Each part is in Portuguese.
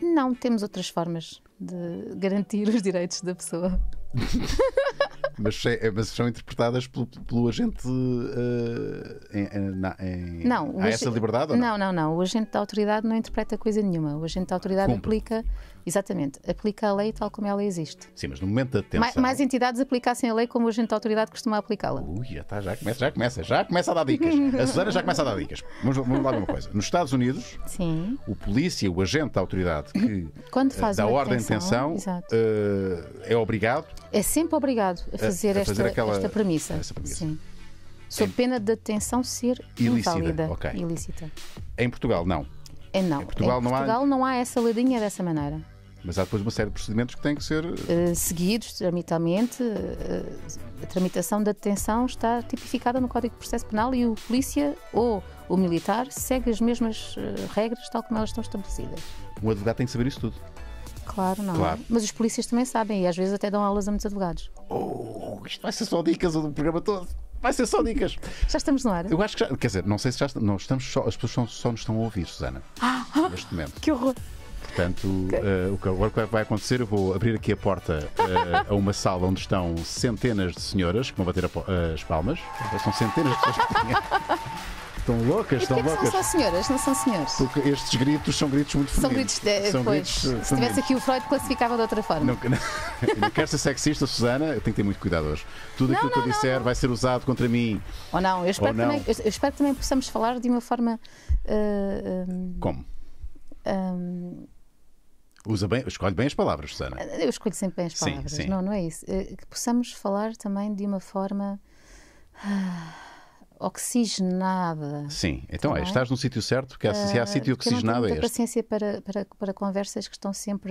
Não, temos outras formas de garantir os direitos da pessoa. mas, é, é, mas, são interpretadas pelo, pelo agente uh, em, em, não, há essa liberdade? Não? não, não, não. O agente da autoridade não interpreta coisa nenhuma. O agente da autoridade Cumpre. aplica Exatamente. Aplica a lei tal como ela existe. Sim, mas no momento da detenção... Mais, mais entidades aplicassem a lei como o agente da autoridade costuma aplicá-la. Ui, já, tá, já, começa, já começa, já começa a dar dicas. A Susana já começa a dar dicas. Vamos, vamos lá uma coisa. Nos Estados Unidos, Sim. o polícia, o agente da autoridade que Quando faz eh, dá ordem de detenção uh, eh, é obrigado... É sempre obrigado a fazer, a, a fazer esta, aquela, esta premissa. Essa premissa. Sim. Sob pena de detenção ser ilícita. inválida. Okay. Ilícita. Em Portugal, não. É, não. Em Portugal, em não, Portugal há... não há essa ladinha dessa maneira. Mas há depois uma série de procedimentos que têm que ser. Uh, seguidos, tramitalmente. Uh, eh, a tramitação da detenção está tipificada no Código de Processo Penal e o polícia ou o militar segue as mesmas uh, regras, tal como elas estão estabelecidas. O advogado tem que saber isso tudo. Claro, não. É? Claro. Mas os polícias também sabem e às vezes até dão aulas a muitos advogados. Oh, isto vai ser só dicas do programa todo. Vai ser só dicas. Já estamos no ar. Eu acho que já, quer dizer, não sei se já não estamos só, as pessoas só, nos estão a ouvir, Susana. Ah, neste momento. Que horror. Portanto, uh, o que vai acontecer, eu vou abrir aqui a porta uh, a uma sala onde estão centenas de senhoras que vão bater a, uh, as palmas. São centenas de pessoas que Estão loucas, e estão loucas. Não são senhoras, não são senhores. Porque estes gritos são gritos muito femininos. São gritos, de, eh, são pois, gritos eh, Se tivesse aqui o Freud, classificava de outra forma. Não, não, não quero ser sexista, Susana, eu tenho que ter muito cuidado hoje. Tudo aquilo não, que eu disser vai ser usado contra mim. Ou não, eu espero, Ou Também, eu espero que também possamos falar de uma forma. Uh, eh, um, Como? Um, Usa bem, escolhe bem as palavras, Susana. Eu escolho sempre bem as palavras, sim, sim. não, não é isso. Que possamos falar também de uma forma. Ah, oxigenada. Sim, então tá é? estás no sítio certo, porque se há uh, sítio oxigenado é este. Eu tenho paciência para, para, para conversas que estão sempre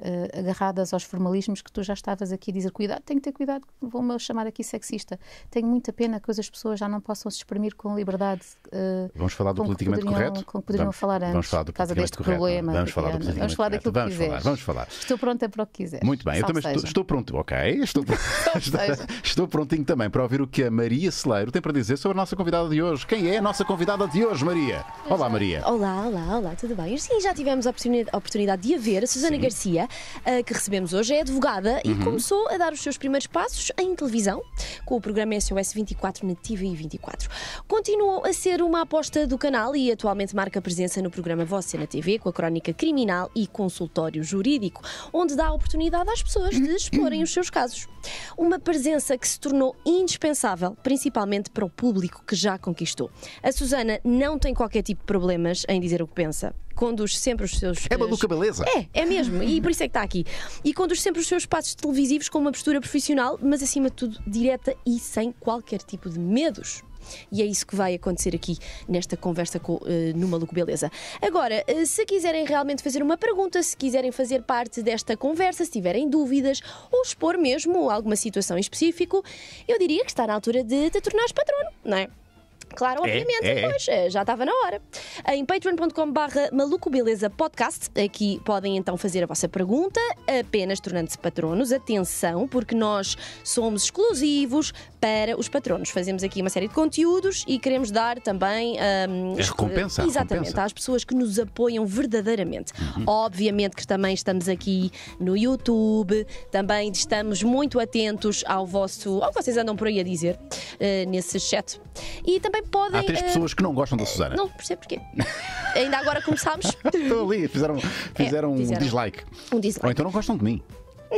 uh, agarradas aos formalismos que tu já estavas aqui a dizer, cuidado, tenho que ter cuidado, vou-me chamar aqui sexista. Tenho muita pena que as pessoas já não possam se exprimir com liberdade. Uh, vamos falar do politicamente correto? Com poderiam vamos, falar antes. Vamos falar do politicamente correto. Problema, vamos falar do politicamente vamos falar daquilo correto. que vamos falar, vamos falar. Estou pronta para o que quiser. Muito bem, Só eu também estou, estou, pronto, ok? Estou, estou prontinho também para ouvir o que a Maria Celeiro tem para dizer sobre a nossa convidada de hoje. Quem é a nossa convidada de hoje, Maria? Olá, Maria. Olá, olá, olá, tudo bem? Sim, já tivemos a oportunidade de a ver, a Susana Sim. Garcia, uh, que recebemos hoje, é advogada uhum. e começou a dar os seus primeiros passos em televisão, com o programa SOS 24 na TV24. Continuou a ser uma aposta do canal e atualmente marca presença no programa Você na TV, com a crónica criminal e consultório jurídico, onde dá a oportunidade às pessoas de exporem os seus casos. Uma presença que se tornou indispensável, principalmente para o público que já conquistou. A Susana não tem qualquer tipo de problemas em dizer o que pensa conduz sempre os seus. É maluca beleza! É, é mesmo, e por isso é que está aqui. E conduz sempre os seus passos televisivos com uma postura profissional, mas acima de tudo direta e sem qualquer tipo de medos. E é isso que vai acontecer aqui nesta conversa com, uh, no Maluco Beleza. Agora, uh, se quiserem realmente fazer uma pergunta, se quiserem fazer parte desta conversa, se tiverem dúvidas ou expor mesmo alguma situação em específico, eu diria que está na altura de te tornares patrono, não é? Claro, obviamente, é, é, é, pois, é. já estava na hora. Eh, em patreon.com/barra malucobeleza podcast, aqui podem então fazer a vossa pergunta, apenas tornando-se patronos. Atenção, porque nós somos exclusivos para os patronos. Fazemos aqui uma série de conteúdos e queremos dar também. Um, ehm, é recompensa. Exatamente, recompensa. às pessoas que nos apoiam verdadeiramente. Uhum. Obviamente que também estamos aqui no YouTube, também estamos muito atentos ao vosso. ao que vocês andam por aí a dizer uh, nesse chat. E também também podem. Há três uh... pessoas que não gostam da Susana. Não percebo porquê. Ainda agora começámos. Estou ali, fizeram, fizeram, é, fizeram, um dislike. Um dislike. Ou então não gostam de mim.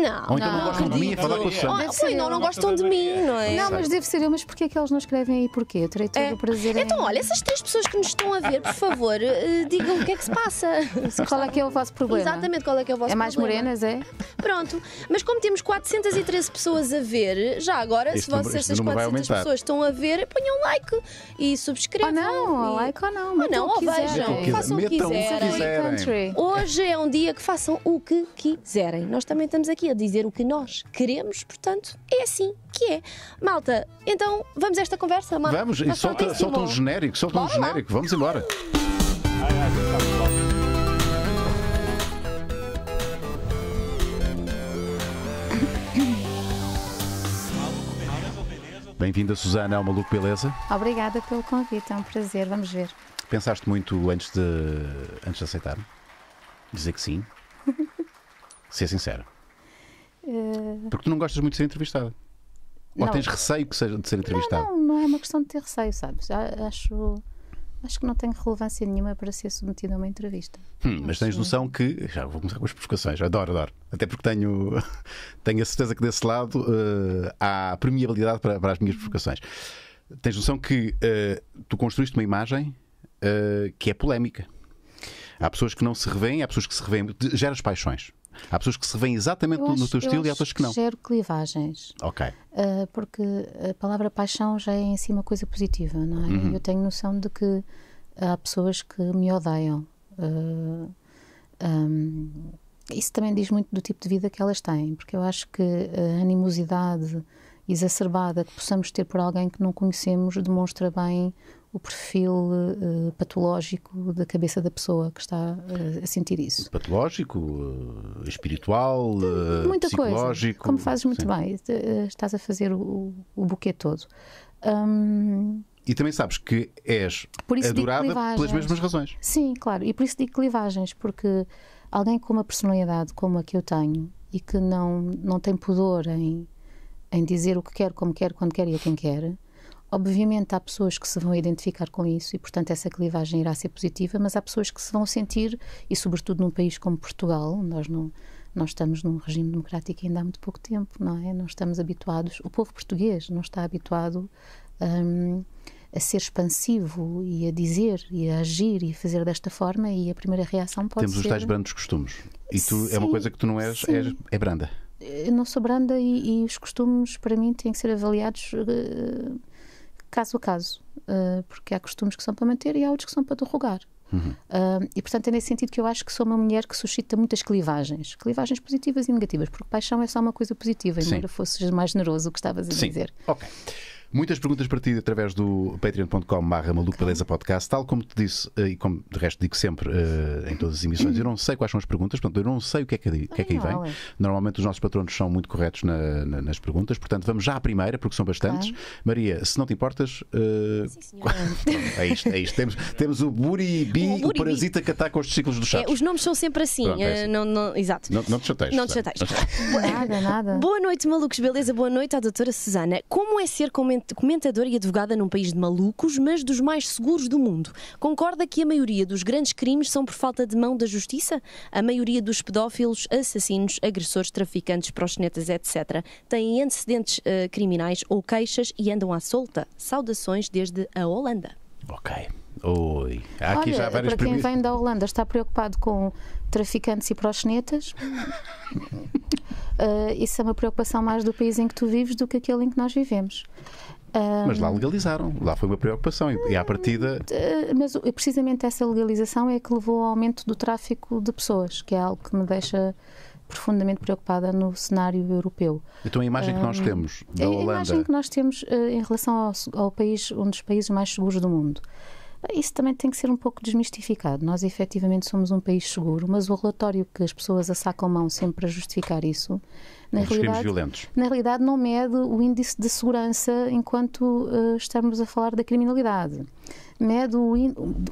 Não. Ou então não, gostam de mim falar com o Sam. Sim, não, não gostam de mim, não é? Não, mas deve ser eu, mas porquê é que eles não escrevem aí porquê? Eu terei todo é. o prazer Então, olha, essas três pessoas que nos estão a ver, por favor, eh, digam o que é que se passa. qual é que é o vosso problema? Exatamente, qual é que é o vosso problema? É mais problema. morenas, é? Pronto, mas como temos 413 pessoas a ver, já agora, este se vocês, estas 400 pessoas estão a ver, ponham like e subscrevam. Ou não, e... like ou não. Ou não, ou vejam. Metam, façam o que quiserem. Hoje é um dia que façam o que quiserem. Nós também estamos aqui aqui a dizer o que nós queremos, portanto, é assim que é. Malta, então vamos a esta conversa, Marco. Vamos, e solta, é assim solta um genérico, solta Bora um genérico, lá. vamos embora. Bem-vinda, Susana, ao Maluco Beleza. Obrigada pelo convite, é um prazer, vamos ver. Pensaste muito antes de, antes de aceitar? Dizer que sim? Ser sincero. Eh, porque tu não gostas muito de ser entrevistada. Ou não. tens receio que seja de ser entrevistado? Não, não, não, é uma questão de ter receio, sabes? Acho, acho que não tenho relevância nenhuma para ser submetido a uma entrevista. Hum, mas tens noção que. Já vou começar com as provocações, adoro, adoro. Até porque tenho, tenho a certeza que desse lado uh, há permeabilidade para, para, as minhas provocações. Tens noção que uh, tu construíste uma imagem uh, que é polémica. Há pessoas que não se revêem, há pessoas que se revêem. Geras paixões. Há pessoas que se veem exatamente acho, no teu estilo e há pessoas que não. Gero clivagens. Ok. Uh, porque a palavra paixão já é em si uma coisa positiva, não é? Uhum. Eu tenho noção de que há pessoas que me odeiam. Uh, ah, um, isso também diz muito do tipo de vida que elas têm, porque eu acho que a animosidade exacerbada que possamos ter por alguém que não conhecemos demonstra bem o perfil uh, patológico da cabeça da pessoa que está uh, a sentir isso. Patológico, uh, espiritual, Muita psicológico. Coisa. Como fazes muito Sim. bem, estás a fazer o, o buquê todo. Um, e também sabes que és adorada pelas mesmas razões. Sim, claro. E por isso digo clivagens, porque alguém com uma personalidade como a que eu tenho e que não, não tem pudor em, em dizer o que quer, como quer, quando quer e a quem quer Obviamente há pessoas que se vão identificar com isso e, portanto, essa clivagem irá ser positiva, mas há pessoas que se vão sentir, e sobretudo num país como Portugal, nós não nós estamos num regime democrático ainda há muito pouco tempo, não é? Não estamos habituados, o povo português não está habituado um, a ser expansivo e a dizer e a agir e a fazer desta forma e a primeira reação pode Temos ser... Temos os tais brandos costumes e tu sim, é uma coisa que tu não és, és é branda. Eu não sou branda e, e, os costumes para mim têm que ser avaliados... Uh, caso a caso, uh, porque há costumes que são para manter e há outros que são para derrugar. Uhum. Uh, e portanto é nesse sentido que eu acho que sou uma mulher que suscita muitas clivagens, clivagens positivas e negativas, porque paixão é só uma coisa positiva, embora fosses mais generoso o que estavas a Sim. dizer. Ok. Muitas perguntas para ti através do patreon.com barra beleza podcast, tal como te disse eh, e como de resto digo sempre uh, em todas as emissões, eu não sei quais são as perguntas, portanto eu não sei o que é que, o que, é que aí vem. É. Normalmente os nossos patronos são muito corretos na, na, nas perguntas, portanto vamos já à primeira, porque são bastantes. Maria, se não te importas, uh... Sim, é isto, é isto. Temos, temos o buribi, o, o parasita que ataca os ciclos dos é, chatos. É, os nomes são sempre assim, Pronto, é assim. Não, não, exato. Não, não te chateias. Não te chateias. nada, nada. Boa noite, malucos, beleza? Boa noite à doutora Susana. Como é ser comentário comentadora e advogada num país de malucos, mas dos mais seguros do mundo. Concorda que a maioria dos grandes crimes são por falta de mão da justiça? A maioria dos pedófilos, assassinos, agressores, traficantes, proxenetas, etc., têm antecedentes uh, criminais ou queixas e andam à solta. Saudações desde a Holanda. Ok. Oi. Há aqui Olha, já várias para quem vem da Holanda está preocupado com traficantes e proxenetas. uh, isso é uma preocupação mais do país em que tu vives do que aquele em que nós vivemos. Um, mas lá legalizaram, lá foi uma preocupação e à partida. Eh, mas precisamente essa legalização é que levou ao aumento do tráfico de pessoas, que é algo que me deixa profundamente preocupada no cenário europeu. Então a imagem um, que nós temos da a Holanda. A imagem que nós temos uh, em relação ao, ao, país, um dos países mais seguros do mundo. Isso também tem que ser um pouco desmistificado. Nós efetivamente somos um país seguro, mas o relatório que as pessoas assacam mão sempre para justificar isso, na, realidade, violentos. na realidade não mede o índice de segurança enquanto uh, estamos a falar da criminalidade. Mede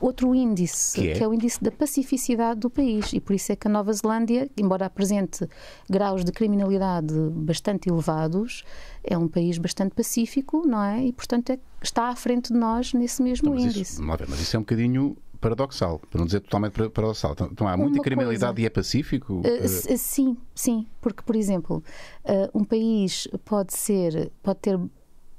outro índice, que é? que é o índice da pacificidade do país. E por isso é que a Nova Zelândia, embora apresente graus de criminalidade bastante elevados, é um país bastante pacífico, não é? E portanto é está à frente de nós nesse mesmo então, índice. Isso, mas isso é um bocadinho paradoxal, para não dizer totalmente paradoxal. Então, então há muita Uma criminalidade coisa. e é pacífico? Uh, sim, sim, porque, por exemplo, uh, um país pode ser, pode ter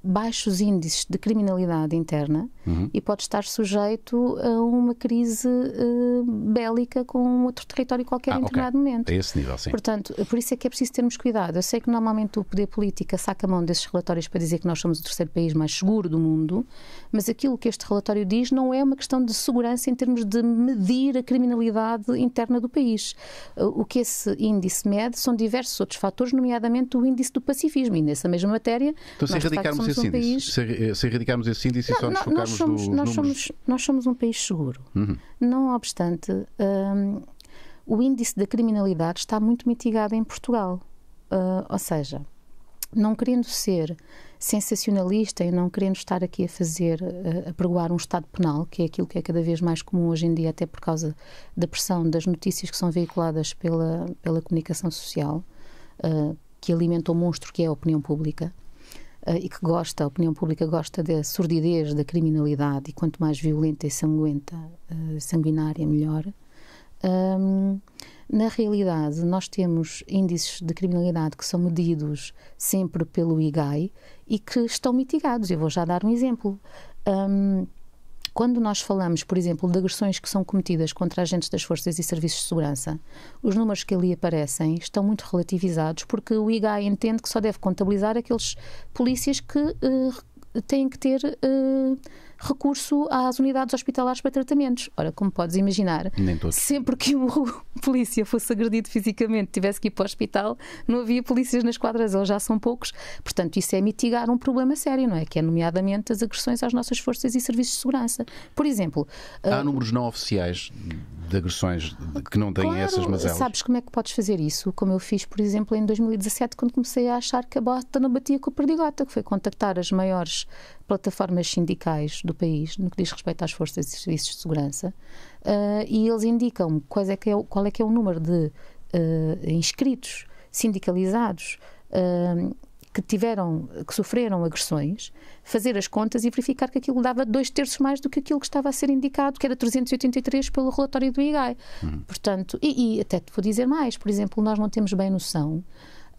baixos índices de criminalidade interna uhum. e pode estar sujeito a uma crise uh, bélica com outro território qualquer ah, em determinado okay. momento. A esse nível, sim. Portanto, por isso é que é preciso termos cuidado. Eu sei que normalmente o poder político saca a mão desses relatórios para dizer que nós somos o terceiro país mais seguro do mundo, mas aquilo que este relatório diz não é uma questão de segurança em termos de medir a criminalidade interna do país. Uh, o que esse índice mede são diversos outros fatores, nomeadamente o índice do pacifismo. E nessa mesma matéria. Então, se erradicarmos esse um país... Eh, se erradicarmos esse índice não, e só nos focarmos nós somos, Nós somos, nós somos um país seguro. Uhum. Não obstante, hum, o índice da criminalidade está muito mitigado em Portugal. Uh, ou seja, não querendo ser sensacionalista, e não querendo estar aqui a fazer, a, eh, a pregoar um Estado penal, que é aquilo que é cada vez mais comum hoje em dia, até por causa da pressão das notícias que são veiculadas pela, pela comunicação social, uh, que alimenta o monstro que é a opinião pública. Uh, e que gosta, a opinião pública gosta da sordidez, da criminalidade, e quanto mais violenta e sanguenta, uh, sanguinária, melhor. Na realidade, nós temos índices de criminalidade que são medidos sempre pelo IGAI e que estão mitigados. Eu vou já dar um exemplo. Um, quando nós falamos, por exemplo, de agressões que são cometidas contra agentes das forças e serviços de segurança, os números que ali aparecem estão muito relativizados porque o IGAI entende que só deve contabilizar aqueles polícias que uh, têm que ter uh, recurso às unidades hospitalares para tratamentos. Ora, como podes imaginar, sempre que um polícia fosse agredido fisicamente, tivesse que ir para o hospital, não havia polícias nas quadras, eles já são poucos. Portanto, isso é mitigar um problema sério, não é? Que é, nomeadamente, as agressões às nossas forças e serviços de segurança. Por exemplo. Há uh... números não oficiais de agressões que não têm claro, essas mazelas. Sabes como é que podes fazer isso? Como eu fiz, por exemplo, em 2017, quando comecei a achar que a bota não batia com o perdigota, que foi contactar as maiores plataformas sindicais do país, no que diz respeito às forças e serviços de segurança, uh, e eles indicam é que é, qual é que é o número de uh, inscritos sindicalizados. Uh, que tiveram, que sofreram agressões, fazer as contas e verificar que aquilo dava dois terços mais do que aquilo que estava a ser indicado, que era 383 pelo relatório do IGAI. Hum. Portanto, e, e até te vou dizer mais, por exemplo, nós não temos bem noção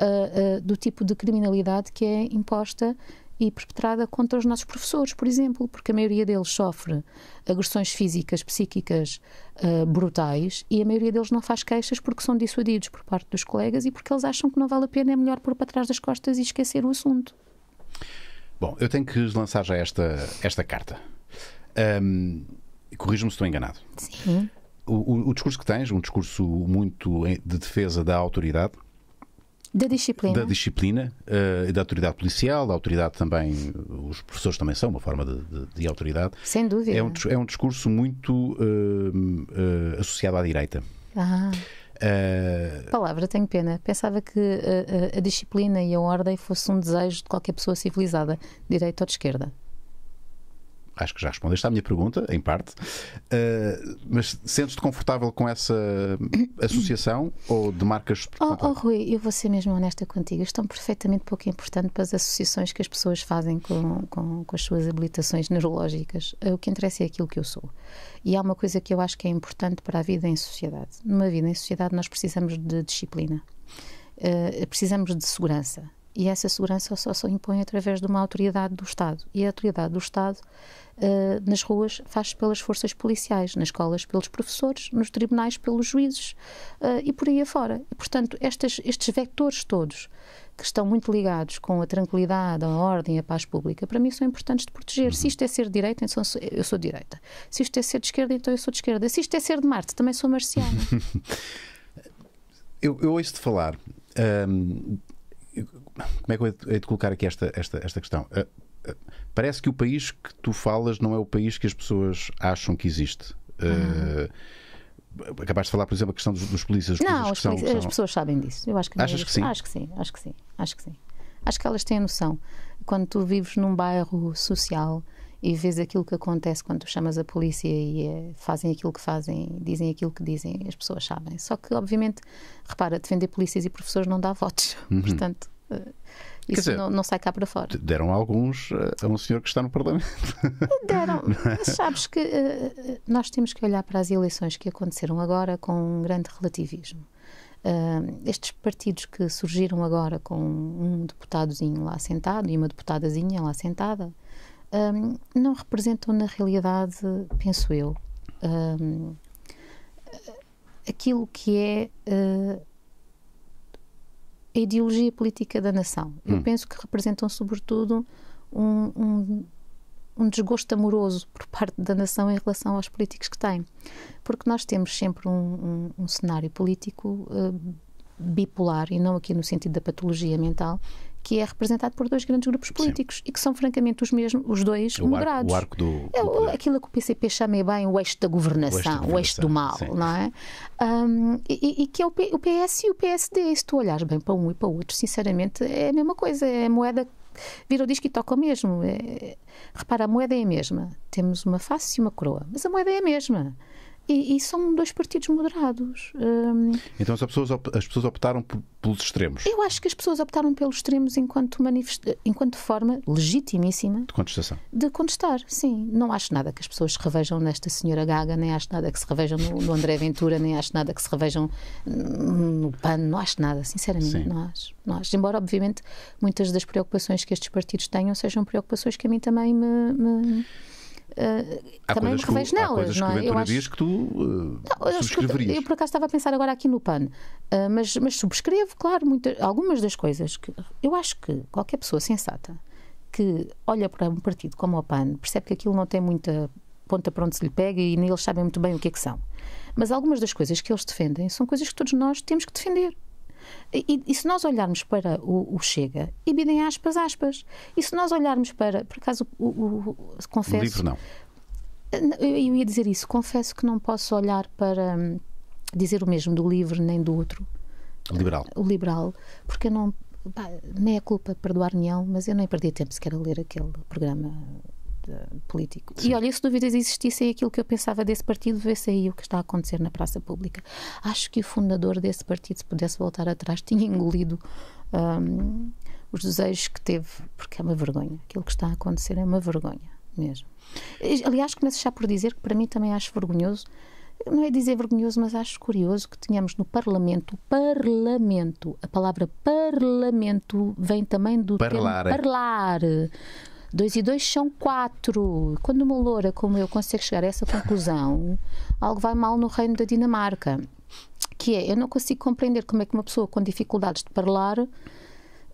Uh, uh, do tipo de criminalidade que é imposta e perpetrada contra os nossos professores, por exemplo, porque a maioria deles sofre agressões físicas, psíquicas uh, brutais e a maioria deles não faz queixas porque são dissuadidos por parte dos colegas e porque eles acham que não vale a pena, é melhor pôr para trás das costas e esquecer o assunto. Bom, eu tenho que lançar já esta, esta carta. Um, Corrijo-me se estou enganado. Sim. O, o, o discurso que tens, um discurso muito de defesa da autoridade, da disciplina. Da disciplina uh, e da autoridade policial, da autoridade também, os professores também são uma forma de, de, de autoridade. Sem dúvida. É um, é um discurso muito uh, uh, associado à direita. Ah. Palavra, tenho pena. Pensava que a, a, a disciplina e a ordem fosse um desejo de qualquer pessoa civilizada, de direita ou de esquerda acho que já respondeste à minha pergunta, em parte, uh, mas sentes-te confortável com essa associação ou de marcas? Oh, oh, Rui, eu vou ser mesmo honesta contigo. Estão perfeitamente pouco importante para as associações que as pessoas fazem com, com, com as suas habilitações neurológicas. Ah, o que interessa é aquilo que eu sou. E há uma coisa que eu acho que é importante para a vida em sociedade. Numa vida em sociedade, nós precisamos de disciplina. Uh, precisamos de segurança. E essa segurança só se impõe através de uma autoridade do Estado. E a autoridade do Estado uh, nas ruas faz se pelas forças policiais, nas escolas pelos professores, nos tribunais pelos juízes uh, e por aí afora. E, portanto, estes vectores todos que estão muito ligados com a tranquilidade, a ordem, a paz pública, para mim são importantes de proteger. Uhum. Se isto é ser de direita, então eu sou de direita. Se isto é ser de esquerda, então eu sou de esquerda. Se isto é ser de Marte, também sou marciana. eu, eu ouço-te falar um, ehm, como é que eu hei de colocar aqui esta, esta, esta questão? Uh, uh, parece que o país que tu falas não é o país que as pessoas acham que existe. Uhum. Acabaste de falar, por exemplo, a questão dos, dos polícias. Não, as, são, são... as pessoas sabem disso. Eu acho que é Achas que sim? Acho que sim, acho que sim, acho que sim. Acho que elas têm noção. Quando tu vives num bairro social e vês aquilo que acontece quando tu chamas a polícia e é, fazem aquilo que fazem, dizem aquilo que dizem, as pessoas sabem. Só que, obviamente, repara, defender polícias e professores não dá votos. Uhum. Portanto, eh, isso dizer, não, não, sai cá para fora. Deram alguns eh, a um senhor que está no Parlamento. Deram. É? Mas sabes que uh, nós temos que olhar para as eleições que aconteceram agora com um grande relativismo. Uh, estes partidos que surgiram agora com um deputadozinho lá sentado e uma deputadazinha lá sentada não representam na realidade, penso eu, aquilo que é. Uh, a ideologia política da nação. Eu hum. penso que representam, sobretudo, um, um, um, desgosto amoroso por parte da nação em relação aos políticos que tem. Porque nós temos sempre um, um cenário político uh, bipolar, e não aqui no sentido da patologia mental, que é representado por dois grandes grupos políticos Sim. e que são francamente os mesmos, os dois o moderados. Arco, o arco do, é, do aquilo que o PCP chama é bem o eixo da governação, o eixo, do mal, Sim. não é? Um, e, e, que é o, P, o, PS e o PSD. Se tu olhares bem para um e para o outro, sinceramente, é a mesma coisa. É a moeda vira o disco e toca o mesmo. É, repara, a moeda é a mesma. Temos uma face e uma coroa, mas a moeda é a mesma. E, e, são dois partidos moderados. Um, então as pessoas, as pessoas optaram pelos extremos? Eu acho que as pessoas optaram pelos extremos enquanto, enquanto forma legitimíssima de contestação. De contestar, sim. Não acho nada que as pessoas se revejam nesta senhora Gaga, nem acho nada que se revejam no, no André Ventura, nem acho nada que se revejam no PAN, não acho nada, sinceramente, sim. não acho. Não acho. Embora, obviamente, muitas das preocupações que estes partidos tenham sejam preocupações que a mim também me... me Uh, também me revejo nelas. não é? Que eh, eu acho que tu uh, não, subscreverias. Eu, por acaso estava a pensar agora aqui no PAN, uh, eh, mas, mas subscrevo, claro, muitas algumas das coisas que eu acho que qualquer pessoa sensata que olha para um partido como o PAN percebe que aquilo não tem muita ponta para onde se lhe pega e nem eles sabem muito bem o que é que são. Mas algumas das coisas que eles defendem são coisas que todos nós temos que defender. E, e, se nós olharmos para o, o Chega, e bidem aspas, aspas. E se nós olharmos para, por acaso, o, o, o confesso. O livro não. Eu, eu ia dizer isso, confesso que não posso olhar para hum, dizer o mesmo do livro nem do outro. O liberal. O liberal, porque eu não. Pá, nem é culpa perdoar-me, mas eu nem perdi tempo sequer a ler aquele programa político. Sim. E olha, se dúvidas existissem, aquilo que eu pensava desse partido, vê-se é aí o que está a acontecer na praça pública. Acho que o fundador desse partido, se pudesse voltar atrás, tinha engolido. Um, os desejos que teve, porque é uma vergonha. Aquilo que está a acontecer é uma vergonha mesmo. Aliás, começo já por dizer que para mim também acho vergonhoso, não é dizer vergonhoso, mas acho curioso que tenhamos no Parlamento, Parlamento, a palavra Parlamento vem também do parlar. termo parlar, 2 e 2 são 4. Quando uma loura como eu consegue chegar a essa conclusão, algo vai mal no reino da Dinamarca. Que é, eu não consigo compreender como é que uma pessoa com dificuldades de falar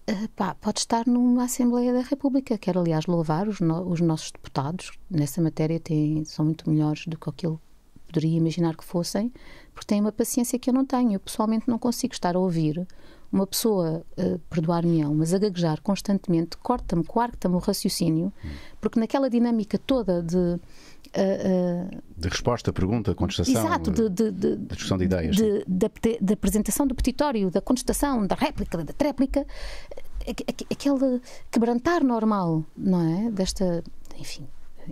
eh, pá, pode estar numa Assembleia da República. Quero, aliás, louvar os, no, os nossos deputados. Nessa matéria têm, são muito melhores do que aquilo poderia imaginar que fossem, porque têm uma paciência que eu não tenho. Eu pessoalmente não consigo estar a ouvir uma pessoa, uh, perdoar-me, mas a gaguejar constantemente corta-me, coarta me o raciocínio, hum. porque naquela dinâmica toda de. Uh, uh, de resposta, pergunta, contestação. Exato, de, de, de, de discussão de ideias. da, apresentação do petitório, da contestação, da réplica, da tréplica, aquele quebrantar normal, não é? Desta, enfim,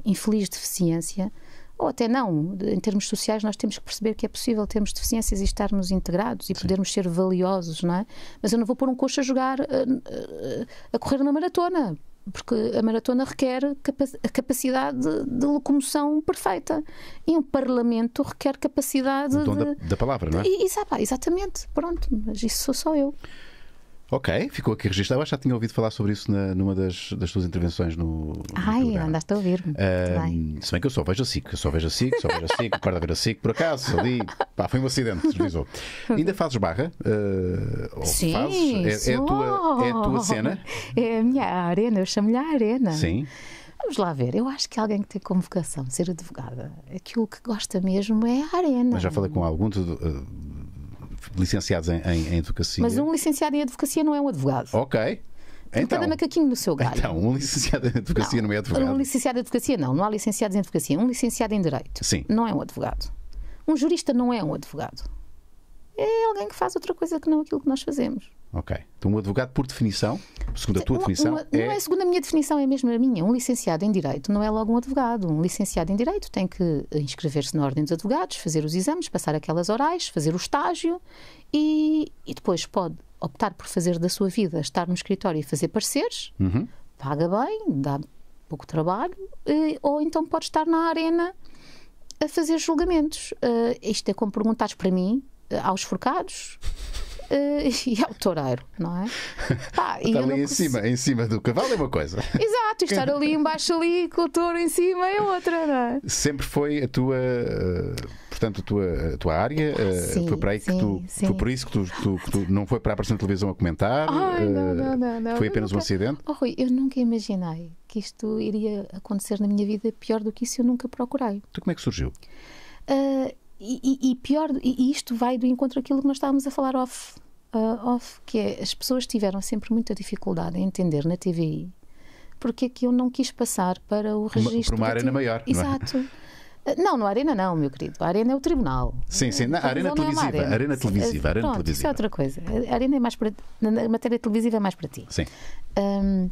infeliz deficiência ou até não, em termos sociais, nós temos que perceber que é possível termos deficiências e estarmos integrados e Sim. podermos ser valiosos, não é? Mas eu não vou pôr um coxo a jogar, a, eh, eh, a correr na maratona, porque a maratona requer a capacidade de, de locomoção perfeita e um parlamento requer capacidade de, da, da, palavra, não é? E, e sabe, exatamente, pronto, mas isso sou só eu. Ok, ficou aqui registado. Eu acho que já tinha ouvido falar sobre isso na, numa das, das tuas intervenções no. Ai, no andaste a ouvir. Uh, se bem que eu só vejo a SIC, eu só vejo a SIC, só vejo a SIC, acordo a ver a SIC, por acaso, ali. Pá, foi um acidente, deslizou. Ainda fazes barra? Uh, Sim, fazes? É, é, a tua, é a tua cena? É a minha arena, eu chamo-lhe a arena. Sim. Vamos lá ver, eu acho que alguém que tem como vocação de ser advogada, aquilo que gosta mesmo é a arena. Mas já falei com algum. De, uh, licenciados em, em, em Mas um licenciado em Advocacia não é um advogado. Ok. Então, cada macaquinho no seu galho. Então, um licenciado em advocacia não, não é advogado. Um licenciado em advocacia não, não há licenciados em advocacia. Um licenciado em direito Sim. não é um advogado. Um jurista não é um advogado. É alguém que faz outra coisa que não aquilo que nós fazemos. Ok. Então, um advogado, por definição, segundo a tua uma, definição. Uma, é... Não é segundo a minha definição, é mesmo a minha. Um licenciado em Direito não é logo um advogado. Um licenciado em Direito tem que eh, inscrever-se na Ordem dos Advogados, fazer os exames, passar aquelas orais, fazer o estágio e, e depois pode optar por fazer da sua vida estar no escritório e fazer pareceres, uhum. paga bem, dá pouco trabalho, e, eh, ou então pode estar na arena a fazer julgamentos. Uh, isto é como perguntares para mim, aos forcados uh, e o é toureiro, não é? Pá, estar tá ali em, cima, em cima do cavalo é uma coisa. Exato, estar ali embaixo ali com o touro em cima é outra, não é? Sempre foi a tua. Eh, portanto, a tua, a tua área, ah, sim, foi, para aí sim, que tu, sim. foi por isso que tu, tu, que tu, não foi para a aparecer televisão a comentar? Ai, uh, não, não, não, não, Foi apenas nunca... um acidente? Oh, Rui, eu nunca imaginei que isto iria acontecer na minha vida pior do que isso, eu nunca procurei. Tu então, como é que surgiu? Uh, e, e, pior, e isto vai do encontro aquilo que nós estávamos a falar off, uh, off, que é as pessoas tiveram sempre muita dificuldade em entender na TVI porque é que eu não quis passar para o registro. Para uma arena maior. É? Exato. Uh, não, não, Arena não, meu querido. A Arena é o tribunal. Sim, sim, na, a arena, é televisiva, é arena. arena televisiva. Arena Pronto, televisiva. Isso é outra coisa. A Arena é mais para. Na matéria televisiva é mais para ti. Sim. Um,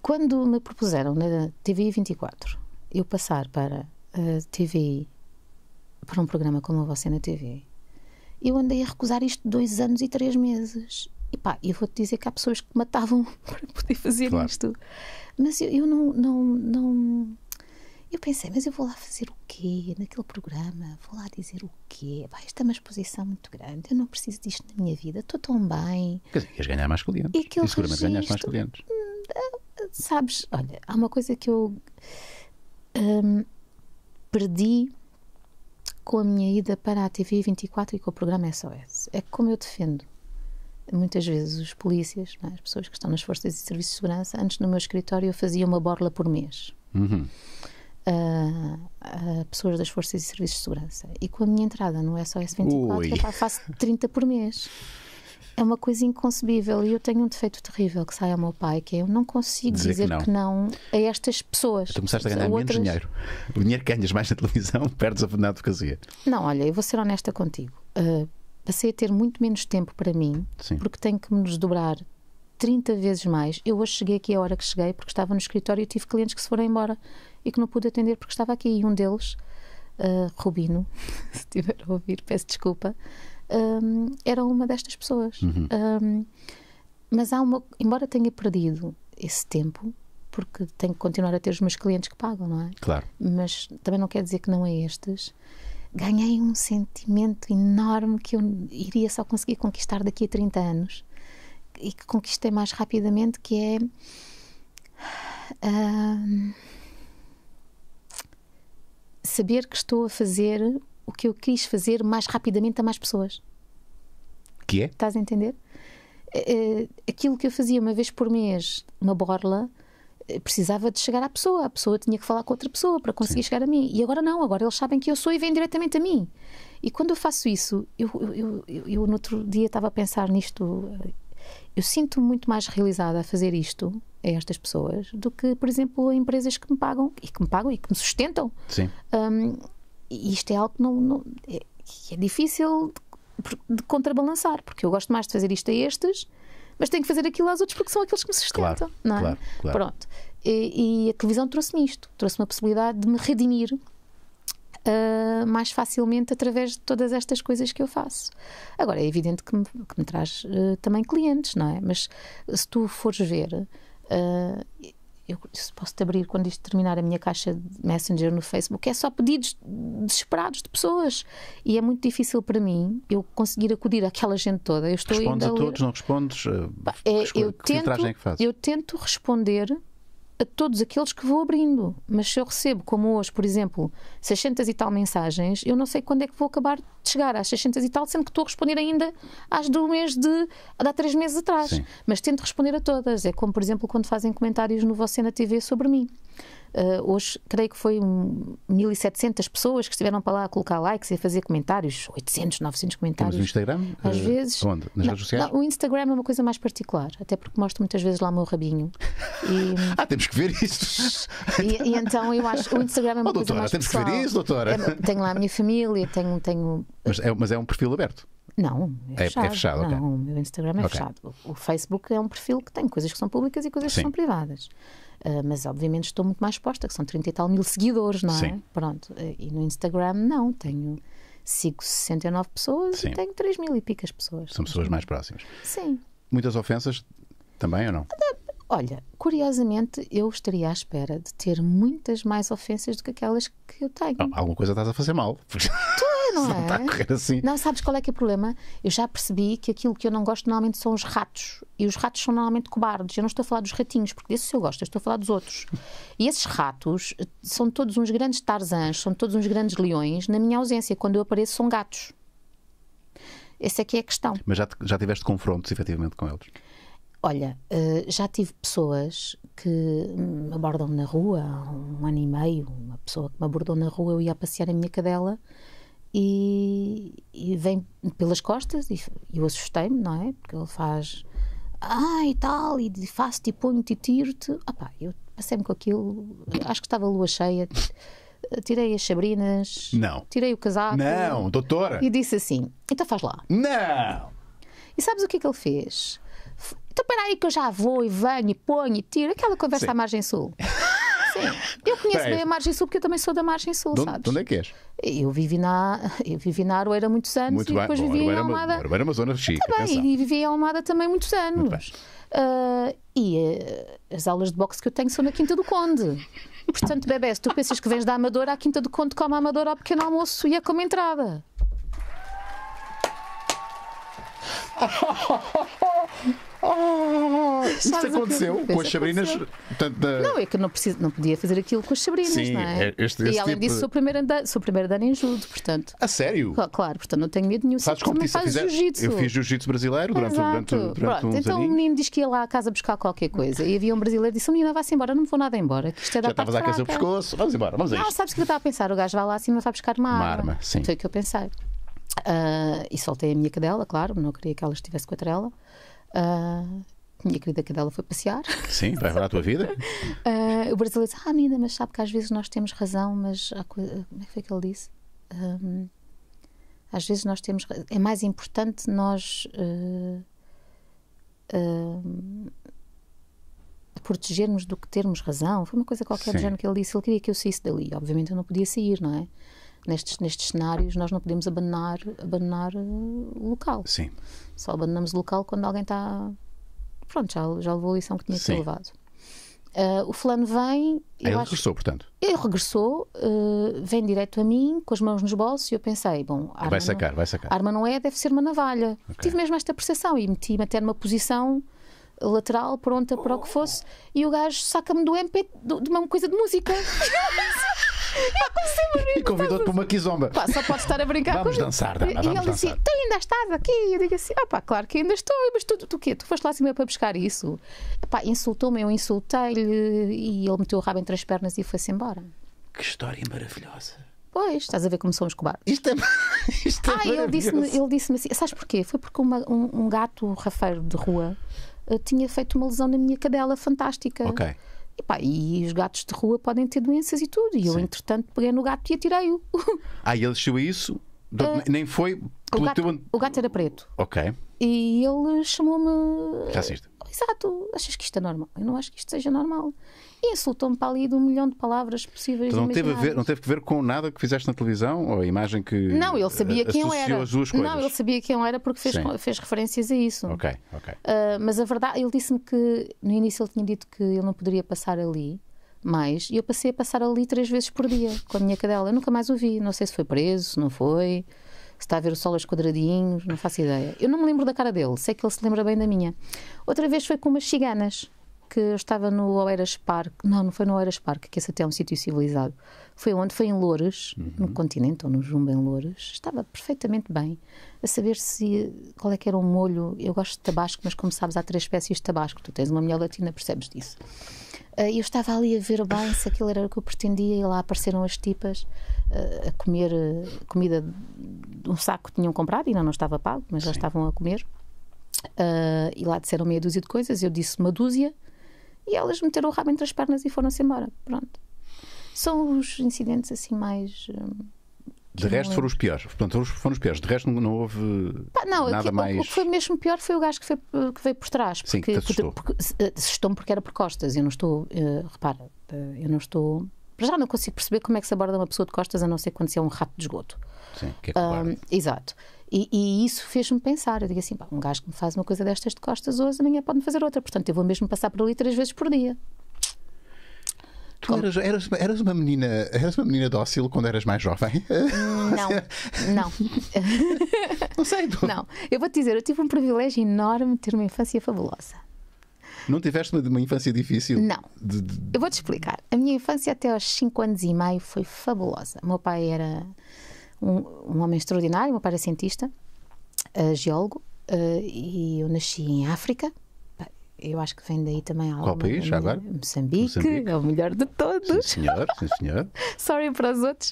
quando me propuseram na TVI 24 eu passar para a TVI para um programa como você na TV. Eu andei a recusar isto dois anos e três meses. E pá, eu vou-te dizer que há pessoas que matavam para poder fazer claro. isto. Mas eu, eu não, não, não. Eu pensei, mas eu vou lá fazer o quê naquele programa? Vou lá dizer o quê? Pá, isto é uma exposição muito grande. Eu não preciso disto na minha vida. Estou tão bem. Quer dizer, queres ganhar mais clientes. E, e seguramente ganhaste mais clientes. Hum, eh, sabes, olha, há uma coisa que eu hum, perdi com a minha ida para a TV 24 e com o programa SOS. É como eu defendo muitas vezes os polícias, é? as pessoas que estão nas forças e serviços de segurança, antes no meu escritório eu fazia uma borla por mês. Uhum. pessoas das forças e serviços de segurança. E com a minha entrada no SOS 24, Ui. eu faço 30 por mês é uma coisa inconcebível e eu tenho um defeito terrível que sai ao meu pai, que é eu não consigo dizer, dizer que, não. que, não. a estas pessoas. Tu começaste a ganhar menos dinheiro. O dinheiro que ganhas mais na televisão, perdes a na advocacia. Não, olha, eu vou ser honesta contigo. Uh, passei a ter muito menos tempo para mim, Sim. porque tenho que me desdobrar 30 vezes mais. Eu hoje cheguei aqui a hora que cheguei, porque estava no escritório e tive clientes que se foram embora e que não pude atender porque estava aqui. E um deles, uh, Rubino, se estiver a ouvir, peço desculpa, um, era uma destas pessoas. Uhum. Um, mas há uma, embora tenha perdido esse tempo, porque tenho que continuar a ter os meus clientes que pagam, não é? Claro. Mas também não quer dizer que não a é estes. Ganhei um sentimento enorme que eu iria só conseguir conquistar daqui a 30 anos e que conquistei mais rapidamente, que é saber que estou a fazer o que eu quis fazer mais rapidamente a mais pessoas. Que é? Estás a entender? Eh, eh, aquilo que eu fazia uma vez por mês, uma borla, eh, precisava de chegar à pessoa, a pessoa tinha que falar com outra pessoa para conseguir Sim. chegar a mim. E agora não, agora eles sabem que eu sou e vêm diretamente a mim. E quando eu faço isso, eu, eu, eu, eu no outro dia estava a pensar nisto, eu sinto muito mais realizada a fazer isto a estas pessoas do que, por exemplo, a empresas que me pagam e que me pagam e que me sustentam. Sim. Um, e isto é algo que não, não é, é, difícil de, de, contrabalançar, porque eu gosto mais de fazer isto a estes, mas tenho que fazer aquilo aos outros porque são aqueles que me sustentam. Claro, é? claro, claro. Pronto. E, e a televisão trouxe-me isto, trouxe-me a possibilidade de me redimir Uh, mais facilmente através de todas estas coisas que eu faço. Agora, é evidente que me, que me traz uh, também clientes, não é? Mas se tu fores ver, uh, eu posso te abrir quando isto terminar a minha caixa de Messenger no Facebook, é só pedidos desesperados de pessoas. E é muito difícil para mim eu conseguir acudir àquela gente toda. Eu estou respondes a todos, não respondes? Eh, é, eu, é tento, é eu tento responder a todos aqueles que vou abrindo. Mas se eu recebo, como hoje, por exemplo, 600 e tal mensagens, eu não sei quando é que vou acabar de chegar às 600 e tal, sendo que estou a responder ainda às do mês de. há três meses atrás. Sim. Mas tento responder a todas. É como, por exemplo, quando fazem comentários no Você na TV sobre mim. Uh, hoje, creio que foi um, 1.700 pessoas que estiveram para lá a colocar likes e a fazer comentários, 800, 900 comentários. Mas no Instagram? Às uh, vezes. Onde? Nas não, redes sociais? Não, o Instagram é uma coisa mais particular, até porque mostro muitas vezes lá o meu rabinho. E, ah, temos que ver isso! e, e, então eu acho o Instagram é uma oh, coisa doutora, mais temos pessoal. que ver isso, doutora! É, tenho lá a minha família, tenho. tenho... Mas, é, mas é um perfil aberto? Não, é, fechado. É, é fechado não, okay. o meu Instagram é okay. fechado. O, o Facebook é um perfil que tem coisas que são públicas e coisas Sim. que são privadas. Ah, mas obviamente estou muito mais exposta, que são 30 e tal mil seguidores, não é? Sim. Pronto. E no Instagram não, tenho sigo 69 pessoas Sim. e tenho 3 mil e picas pessoas. São pessoas mais próximas. Sim. Muitas ofensas também ou não? Ah, Olha, curiosamente, eu estaria à espera de ter muitas mais ofensas do que aquelas que eu tenho. alguma coisa estás a fazer mal. Tu é, não, não é? Está a correr assim. Não, sabes qual é que é o problema? Eu já percebi que aquilo que eu não gosto normalmente são os ratos. E os ratos são normalmente cobardes. Eu não estou a falar dos ratinhos, porque desses eu gosto, eu estou a falar dos outros. E esses ratos eh, são todos uns grandes tarzãs, são todos uns grandes leões. Na minha ausência, quando eu apareço, são gatos. Essa é que é a questão. Mas já, já tiveste confrontos, efetivamente, com eles? Olha, eh, já tive pessoas que me abordam na rua há um ano e meio. Uma pessoa que me abordou na rua, eu ia passear a minha cadela e, e vem pelas costas e eu assustei-me, não é? Porque ele faz ah e tal, e faço-te, ponho-te e tiro-te. pá, eu passei-me com aquilo, acho que estava a lua cheia. Eh, tirei as sabrinas, não. tirei o casaco. Não, doutora! E disse assim: então faz lá. Não! E sabes o que é que ele fez? Então, peraí que eu já vou e venho e ponho e tiro. Aquela conversa Sim. à margem sul. Sim, eu conheço bem. a margem sul porque eu também sou da margem sul, de, sabes? De onde é que és? Eu vivi na, eu vivi na Aroeira muitos anos Muito e bem. depois Bom, vivi Aroeira, em é Almada. Aroeira era é uma zona chique, Também, tá atenção. e vivi em Almada também muitos anos. Uh, e uh, as aulas de boxe que eu tenho são na Quinta do Conde. Portanto, bebê, se tu pensas que vens da Amadora, a Quinta do Conde come a Amadora ao pequeno almoço e é como entrada. Oh, isto Sabes aconteceu com as Sabrinas. Portanto, da... Não, é que não, preciso, não podia fazer aquilo com as Sabrinas, Sim, não é? Este, é, este e além tipo disso, sou primeiro andar, sou primeiro andar em judo, portanto. A sério? Claro, portanto, não tenho medo nenhum. Sabes como faz fizer... jiu-jitsu. Eu fiz jiu-jitsu brasileiro durante, durante, durante Pronto, Então o menino diz que ia lá à casa buscar qualquer coisa. E havia um brasileiro que disse: oh, menina, vá-se embora, não me vou nada embora. Que isto é da Já estavas a casa o pescoço, vamos embora, vamos a Não, sabes o que eu estava a pensar? O gajo vai lá acima, vai buscar uma, uma arma. arma. Sim. Foi o que eu pensei. Uh, e soltei a minha cadela, claro, não queria que ela estivesse com a trela. Uh, ah, minha querida cadela foi passear. Sim, vai para a tua vida. Uh, o brasileiro disse: Ah, ainda mas sabe que às vezes nós temos razão, mas há como é que foi que ele disse? Ah, às vezes nós temos. É mais importante nós. Uh, uh, protegermos do que termos razão. Foi uma coisa qualquer Sim. do género que ele disse. Ele queria que eu saísse dali. Obviamente eu não podia sair, não é? nestes, nestes cenários, nós não podemos abandonar, abandonar eh, o local. Sim. Só abandonamos o local quando alguém está. Pronto, já, já levou a lição que tinha que ser levado. Uh, o fulano vem. Ah, ele acho, regressou, portanto. Ele regressou, uh, vem direto a mim, com as mãos nos bolsos, e eu pensei: bom, arma vai sacar, não, vai sacar. arma não é, deve ser uma navalha. Okay. Tive mesmo esta percepção e meti-me até numa posição lateral, pronta para o que fosse, e o gajo saca-me do MP de uma coisa de música. É e convidou-te para uma quizomba. Pá, só pode estar a brincar vamos comigo. Dançar, dama, e ele dançar. disse: Tu ainda estás aqui? E eu digo assim: Ah, pá, claro que ainda estou, mas tu, tu, tu quê? Tu foste lá acima para buscar isso? Pá, insultou-me, eu insultei-lhe e ele meteu o rabo entre as pernas e foi-se embora. Que história maravilhosa. Pois, estás a ver como somos cobardes. Isto é, isto é ah, ele disse-me ele disse assim: Sabes porquê? Foi porque uma, um, um, gato rafeiro de rua uh, tinha feito uma lesão na minha cadela fantástica. Ok. E, pá, e os gatos de rua podem ter doenças e tudo. E Sim. eu, entretanto, peguei no gato e atirei-o. Ah, ele achou isso? Uh, Nem foi o gato, teu... o gato, era preto. Ok. E ele chamou-me. Racista. Exato. Achas que isto é normal? Eu não acho que isto seja normal e insultou-me para ali de um milhão de palavras possíveis. Então, não, teve ver, não teve que ver com nada que fizeste na televisão ou a imagem que. Não, ele sabia quem eu era. As duas coisas. Não, ele sabia quem eu era porque fez, fez referências a isso. Ok, ok. Uh, mas a verdade, ele disse-me que no início ele tinha dito que ele não poderia passar ali mais e eu passei a passar ali três vezes por dia com a minha cadela. Eu nunca mais o vi. Não sei se foi preso, se não foi, se está a ver o sol aos quadradinhos, não faço ideia. Eu não me lembro da cara dele, sei que ele se lembra bem da minha. Outra vez foi com umas ciganas que eu estava no Oeiras Park, não, não foi no Oeiras Park, que esse até é um sítio civilizado. Foi onde? Foi em Loures, uhum. no continente, ou no Jumbo, em Loures. Estava perfeitamente bem a saber se qual é que era o um molho. Eu gosto de tabasco, mas como sabes, há três espécies de tabasco. Tu tens uma mulher latina, percebes disso. E eh, eu estava ali a ver bem se aquilo era o que eu pretendia, e lá apareceram as tipas eh, a comer eh, comida de um saco que tinham comprado, ainda não estava pago, mas Sim. já estavam a comer. e lá disseram meia dúzia de coisas, eu disse uma dúzia e elas meteram o rabo entre as pernas e foram-se embora. Pronto. São os incidentes assim mais. Hum, de resto foram os piores. Portanto, foram os piores. De resto não, houve não, nada mais. O, que foi mesmo pior foi o gajo que, foi, que veio por trás. Porque, Sim, que te Porque, porque, eh, porque era por costas. Eu não estou. Uh, repara, eh, eu não estou. Para já não consigo perceber como é que se aborda uma pessoa de costas a não ser quando se é um rato de esgoto. Sim, que é que um, Exato. E, e isso fez-me pensar. Eu digo assim: um gajo que me faz uma coisa destas de costas hoje, amanhã pode-me fazer outra. Portanto, eu vou mesmo passar por ali três vezes por dia. Tu eras, eras, eras, uma menina, eras uma menina dócil quando eras mais jovem? Não, não. não sei. Tu. Não, eu vou te dizer, eu tive um privilégio enorme de ter uma infância fabulosa. Não tiveste uma, uma infância difícil? Não. De, de... Eu vou-te explicar. A minha infância até aos 5 anos e meio foi fabulosa. O meu pai era um, um homem extraordinário, um paracientista, uh, eh, geólogo, uh, e eu nasci em África, eu acho que vem daí também algo. Qual país, já agora? Moçambique, Moçambique, é o melhor de todos. Sim, senhor, sim, senhor. Sorry para os outros.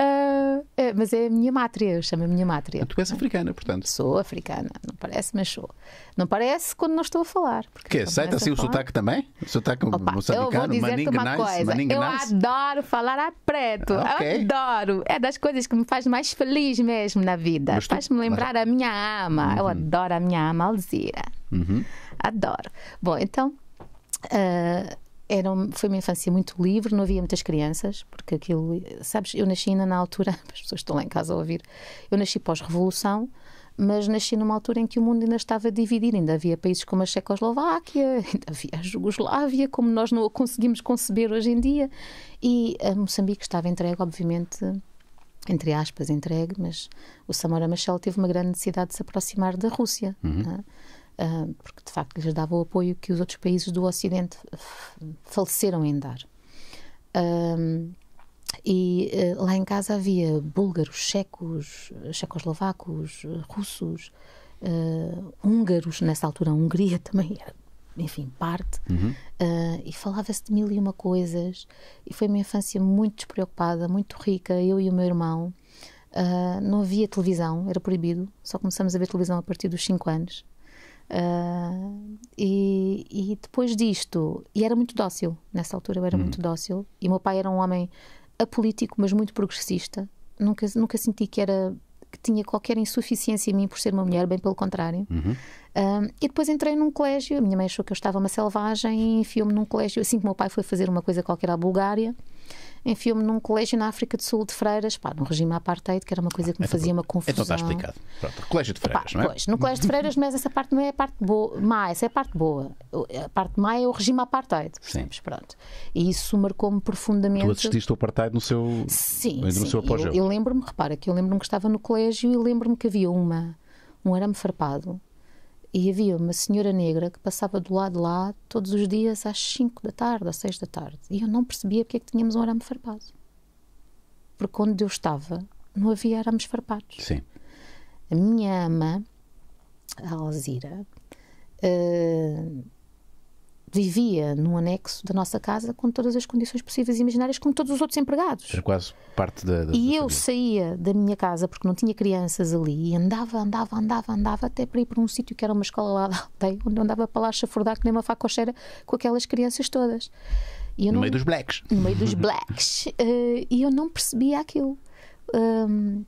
Uh, é, mas é a minha mátria, eu chamo a minha mátria. Tu és africana, portanto. Sou africana, não parece, mas sou. Não parece quando não estou a falar. Porque que Aceita assim o sotaque também? O sotaque Opa, moçambicano, maninganais? Eu adoro falar a preto. Ah, okay. Adoro. É das coisas que me faz mais feliz mesmo na vida. Faz-me lembrar mas... a minha ama. Uhum. Eu adoro a minha ama, Alzira. Uhum. Adoro. Bom, então. Uh, era, foi uma infância muito livre, não havia muitas crianças, porque aquilo. Sabes, eu nasci ainda na altura, as pessoas estão lá em casa a ouvir, eu nasci pós-revolução, mas nasci numa altura em que o mundo ainda estava dividido, ainda havia países como a Checoslováquia, ainda havia a Jugoslávia, como nós não a conseguimos conceber hoje em dia, e a Moçambique estava entregue, obviamente, entre aspas, entregue, mas o Samora Machel teve uma grande necessidade de se aproximar da Rússia. Uhum. Né? porque de facto lhes dava o apoio que os outros países do Ocidente faleceram em dar. Um, e uh, lá em casa havia búlgaros, checos, checoslovacos, russos, uh, húngaros, nessa altura a Hungria também era, enfim, parte, uhum. uh, e falava-se de mil e uma coisas, e foi uma infância muito despreocupada, muito rica, eu e o meu irmão. Ah, não havia televisão, era proibido, só começamos a ver televisão a partir dos 5 anos. Uh, e, e, depois disto, e era muito dócil nessa altura, eu era hum. muito dócil. E meu pai era um homem apolítico, mas muito progressista. Nunca, nunca senti que era que tinha qualquer insuficiência em mim por ser uma mulher, bem pelo contrário. Uhum. Um, ah, e depois entrei num colégio, a minha mãe achou que eu estava uma selvagem e enfiou-me num colégio, assim que meu pai foi fazer uma coisa qualquer à Bulgária enfio me num colégio na África do Sul de freiras, pá, num regime apartheid, que era uma coisa que me então, fazia uma então tá confusão. Então está explicado. Pronto, colégio de freiras, Epá, não é? Pois, no colégio de freiras, mas essa parte não é a parte boa, má, essa é a parte boa. A parte má é o regime apartheid, percebes? Sim. Pronto. E isso marcou-me profundamente. Tu assististe ao apartheid no seu, sim, no sim. seu apogeu. Eu, eu lembro-me, repara, que eu lembro-me que estava no colégio e lembro-me que havia uma, um arame farpado e havia uma senhora negra que passava do lado de lá todos os dias às 5 da tarde, às 6 da tarde. E eu não percebia porque é que tínhamos um arame farpado. Porque onde eu estava não havia arames farpados. Sim. A minha ama, a Alzira, uh, vivia num anexo da nossa casa com todas as condições possíveis e imaginárias, como todos os outros empregados. Era quase parte da. da e da eu família. saía da minha casa, porque não tinha crianças ali, e andava, andava, andava, andava, até para ir para um sítio que era uma escola lá da aldeia, onde andava para lá chafurdar que nem uma facocheira com aquelas crianças todas. no meio dos blacks. No meio dos blacks. uh, e eu não percebia aquilo. Um,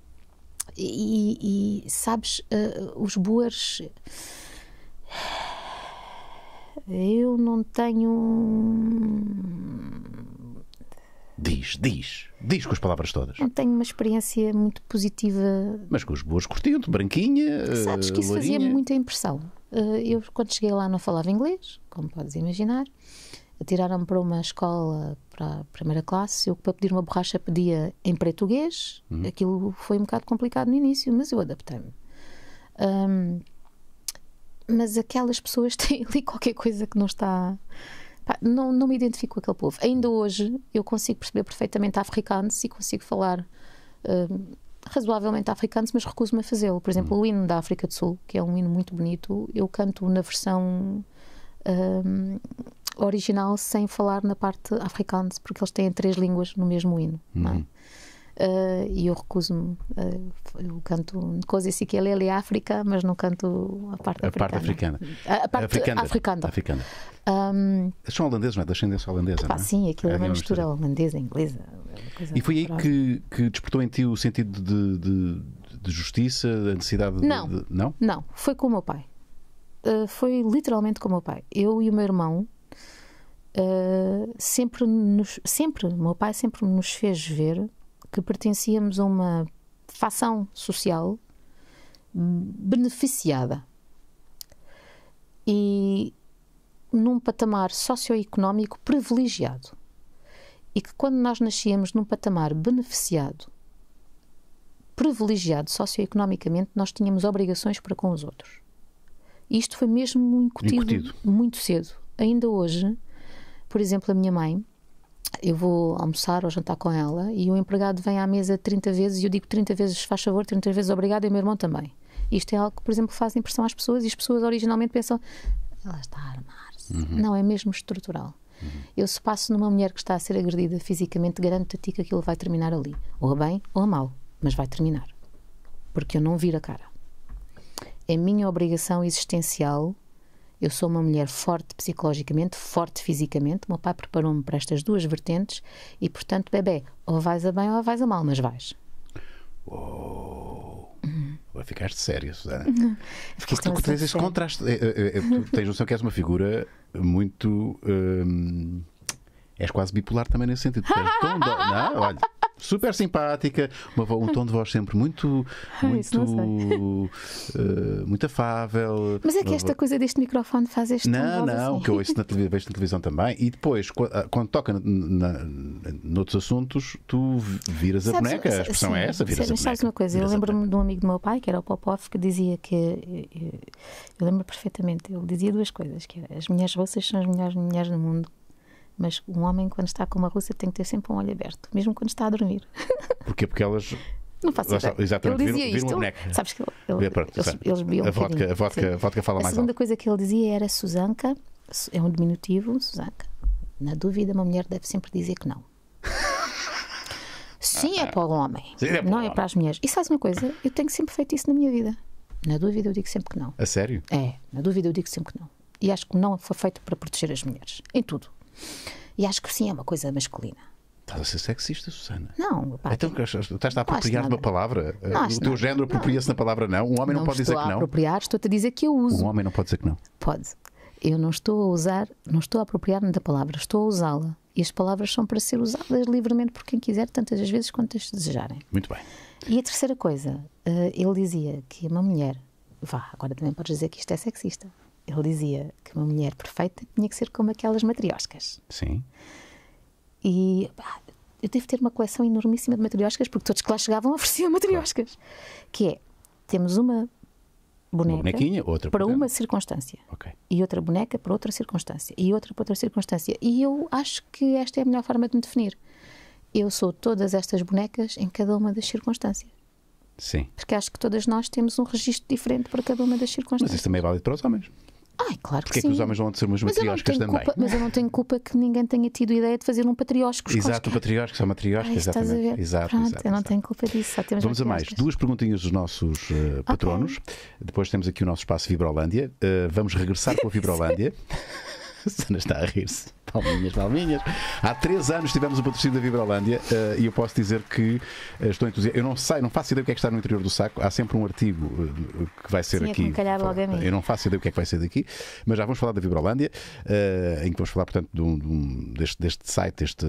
e, e, sabes, uh, os boers eu não tenho. Diz, diz, diz com as palavras todas. Não tenho uma experiência muito positiva. Mas com os boas curtindo, branquinha. Sabes que isso fazia muita impressão. Eh, eu, quando cheguei lá, não falava inglês, como podes imaginar. Tiraram-me para uma escola para a primeira classe. Eu, para pedir uma borracha, pedia em português. Uhum. Aquilo foi um bocado complicado no início, mas eu adaptei-me. Um, mas aquelas pessoas têm ali qualquer coisa que não está. Pá, não, não me identifico com aquele povo. Ainda hoje eu consigo perceber perfeitamente africano e consigo falar uh, razoavelmente africano, mas recuso-me a fazê-lo. Por exemplo, uhum. o hino da África do Sul, que é um hino muito bonito, eu canto na versão. Hum, original sem falar na parte africana, porque eles têm três línguas no mesmo hino. Hum. Eh, e eu recuso-me. Eh, eu canto coisa assim que ele é África, mas não canto a parte a africana. Parte africana. A, a parte africana. africana. africana. Um, são holandeses, não é? Da ascendência holandesa, Ah, não é? Sim, aquilo é uma mistura, holandesa, inglesa. É e foi aí que, que, despertou em ti o sentido de, de, de justiça, a necessidade não, de, de, Não, não. Foi com o meu pai. Uh, foi literalmente com o meu pai. Eu e o meu irmão uh, sempre nos... Sempre, o meu pai sempre nos fez ver que pertencíamos a uma fação social beneficiada. E num patamar socioeconómico privilegiado. E que quando nós nascíamos num patamar beneficiado, privilegiado socioeconomicamente, nós tínhamos obrigações para com os outros. E isto foi mesmo incutido, incutido, muito cedo. Ainda hoje, por exemplo, a minha mãe eu vou almoçar ou jantar com ela e o empregado vem à mesa 30 vezes e eu digo 30 vezes faz favor, 30 vezes obrigado e o meu irmão também. Isto é algo que, por exemplo, faz impressão às pessoas e as pessoas originalmente pensam ela está a armar-se. Uhum. Não, é mesmo estrutural. Uhum. Eu se passo numa mulher que está a ser agredida fisicamente, garanto a ti que aquilo vai terminar ali. Ou a bem ou a mal, mas vai terminar. Porque eu não viro a cara. É minha obrigação existencial eu sou uma mulher forte psicologicamente, forte fisicamente. O meu pai preparou-me para estas duas vertentes e, portanto, bebê, ou vais a bem ou vais a mal, mas vais. Uou. Uhum. Vai ficar Suzana. Susana. Uhum. Porque é tu tens esse contraste. É, é, é, tu tens noção que és uma figura muito. Hum, és quase bipolar também nesse sentido. Tu tens tão. Do... Não, olha super simpática, uma, um tom de voz sempre muito, muito, uh, muito afável. Mas é que esta coisa deste microfone faz este Não, não, assim. que eu ouço na, televisão, vejo na televisão também. E depois, ah, quando toca na, na, noutros assuntos, tu viras sabes, a boneca. A expressão sim, é essa, viras sim, a boneca. sabes uma coisa, eu lembro-me de um amigo do meu pai, que era o Popov, que dizia que. Eu, eh, eh, eu lembro perfeitamente, ele dizia duas coisas: que era, é, as minhas russas são as melhores mulheres do mundo mas um homem, quando está com uma russa, tem que ter sempre um olho aberto, mesmo quando está a dormir. Porquê? Porque elas não faço ideia. Exatamente, ele dizia viram, isto. Viram sabes que ele, ele, pronto, eles, eles a, um vodka, a, vodka, a vodka fala a mais A segunda alto. coisa que ele dizia era Suzanka é um diminutivo, Suzanka Na dúvida, uma mulher deve sempre dizer que não. Sim, ah, é para o homem. Sim, é para não é homem. é para as mulheres. E sabes uma coisa? Eu tenho sempre feito isso na minha vida. Na dúvida, eu digo sempre que não. A sério? É, na dúvida, eu digo sempre que não. E acho que não foi feito para proteger as mulheres. Em tudo. E acho que sim, é uma coisa masculina. Estás a ser sexista, Susana? Não, pá, Então que tipo, estás a apropriar de uma palavra? o teu género apropria-se na palavra não? Um homem não, não pode dizer que não? Não estou a apropriar, estou-te a dizer que eu uso. Um homem não pode dizer que não? Pode. Eu não estou a usar, não estou a apropriar-me da palavra, estou a usá-la. E as palavras são para ser usadas livremente por quem quiser, tantas as vezes quantas desejarem. Muito bem. E a terceira coisa, eh, ele dizia que uma mulher, vá, agora também podes dizer que isto é sexista, ele dizia que uma mulher perfeita tinha que ser como aquelas matrioscas. Sim. E pá, eu devo ter uma coleção enormíssima de matrioscas, porque todos que lá chegavam ofereciam matrioscas. Claro. Que é, temos uma boneca uma outra para uma circunstância. Okay. E outra boneca para outra circunstância. E outra para outra circunstância. E eu acho que esta é a melhor forma de me definir. Eu sou todas estas bonecas em cada uma das circunstâncias. Sim. Porque acho que todas nós temos um registro diferente para cada uma das circunstâncias. Mas isso também é vale para os homens. Ai, claro Porque que sim. Porque é que os homens vão ser umas mas matrioscas também. Culpa, mas eu não tenho culpa que ninguém tenha tido ideia de fazer um patriótico. Exato, patrioscos, patriótico, só matriosca, exatamente. Estás a ver? Exato, Pronto, exato, eu não exato. tenho culpa disso. Só temos Vamos a mais. Duas perguntinhas dos nossos uh, patronos. Okay. Depois temos aqui o nosso espaço Vibrolândia. Uh, vamos regressar com a Vibrolândia. Sana está a rir-se. Palminhas, palminhas. Há três anos tivemos o patrocínio da Vibrolândia uh, e eu posso dizer que eh, estou entusiasmado. Eu não sei, não faço ideia do que é que está no interior do saco. Há sempre um artigo uh, que vai ser Sim, é aqui. Calhar logo a mim. Eu não faço ideia o que é que vai ser daqui, mas já vamos falar da Vibrolândia, uh, em que vamos falar, portanto, de um, de um, deste, deste, site, deste,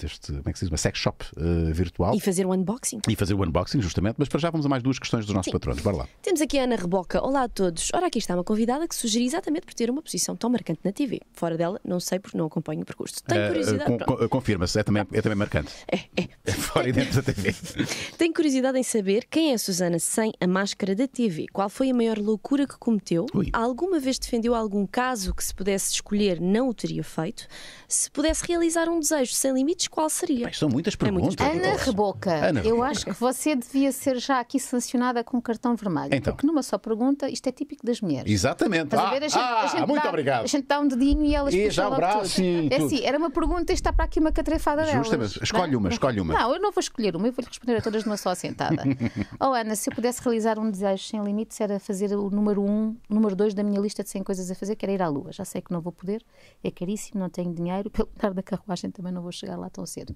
deste, como é que se diz? Uma sex shop virtual. E fazer o um unboxing. E fazer o unboxing, justamente. Mas para já vamos a mais duas questões dos nossos Sim. patronos. Bora lá. Temos aqui a Ana Reboca. Olá a todos. Ora, aqui está uma convidada que sugeri exatamente por ter uma posição tão marcante na TV. Fora dela, não sei por porque não acompanho o percurso. Tenho ah, curiosidade. Uh, Confirma-se, é também, é também marcante. É, é. é fora e dentro da TV. Tenho curiosidade em saber quem é a Susana sem a máscara da TV. Qual foi a maior loucura que cometeu? Ui. Alguma vez defendeu algum caso que, se pudesse escolher, não o teria feito? Se pudesse realizar um desejo sem limites, qual seria? são muitas é perguntas. É muitas... Ana Reboca, Ana eu Reboca. acho que você devia ser já aqui sancionada com cartão vermelho. Então. Porque numa só pergunta, isto é típico das mulheres. Exatamente. Ah, ver, gente, ah, muito dá, obrigado. A gente dá um dedinho e elas e já bravo, Jacinto. É assim, era uma pergunta e está para aqui uma catrefada dela. Justamente, é? escolhe uma, escolhe uma. Não, eu não vou escolher uma, eu vou-lhe responder a todas numa só sentada. oh, Ana, se eu pudesse realizar um desejo sem limites, era fazer o número um, número dois da minha lista de 100 coisas a fazer, que era ir à Lua. Já sei que não vou poder, é caríssimo, não tenho dinheiro, pelo andar da carruagem também não vou chegar lá tão cedo.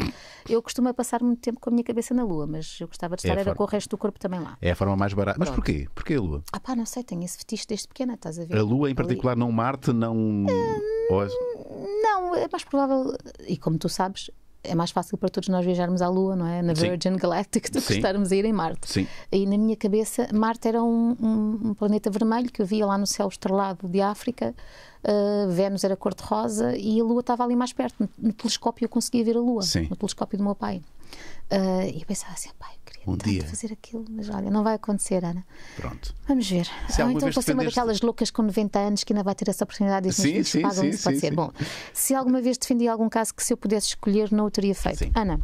Eu costumo passar muito tempo com a minha cabeça na Lua, mas eu gostava de é estar é forma... com o resto do corpo também lá. É a forma mais barata. Mas porquê? Porquê a Lua? Ah pá, não sei, tenho esse fetiche desde pequena, estás a ver? A Lua em particular, Ali. não Marte, não. É... Hum, Ou... Não, é mais provável, e como tu sabes, é mais fácil para todos nós viajarmos à Lua, não é? Na Virgin Sim. Galactic do que estarmos a ir em Marte. Sim. E na minha cabeça, Marte era um, um, um, planeta vermelho que eu via lá no céu estrelado de África, uh, Vênus era cor-de-rosa e a Lua estava ali mais perto. No telescópio eu conseguia ver a Lua, Sim. no telescópio do meu pai. Uh, e pensava assim, pai, eu queria um dia. fazer aquilo, mas olha, não vai acontecer, Ana. Pronto. Vamos ver. Se Ou ah, então estou fosse uma daquelas loucas com 90 anos que ainda vai ter essa oportunidade de sim, sim, pagam sim, sim, pode sim, ser. Sim. Bom, se alguma vez defendi algum caso que se eu pudesse escolher, não o teria feito. Sim. Ana,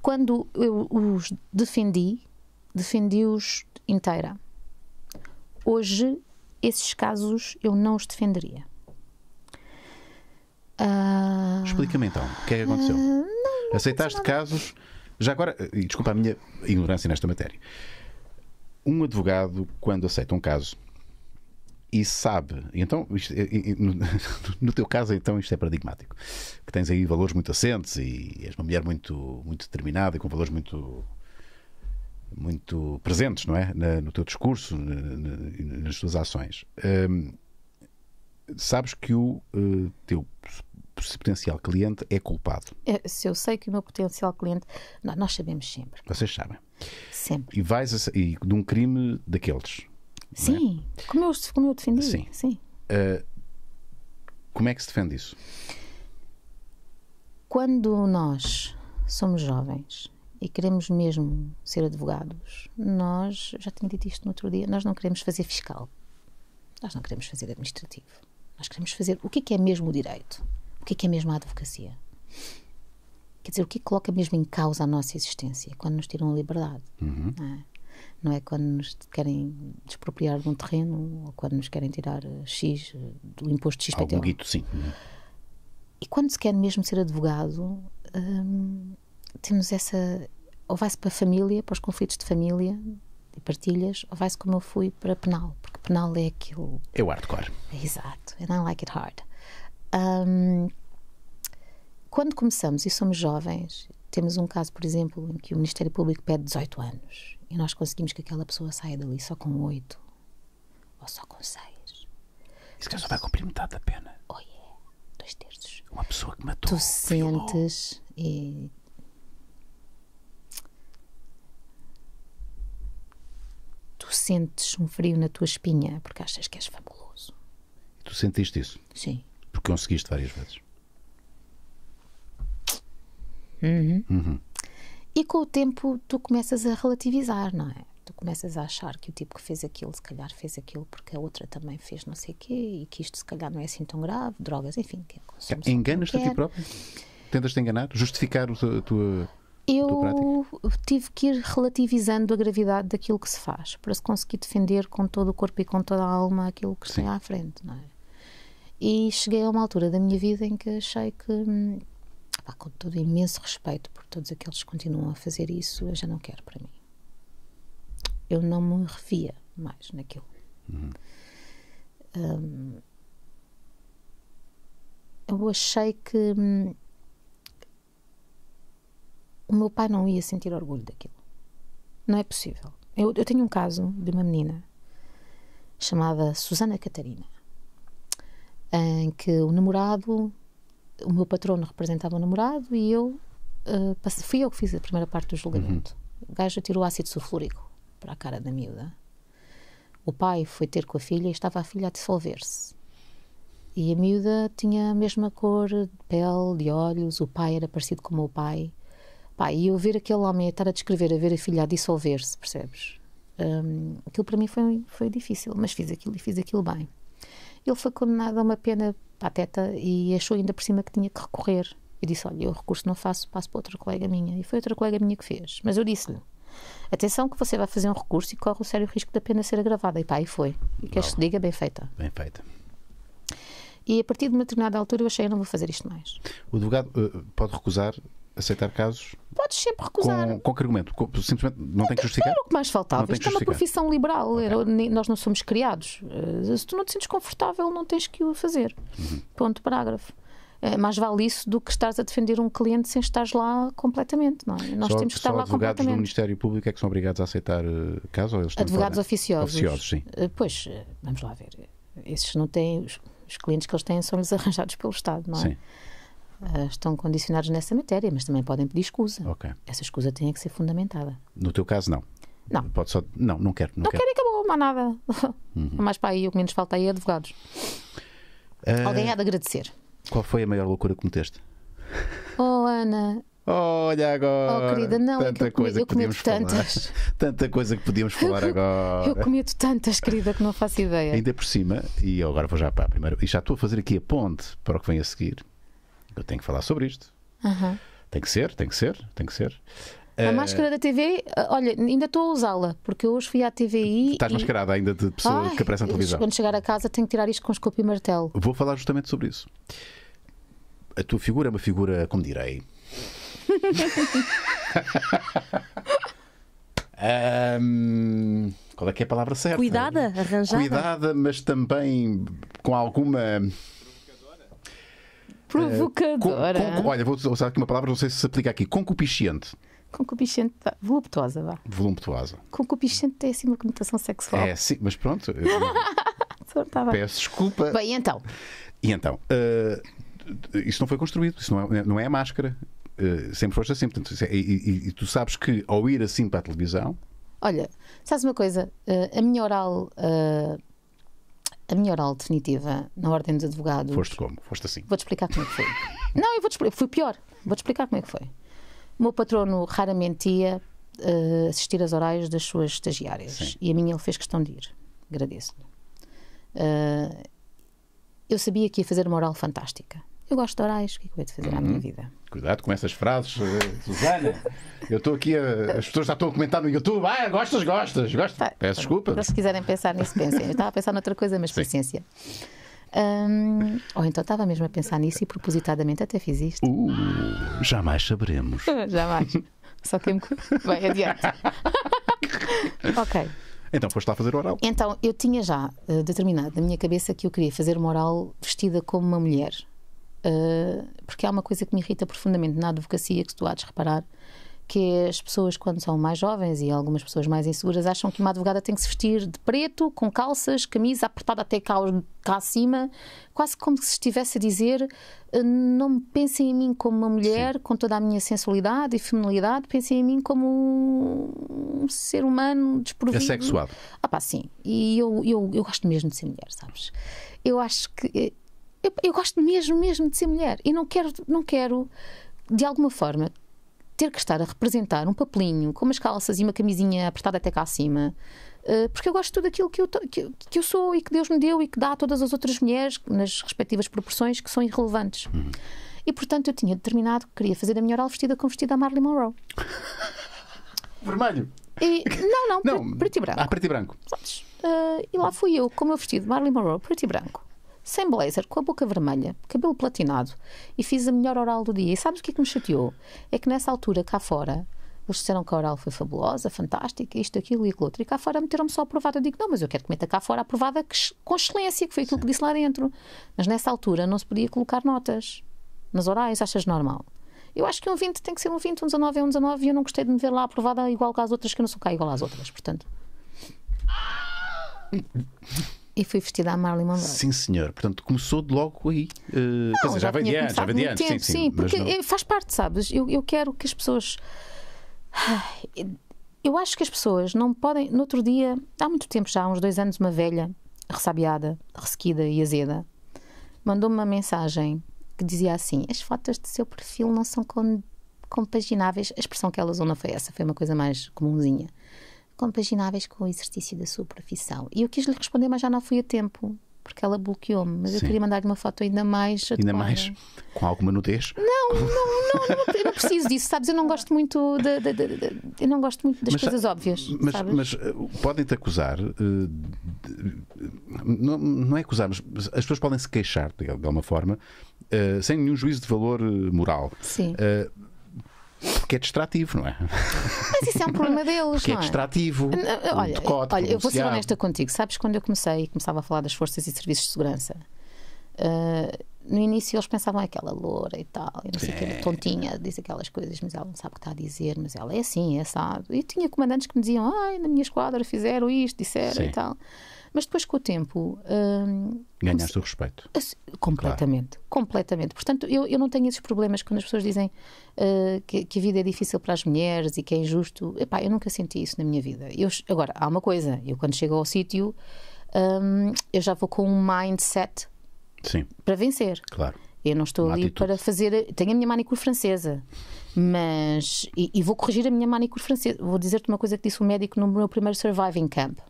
quando eu os defendi, defendi-os inteira. Hoje, esses casos eu não os defenderia. Uh... Explica-me então, o que é que aconteceu? Uh Aceitaste casos. Já agora, e desculpa a minha ignorância nesta matéria. Um advogado, quando aceita um caso e sabe, então, isto, é, no teu caso, então, isto é paradigmático, que tens aí valores muito assentes e és uma mulher muito, muito determinada e com valores muito muito presentes, não é? Na, no teu discurso, na, na, nas tuas ações. Hum, sabes que o uh, teu potencial cliente é culpado? É, se eu sei que o meu potencial cliente. Não, nós sabemos sempre. Vocês sabem. Sempre. E vais a, e de um crime daqueles. É? Sim, é? como, eu, como eu defendi. Sim. Sim. Uh, como é que se defende isso? Quando nós somos jovens e queremos mesmo ser advogados, nós, já tinha dito isto no outro dia, nós não queremos fazer fiscal, nós não queremos fazer administrativo, nós queremos fazer o que é, que é mesmo o direito o que é, que é mesmo a advocacia? Quer dizer, o é que, coloca mesmo em causa a nossa existência? Quando nos tiram a liberdade. Uhum. Não, é? não, é? quando nos querem despropriar de um terreno ou quando nos querem tirar eh, X eh, do imposto X Algum guito, sim. Uhum. E quando se quer mesmo ser advogado, hum, temos essa. Ou vai-se para a família, para os conflitos de família, e partilhas, ou vai-se como eu fui para penal, porque penal é aquilo. É o hardcore. É exato. And I like it hard. Um, quando começamos e somos jovens, temos um caso, por exemplo, em que o Ministério Público pede 18 anos e nós conseguimos que aquela pessoa saia dali só com 8 ou só com 6. Isso que só vai cumprir metade da pena. Oh yeah, dois terços. Uma pessoa que matou. Tu violou. sentes e tu sentes um frio na tua espinha porque achas que és fabuloso. Tu sentiste isso? Sim. Porque conseguiste várias vezes. Uhum. Uhum. E com o tempo tu começas a relativizar, não é? Tu começas a achar que o tipo que fez aquilo, se calhar fez aquilo porque a outra também fez não sei o quê e que isto se calhar não é assim tão grave, drogas, enfim. Que é, é Enganas-te a ti é. próprio? Tentas-te enganar? Justificar a tua. Eu tive que ir relativizando a gravidade daquilo que se faz para se conseguir defender com todo o corpo e com toda a alma aquilo que se tem à frente, não é? E cheguei a uma altura da minha vida em que achei que, hum, pá, com todo imenso respeito por todos aqueles que continuam a fazer isso, eu já não quero para mim. Eu não me refia mais naquilo. Uhum. Um, eu achei que hum, o meu pai não ia sentir orgulho daquilo. Não é possível. Eu, eu tenho um caso de uma menina chamada Susana Catarina em que o namorado, o meu patrono representava o namorado e eu uh, fui eu que fiz a primeira parte do julgamento. Uhum. O gajo tirou ácido sulfúrico para a cara da miúda. O pai foi ter com a filha e estava a filha a dissolver-se. E a miúda tinha a mesma cor de pele, de olhos, o pai era parecido com o meu pai. Pá, e eu ver aquele homem a estar a descrever, a ver a filha a dissolver-se, percebes? Um, aquilo para mim foi, foi difícil, mas fiz aquilo e fiz aquilo bem. Ele foi condenado a uma pena pateta e achou ainda por cima que tinha que recorrer. Eu disse: Olha, eu recurso não faço, passo para outra colega minha. E foi outra colega minha que fez. Mas eu disse-lhe: Atenção, que você vai fazer um recurso e corre o sério risco da pena ser agravada. E pá, e foi. E queres que se diga, bem feita. Bem feita. E a partir de uma determinada altura eu achei: eu não vou fazer isto mais. O advogado uh, pode recusar aceitar casos. Podes sempre recusar. Com, com que argumento? Com, simplesmente não, não tem que então, justificar? Era o que mais faltava. Isto é uma profissão liberal. Okay. Era, nós não somos criados. Eh, se tu não te sentes confortável, não tens que o fazer. Uhum. Ponto, parágrafo. É, mais vale isso do que estares a defender um cliente sem estar lá completamente, não é? Nós só, temos que estar lá completamente. advogados do Ministério Público é que são obrigados a aceitar eh, casos Ou eles advogados oficiosos. Oficiosos, sim. Eh, pois, vamos lá ver. Esses não têm... Os, os clientes que eles têm são-lhes arranjados pelo Estado, não é? Sim. Ah, estão condicionados nessa matéria, mas também podem pedir escusa. Okay. Essa escusa tem que ser fundamentada. No teu caso, não. Não. Pode só... Não, não quero. Não, não quero. quero e acabou, mais nada. Uhum. Mais para aí, o que menos falta aí é advogados. Uh... Alguém há de agradecer. Qual foi a maior loucura que cometeste? Oh, Ana. Olha agora. Oh, querida, não, é tanta coisa eu que podíamos tantas. falar. Tanta coisa que podíamos falar agora. Eu cometo tantas, querida, que não faço ideia. Ainda por cima, e agora vou já para a primeira. E já estou a fazer aqui a ponte para o que vem a seguir eu tenho que falar sobre isto. Uhum. Tem que ser, tem que ser, tem que ser. A eh, máscara da TV, eh, olha, ainda estou a usá-la, porque hoje fui à TVI. Estás e... mascarada ainda de pessoa Ai, que aparece na televisão. Quando chegar a casa, tenho que tirar isto com escopo e martelo. Vou falar justamente sobre isso. A tua figura é uma figura, como direi. um, qual é que é a palavra certa? Cuidada, arranjada. Cuidada, mas também com alguma Provocadora. É, com, com, olha, vou usar aqui uma palavra, não sei se se aplica aqui. Concupiscente. Concupiscente, voluptuosa, vá. Voluptuosa. Concupiscente tem assim uma conotação sexual. É, sim, mas pronto. Eu... tá peço desculpa. Bem, então? E então? Uh, isso não foi construído, isso não é, não é a máscara. Uh, sempre foste assim. Portanto, é, e, e, tu sabes que ao ir assim para a televisão. Olha, sabes uma coisa? Uh, a minha oral a minha oral definitiva na Ordem dos Advogados. Foste como? Foste assim? Vou-te explicar como é que foi. não, eu vou-te explicar. Fui pior. Vou-te explicar como é que foi. O meu patrono raramente ia uh, assistir às orais das suas estagiárias. Sim. E a minha ele fez questão de ir. Agradeço-lhe. Uh, eu sabia que ia fazer uma oral fantástica. Eu gosto de orais, o que é que eu hei fazer uhum. à minha uhum. vida? Cuidado com essas frases, eh, Susana. Eu estou aqui, a, as pessoas já estão a comentar no YouTube. Ah, gostas, gostas, gostas. Peço Peço desculpa. Se quiserem pensar nisso, pensem. Eu estava a pensar noutra coisa, mas Sim. paciência. Hum, ou então estava mesmo a pensar nisso e propositadamente até fiz isto. Uh, jamais saberemos. jamais. Só que eu me. Bem, adiante. ok. Então foste lá fazer oral. Então eu tinha já uh, determinado na minha cabeça que eu queria fazer uma oral vestida como uma mulher. Ah, porque há uma coisa que me irrita profundamente na advocacia, que tu há de reparar, que é as pessoas, quando são mais jovens e algumas pessoas mais inseguras, acham que uma advogada tem que se vestir de preto, com calças, camisa apertada até cá, cá acima, quase como se estivesse a dizer: ah, não pensem em mim como uma mulher, Sim. com toda a minha sensualidade e feminilidade, pensem em mim como um ser humano desprovido. Assexuado. É ah, pá, sim. E eu, eu, eu gosto mesmo de ser mulher, sabes? Eu acho que eh, eu, eu, gosto mesmo, mesmo de ser mulher e não quero, não quero, de alguma forma, ter que estar a representar um papelinho com umas calças e uma camisinha apertada até cá acima. Eh, porque eu gosto de tudo aquilo que eu, que, que, eu sou e que Deus me deu e que dá a todas as outras mulheres nas respectivas proporções que são irrelevantes. Uhum. E portanto eu tinha determinado que queria fazer a melhor oral vestida com vestida a Marilyn Monroe. Vermelho? E, não, não, não, preto e branco. Ah, preto e branco. Uh, e lá fui eu, com o meu vestido Marilyn Monroe, preto e branco sem blazer, com a boca vermelha, cabelo platinado, e fiz a melhor oral do dia. E sabes o que, é que me chateou? É que nessa altura, cá fora, eles disseram que a oral foi fabulosa, fantástica, isto, aquilo e aquilo outro. E cá fora meteram-me só aprovada. Eu digo, não, mas eu quero que meta cá fora aprovada com excelência, que foi aquilo Sim. que disse lá dentro. Mas nessa altura não se podia colocar notas. Nas orais, achas normal? Eu acho que um 20 tem que ser um 20, um 19 é um 19 e eu não gostei de me ver lá aprovada igual às outras, que eu não sou cá igual às outras, portanto. E fui vestida a Marilyn Monroe. Sim, senhor. Portanto, começou de logo aí. Uh, não, dizer, já, vem de anos, já vem de anos. sim, sim, sim porque não... faz parte, sabes? Eu, eu quero que as pessoas. Eu acho que as pessoas não podem. No outro dia, há muito tempo já, há uns dois anos, uma velha, ressabiada, ressequida e azeda, mandou-me uma mensagem que dizia assim: As fotos do seu perfil não são compagináveis. A expressão que ela usou não foi essa, foi uma coisa mais comunzinha compagináveis com o exercício da sua profissão. E eu quis lhe responder, mas já não fui a tempo. Porque ela bloqueou-me, mas Sim. eu queria mandar-lhe uma foto ainda mais. Ainda adequada. mais? Com alguma nudez? Não, não, não, não, eu não preciso disso, sabes? Eu não gosto muito, de, de, de, eu não gosto muito das mas, coisas óbvias. Mas, mas eh, podem-te acusar, eh, não, não é acusar, mas as pessoas podem se queixar de alguma forma, eh, sem nenhum juízo de valor moral. Sim. Uh, porque é distrativo, não é? Mas isso é um problema deles, Porque é não é? é distrativo. olha, um decote, olha eu vou ser honesta contigo. Sabes quando eu comecei e começava a falar das forças e serviços de segurança? Uh, no início eles pensavam é aquela loura e tal, e não sei o que, é. tontinha, diz aquelas coisas, mas ela não sabe o que está a dizer, mas ela é assim, é sabe. E tinha comandantes que me diziam, ai, na minha esquadra fizeram isto, disseram Sim. e tal. Mas depois, com o tempo. Hum, Ganhaste o respeito. Ah, completamente, claro. completamente. Portanto, eu, eu não tenho esses problemas quando as pessoas dizem uh, que, que, a vida é difícil para as mulheres e que é injusto. Epá, eu nunca senti isso na minha vida. Eu, agora, há uma coisa, eu quando chego ao sítio, hum, eu já vou com um mindset Sim. para vencer. Claro. Eu não estou uma ali atitude. para fazer. Tenho a minha manicure francesa, mas. E, e vou corrigir a minha manicure francesa. Vou dizer-te uma coisa que disse o um médico no meu primeiro surviving camp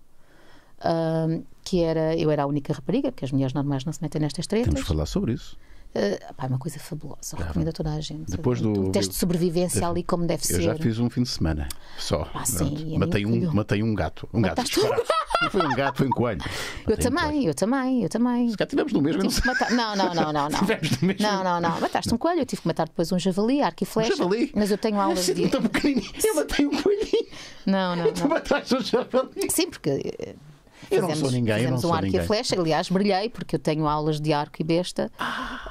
uh, que era, eu era a única rapariga, porque as mulheres normais não se metem nestas tretas. Temos de falar sobre isso. Uh, pá, é uma coisa fabulosa, claro. recomendo a toda a gente. Depois do um teste de sobrevivência ali, como deve eu ser. Eu já fiz um fim de semana só. Ah, sim, é matei, um, matei um gato. Um Mataste gato. não foi um gato, foi um coelho. Eu também, um coelho. eu também, eu também. Se cá tivemos no mesmo. não, matar... não, não, não, não. não. tivemos no mesmo. Não, não, não. Mataste um coelho, eu tive que matar depois um javali, arco e flecha. Um javali? Mas eu tenho aulas de. Eu matei um coelhinho. Não, não. E tu não. mataste um javali. Sim, porque eh, eu fizemos, não sou ninguém. Fizemos eu não um arco ninguém. e flecha, aliás, brilhei, porque eu tenho aulas de arco e besta ah.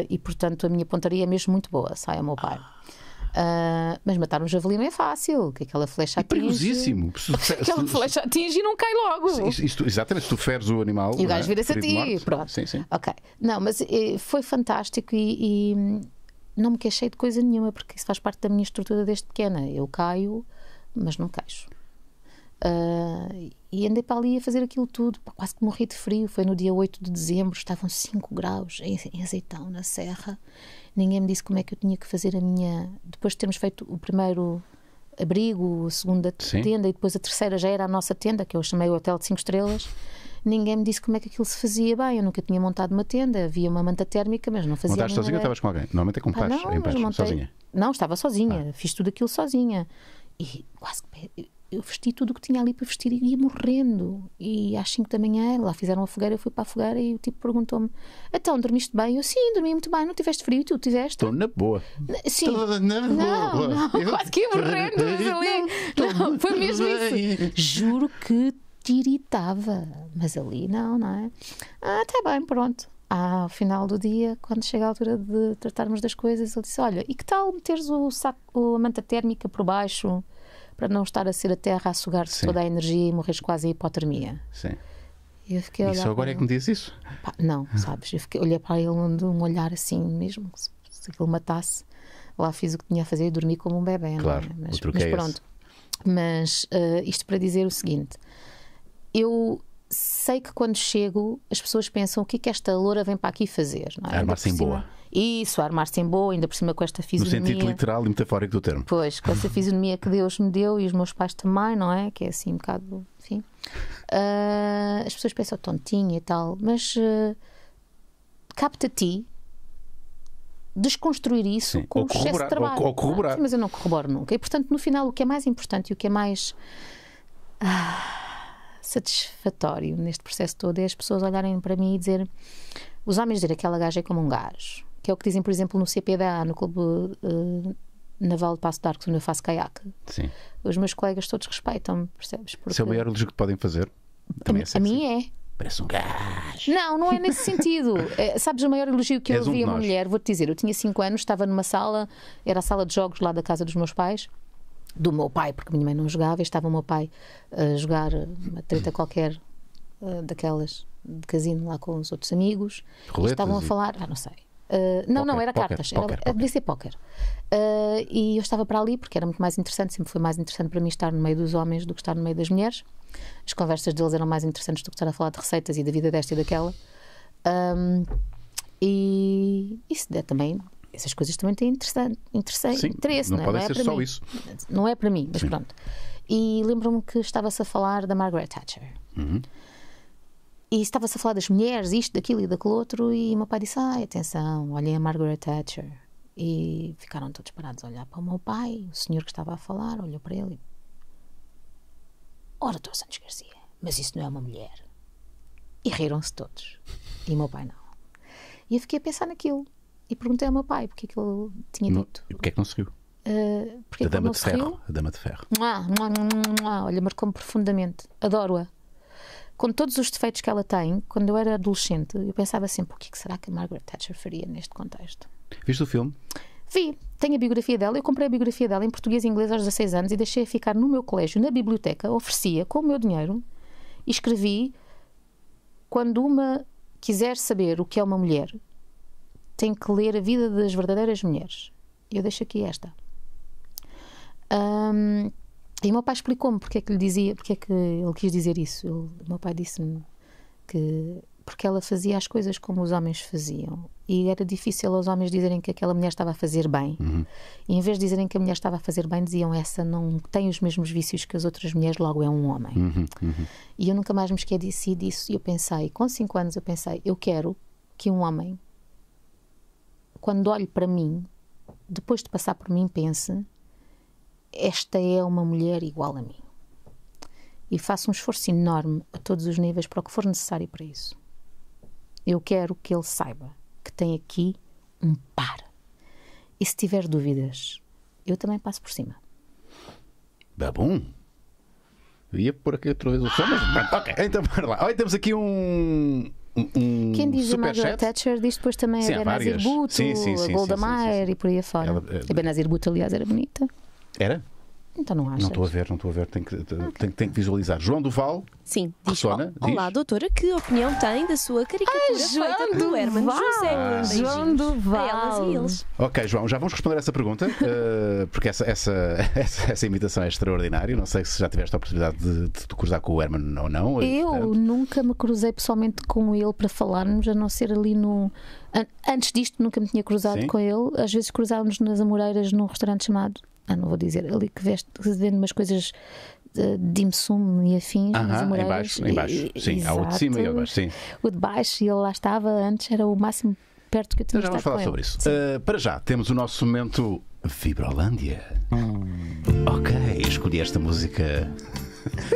uh, uh, e, portanto, a minha pontaria é mesmo muito boa, sai ao meu ah. pai. Ah. Uh, mas matar um javelino é fácil, que aquela flecha é perigosíssimo. aquela flecha atinge e não cai logo. Isto, isto, exatamente, se tu feres o animal. E o é? gajo vira-se a ti. Pronto. Sim, sim. Ok. Não, mas eh, foi fantástico e, e não me queixei de coisa nenhuma, porque isso faz parte da minha estrutura desde pequena. Eu caio, mas não queixo. Uh, e andei para ali a fazer aquilo tudo, quase que morri de frio. Foi no dia 8 de dezembro, estavam 5 graus em, em azeitão, na serra. Ninguém me disse como é que eu tinha que fazer a minha. Depois de termos feito o primeiro abrigo, a segunda Sim. tenda e depois a terceira já era a nossa tenda, que eu chamei o Hotel de 5 Estrelas. Ninguém me disse como é que aquilo se fazia bem. Eu nunca tinha montado uma tenda, havia uma manta térmica, mas não fazia Montaste sozinha ou estavas com alguém? Normalmente é com ah, pais, ah, não, em pais, montei... sozinha. Não, estava sozinha, ah. fiz tudo aquilo sozinha. E quase que eu vesti tudo o que tinha ali para vestir e ia morrendo. E às 5 da manhã, lá fizeram a fogueira, eu fui para a fogueira e o tipo perguntou-me: Então, dormiste bem? Eu, sim, dormi muito bem, não tiveste frio, tu tiveste? Estou na boa. Sim. Estou na boa. Não, não, eu... quase que ia morrendo, mas ali. Não, não, foi mesmo isso. Juro que te irritava, mas ali não, não é? Ah, está bem, pronto. Ah, ao final do dia, quando chega a altura de tratarmos das coisas, ele disse: Olha, e que tal meteres o saco, a manta térmica por baixo? para não estar a ser a terra a sugar-se toda a energia e morres quase em hipotermia. Sim. Eu fiquei e só agora é que me diz isso? Pá, não, sabes? Eu fiquei, olhei para ele de um olhar assim mesmo, se, ele matasse. Lá fiz o que tinha a fazer e dormi como um bebê. É? Claro, é? mas, mas, pronto. mas uh, eh, isto para dizer o seguinte: eu sei que quando chego as pessoas pensam o que é que esta loura vem para aqui fazer. É? Armar-se em boa. Isso, armar-se em boa, ainda por cima com esta fisionomia. No sentido literal e metafórico do termo. Pois, com essa fisionomia que Deus me deu e os meus pais também, não é? Que é assim um bocado. Enfim. Uh, ah, as pessoas pensam oh, tontinha e tal, mas uh, ah, capta-ti desconstruir isso Sim, com o excesso de trabalho. Ou, ou corroborar. Sim, mas eu não corroboro nunca. E portanto, no final, o que é mais importante e o que é mais. Ah satisfatório neste processo todo é as pessoas olharem para mim e dizer os homens dizer aquela gaja é como um gajo, que é o que dizem, por exemplo, no CPDA, no Clube uh, Naval de Passo de Arcos, onde eu faço caiaque. Os meus colegas todos respeitam-me, percebes? Porque... é o maior elogio que podem fazer. Também a, é a mim é. Parece um gajo. Não, não é nesse sentido. É, sabes o maior elogio que eu ouvi um a uma mulher? Vou-te dizer, eu tinha 5 anos, estava numa sala, era a sala de jogos lá da casa dos meus pais do meu pai, porque a minha mãe não jogava, e estava o meu pai a jogar uma treta qualquer uh, daquelas de casino lá com os outros amigos. Roletas estavam a falar, ah, não sei. Uh, não, não, era cartas, era, podia ser póquer. Uh, e eu estava para ali porque era muito mais interessante, sempre foi mais interessante para mim estar no meio dos homens do que estar no meio das mulheres. As conversas deles eram mais interessantes do que estar a falar de receitas e da vida desta e daquela. Um, e, isso também, essas coisas também têm interessante, Sim, interesse, não, não é? Pode não é ser só mim. isso. Não é para mim, mas Sim. pronto. E lembro-me que estava-se a falar da Margaret Thatcher. Uhum. E estava-se a falar das mulheres, isto, daquilo e daquele outro, e o meu pai disse: Ai, atenção, olhem a Margaret Thatcher. E ficaram todos parados a olhar para o meu pai, o senhor que estava a falar, olhou para ele. Ora, estou Santos Garcia, mas isso não é uma mulher. E riram-se todos. E o meu pai não. E eu fiquei a pensar naquilo. E perguntei ao meu pai porque é que ele tinha não, hum, dito. E porque é que não seguiu? Uh, a, dama de ferro, a Dama de Ferro. Mua, mua, mua, olha, marcou-me profundamente. Adoro-a. Com todos os defeitos que ela tem, quando eu era adolescente, eu pensava sempre: o que, é que será que a Margaret Thatcher faria neste contexto? Viste o filme? Vi, tenho a biografia dela. Eu comprei a biografia dela em português e inglês aos 16 anos e deixei-a ficar no meu colégio, na biblioteca. Oferecia com o meu dinheiro e escrevi: quando uma quiser saber o que é uma mulher, tem que ler A Vida das Verdadeiras Mulheres. Eu deixo aqui esta. Um, e o meu pai explicou-me porque é que lhe dizia, porque é que ele quis dizer isso. o meu pai disse-me que porque ela fazia as coisas como os homens faziam e era difícil aos homens dizerem que aquela mulher estava a fazer bem. Uhum. E em vez de dizerem que a mulher estava a fazer bem, diziam essa não tem os mesmos vícios que as outras mulheres, logo é um homem. Uhum. Uhum. E eu nunca mais me esqueci disso. E eu pensei, com 5 anos, eu pensei, eu quero que um homem quando olho para mim, depois de passar por mim, pense: esta é uma mulher igual a mim. E faço um esforço enorme a todos os níveis para o que for necessário para isso. Eu quero que ele saiba que tem aqui um par. E se tiver dúvidas, eu também passo por cima. Dá tá bom. ia por aqui outra vez o som, mas. Ok, então bora lá. Olha, temos aqui um, um Quem diz a Margaret chat? Thatcher diz depois também sim, a Benazir Bhutto, sim, a Golda Meir e por aí afora. Ela, a eh, Benazir Bhutto, aliás, era bonita. Era? Então não achas? Não estou a ver, não estou a ver. Tenho que, okay. tenho, tenho que visualizar. João Duval, Sim, diz, Sona, né? diz. Olá, doutora, que opinião tem da sua caricatura Ai, João feita Herman José? Ah. João Duval. Elas e eles. Ok, João, já vamos responder essa pergunta, eh, porque essa, essa, essa, essa, imitação é extraordinária. Não sei se já tiveste a oportunidade de, te cruzar com o Herman ou não. Eh, Eu portanto... nunca me cruzei pessoalmente com ele para falarmos, a não ser ali no. Antes disto, nunca me tinha cruzado Sim. com ele. Às vezes cruzávamos nas Amoreiras num restaurante chamado ah, não vou dizer, ali que, veste, se vende umas coisas dim sum e afins. Uh -huh, em baixo, em baixo. Sim, exato, há o de cima e o de baixo. Sim. O de baixo, e ele lá estava, antes era o máximo perto que eu tinha então, Já vamos falar sobre isso. Uh, para já, temos o nosso momento Fibrolândia. Hum. Ok, escolhi esta música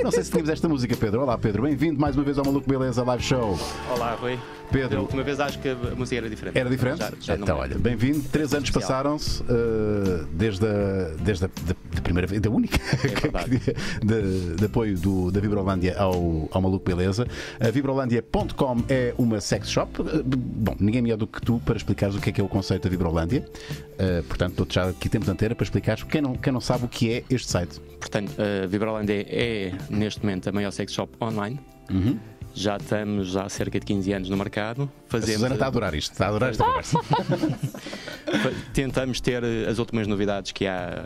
não sei se tínhamos esta música, Pedro. Olá, Pedro. Bem-vindo mais uma vez ao Maluco Beleza Live Show. Olá, Rui. Pedro. Da última vez acho que a música era diferente. Era diferente? Já, já então, olha, bem-vindo. Três anos passaram-se uh, desde a, desde a de, de primeira vez, da única, é de, de, apoio do, da Vibrolândia ao, ao Maluco Beleza. A Vibrolândia.com é uma sex shop. Eh, bom, ninguém é melhor do que tu para explicares o que é que é o conceito da Vibrolândia. Eh, portanto, estou te já aqui tempo de anteira para explicar quem não, quem não sabe o que é este site. Portanto, uh, Vibraland é, é, neste momento a maior sex shop online. Uhum. Já estamos há cerca de 15 anos no mercado. Fazemos... A Susana está a adorar isto, está a adorar esta conversa. Tentamos ter eh, as últimas novidades que há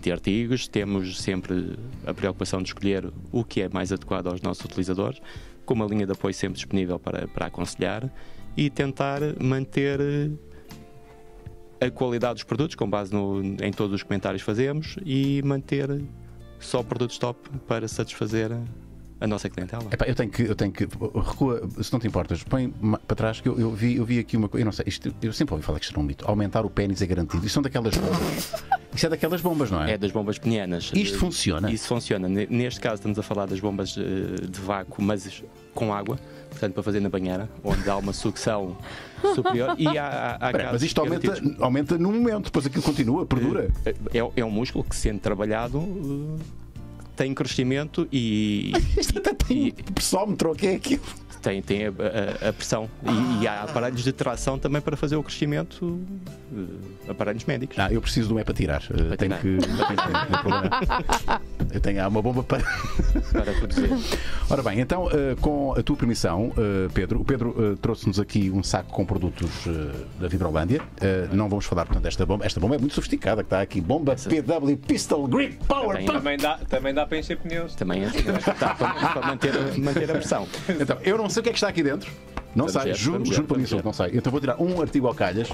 de artigos, temos sempre a preocupação de escolher o que é mais adequado aos nossos utilizadores, com uma linha de apoio sempre disponível para, para aconselhar e tentar manter a qualidade dos produtos, com base no, em todos os comentários que fazemos, e manter só produtos top para satisfazer a nossa clientela. Epá, eu tenho que, eu tenho que recua, se não te importas, põe para trás que eu, eu vi, eu vi aqui uma coisa, eu não sei, isto, eu sempre ouvi falar que isto era um mito. Aumentar o pênis é garantido. Isto são daquelas coisas. Isso é daquelas bombas, não é? É das bombas penianas. Isto funciona? Isso funciona. Neste caso estamos a falar das bombas eh, de vácuo, mas com água, portanto para fazer na banheira, onde há uma sucção superior e há, há, há Pera, Mas isto aumenta, aumenta no momento, depois aquilo continua, perdura. É, é, é um músculo que sendo trabalhado tem crescimento e. Isto até tem e, pressómetro, o que é aquilo? tem, tem a, a, a pressão e, e, há aparelhos de tração também para fazer o crescimento, uh, aparelhos médicos. Ah, eu preciso de um é para tirar. uh, tenho que. eu tenho há uma bomba para. para produzir. Ora bem, então, uh, com a tua permissão, Pedro, o Pedro trouxe-nos aqui um saco com produtos da Vibrolândia. não vamos falar, portanto, desta bomba. Esta bomba é muito sofisticada, que está aqui. Bomba Essa... PW Pistol Grip Power Também, também dá, também dá para encher pneus. Também é, dá para, para manter, manter a pressão. Então, eu não sei o que é que está aqui dentro. Não sei, juro, juro ver, por isso, não sei. Então vou tirar um artigo ao calhas.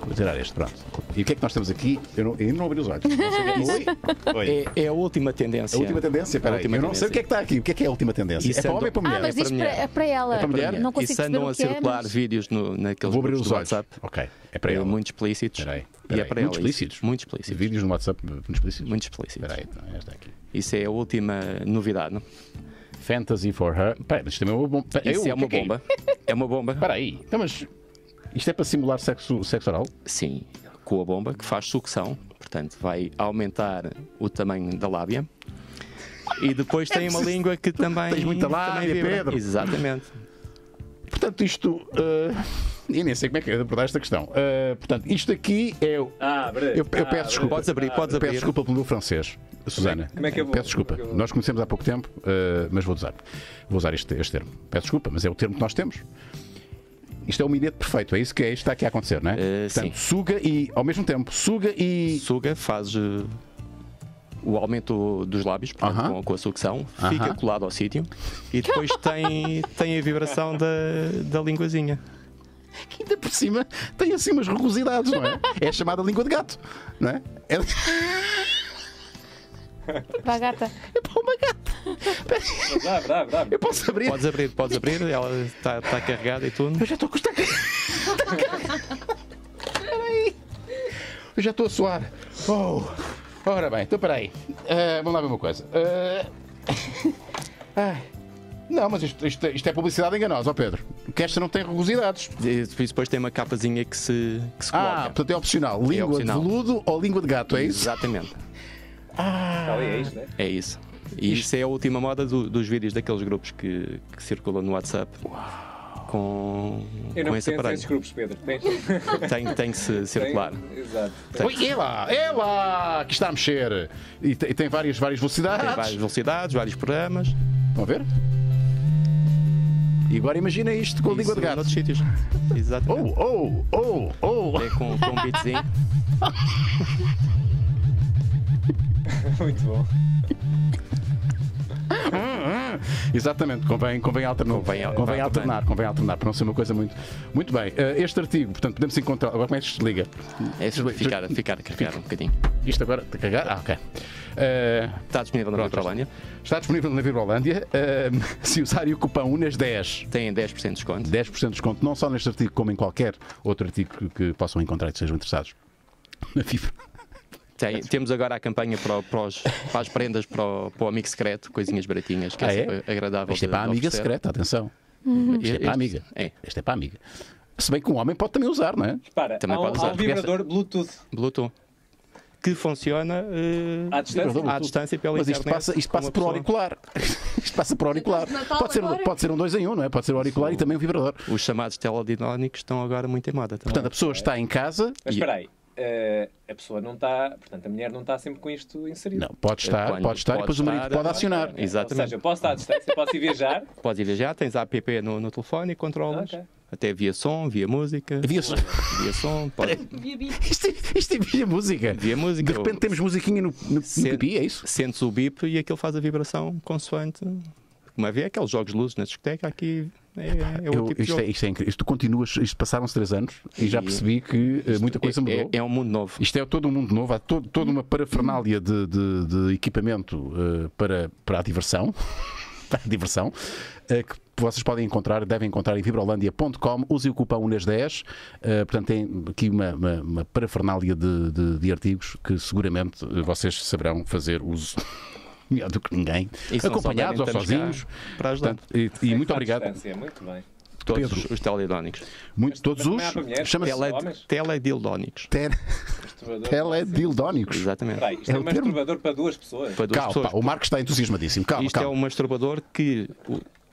Vou tirar este, pronto. E o que é que nós temos aqui? Eu não, eu não abri os olhos. É, é, é, a última tendência. A última tendência, peraí. Eu não tendência. sei o que é que está aqui. O que é que é a última tendência? Isso é para andam... É homem ou para mulher? Ah, mas é para, para, é para ela. É para mulher? Não consigo Isso andam a circular é, mas... vídeos no, naqueles Vou abrir os olhos. Ok. É para ela. Muito explícitos. Peraí. Peraí. E é para muito ela. Explícitos. Muito explícitos. Vídeos no WhatsApp muito explícitos. Muito explícitos. Peraí, então, esta aqui. Isso é a última novidade, não? Fantasy for Her. Pera, isto também é uma bomba. Isso eu, é uma é é? bomba. É, é uma bomba. Espera aí. Então, mas isto é para simular sexo, sexo oral? Sim, com a bomba que faz sucção. Portanto, vai aumentar o tamanho da lábia. E depois é tem uma língua que também. Tens muita lábia, Pedro. Exatamente. Portanto, isto. Uh... E nem sei como é que é de abordar esta questão. Uh, portanto, isto aqui é. o ah, Abre, eu, eu peço abre. Ah, desculpa. Podes abrir, podes abrir. Peço desculpa pelo meu francês, é Susana. Como é que eu vou? Peço desculpa. Vou? É nós conhecemos há pouco tempo, uh, mas vou usar. Vou usar este, este termo. Peço desculpa, mas é o termo que nós temos. Isto é o minete perfeito, é isso que é, está aqui a acontecer, não é? Uh, Portanto, sim. suga e, ao mesmo tempo, suga e. Suga, faz uh, o aumento dos lábios portanto, uh -huh. com, com, a sucção, -huh. fica colado ao sítio e depois tem, tem a vibração da, da linguazinha que ainda por cima tem assim umas rugosidades, não é? É a chamada língua de gato, não é? é... Para a gata. É para uma gata. Dá, dá, dá. Eu posso abrir? Podes abrir, podes abrir. Ela está tá carregada e tudo. Eu já estou a custar. Está carregada. aí. Eu já estou a suar. Oh. Ora bem, então espera aí. Uh, eh, vamos lá ver uma coisa. Uh... Ai. Não, mas isto, isto, é, isto é publicidade enganosa, oh Pedro. Que esta não tem rugosidades. E depois tem uma capazinha que se, que se ah, coloca. Ah, portanto é opcional. É língua é opcional. de veludo ou língua de gato, é isso? Exatamente. Ah, então é isso, né? É isso. E isto... isso é a última moda do, dos vídeos daqueles grupos que, que circulam no WhatsApp. Uau com, eu não com esse Esses grupos, Pedro. Tem, tem que se circular. exato. Oi, lá, lá que está a mexer. E tem, várias, várias velocidades. Tem várias velocidades, vários programas. Estão a ver? E agora imagina isto com a língua de gato. Noutros sítios. Exatamente. Oh, oh, oh, oh. É com, com um beatzinho. Muito bom. Hum, hum. Exatamente, convém, convém, alternar, convém, convém alternar, convém alternar, para não ser uma coisa muito. Muito bem, uh, este artigo, portanto, podemos encontrar. Agora como é que se é desliga? É ficar, ficar, carregar um bocadinho. Isto agora, carregar? Ah, ok. Uh, está disponível na Vibrolândia. Está disponível na Vibrolândia. Uh, eh, se usarem o cupão UNAS10, têm 10% de desconto. 10% de desconto, não só neste artigo, como em qualquer outro artigo que, que possam encontrar e que sejam interessados na FIFA. Tem, temos agora a campanha para, para, os, para as prendas para o, para o, amigo secreto, coisinhas baratinhas, que ah, é, é agradável. Isto é para a amiga secreta, atenção. Uhum. Isto é para a amiga. É. Isto é para a amiga. Se bem que um homem pode também usar, não é? Para, também há, pode usar. Há um vibrador Essa... Bluetooth. Bluetooth. Que funciona uh... à, distância? à distância pela Mas isto passa, isto passa por pessoa... auricular. isto passa por auricular. Então, pode ser, pode ser um dois em um, não é? Pode ser o auricular e também o vibrador. Os chamados teledinónicos estão agora muito em moda. Também. Portanto, a pessoa está em casa. Mas espera aí. Uh, a pessoa não está, portanto, a mulher não está sempre com isto inserido. Não, pode eh, estar, pode estar, pode e depois estar, o marido pode acionar. É. Exatamente. Ou seja, posso estar à distância, posso ir viajar. Podes ir viajar, tens a app no, no telefone e controlas. Okay. Até via som, via música. Via som. Via som. Pode... Via Isto, é, isto é via música. Via música. De repente temos musiquinha no, no, Sente, no pipi, é isso? Sentes o bip e aquilo faz a vibração consoante. Como havia é, aqueles jogos de luzes na discoteca, aqui é, é, é eu, tipo isto, é, isto, é, incrível. Isto continuas, isto passaram-se três anos e já percebi que eh, muita coisa é, é, mudou. É, um mundo novo. Isto é todo um mundo novo, há todo, toda uma parafernália de, de, de equipamento uh, para, para a diversão. para a diversão, uh, que vocês podem encontrar, devem encontrar em vibrolândia.com. Use o cupom unes 10 Uh, portanto, tem aqui uma, uma, uma parafernália de, de, de artigos que seguramente vocês saberão fazer uso melhor do que ninguém, e acompanhados ou sozinhos. Para ajudar. Portanto, e, e muito obrigado. Muito bem. Todos Pedro. os teledónicos. Muito, todos os. Chama-se teledildónicos. Tele... Teledildónicos. Exatamente. Peraí, isto é, é um masturbador para duas pessoas. Para duas calma, pessoas. Pá, o Marcos está entusiasmadíssimo. Calma, isto é calma. é um masturbador que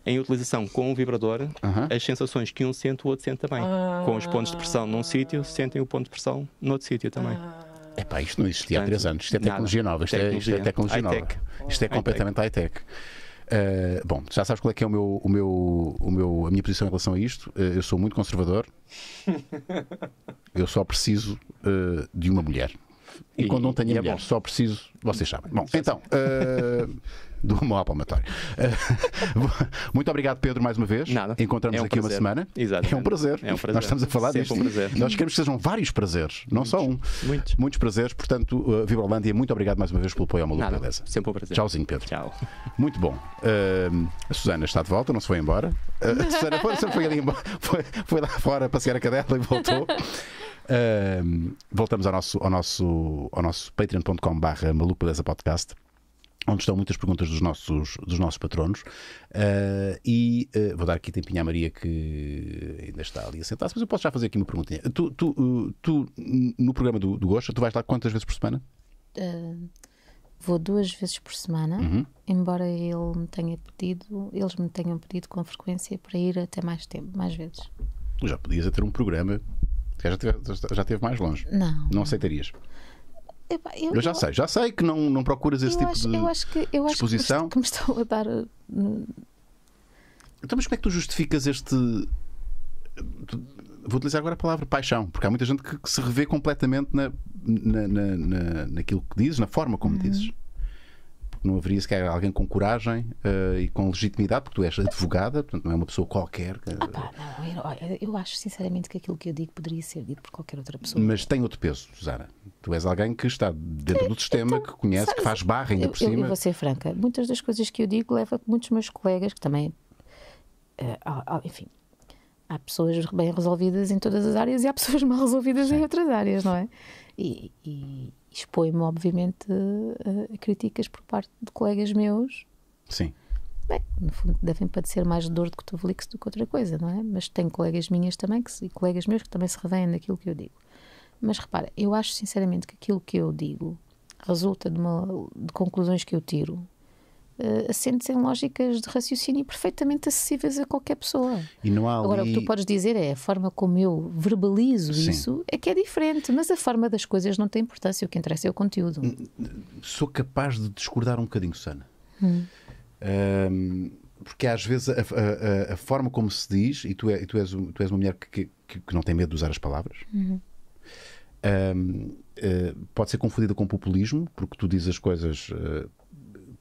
em utilização com um vibrador, uh -huh. as sensações que um sente, o outro sente também. Ah. Com os pontos de pressão num sítio, sentem o ponto de pressão noutro sítio também. Ah. É pá, isto não existia Portanto, há 3 anos. Isto é tecnologia nada. nova. Isto, é- tecnologia. É, isto é tecnologia nova. Isto é completamente high-tech. Uh, bom, já sabes qual é que é o meu, o meu, o meu, a minha posição em relação a isto. Uh, eu sou muito conservador. eu só preciso uh, de uma mulher. E, e, quando não tenho é mulher, é só preciso. Vocês sabem. Bom, então. do Palmatório. Eh, muito obrigado, Pedro, mais uma vez. Nada. Encontramos é um aqui prazer. uma semana. É um prazer. É um prazer. Nós estamos a falar Sempre disto. Um prazer. Nós queremos que sejam vários prazeres, não muitos, só um. Muitos. Muitos prazeres. Portanto, uh, eh, Vibrolândia, muito obrigado mais uma vez pelo apoio ao Maluco Beleza. Sempre um prazer. Tchauzinho, Pedro. Tchau. Muito bom. Uh, a Susana está de volta, não se foi embora. Uh, a Susana foi, foi ali embora. Foi, foi lá fora passear a cadela e voltou. Uh, voltamos ao nosso, ao nosso, ao nosso patreon.com/barra maluco beleza podcast onde estão muitas perguntas dos nossos, dos nossos patronos. Uh, e uh, vou dar aqui tempinho à Maria, que ainda está ali a sentar-se, mas eu posso já fazer aqui uma perguntinha. Tu, tu, uh, tu no programa do, do tu vais lá quantas vezes por semana? vou duas vezes por semana, uhum. embora ele me tenha pedido, eles me tenham pedido com frequência para ir até mais tempo, mais vezes. Já podias ter um programa, já teve, já teve mais longe. Não. Não aceitarias? Eu, eu já eu, sei, já sei que não, não procuras esse tipo acho, de eu acho que, eu acho exposição. Que me estão a dar. Uh, então, mas como é que tu justificas este. Vou utilizar agora a palavra paixão, porque há muita gente que, que se revê completamente na, na, na, na, naquilo que dizes, na forma como uhum. dizes não haveria sequer alguém com coragem uh, e com legitimidade, porque tu és advogada, portanto não é uma pessoa qualquer. Ah, pá, não, eu, eu, acho sinceramente que aquilo que eu digo poderia ser dito por qualquer outra pessoa. Mas tem outro peso, Zara. Tu és alguém que está dentro é, do sistema, então, que conhece, sabes, que faz barra ainda eu, por cima. Eu, eu vou ser franca. Muitas das coisas que eu digo leva que muitos meus colegas, que também. Uh, enfim, há pessoas bem resolvidas em todas as áreas e há pessoas mal resolvidas Sim. em outras áreas, não é? e, expõe-me, obviamente, a, eh, críticas por parte de colegas meus. Sim. Bem, no fundo, devem padecer mais dor de cotoveliques do que outra coisa, não é? Mas tenho colegas minhas também que, e colegas meus que também se revêem naquilo que eu digo. Mas repara, eu acho sinceramente que aquilo que eu digo resulta de, uma, de conclusões que eu tiro uh, assentes em lógicas de raciocínio perfeitamente acessíveis a qualquer pessoa. Agora, ali... o que tu podes dizer é a forma como eu verbalizo Sim. isso é que é diferente, mas a forma das coisas não tem importância. O que interessa é o conteúdo. Hum, sou capaz de discordar um bocadinho, Sana. Hum. Um, porque às vezes a, a, a, forma como se diz, e tu, é, tu, és, tu és uma mulher que, que, que, não tem medo de usar as palavras, uhum. um, uh, eh, pode ser confundida com populismo, porque tu dizes as coisas uh,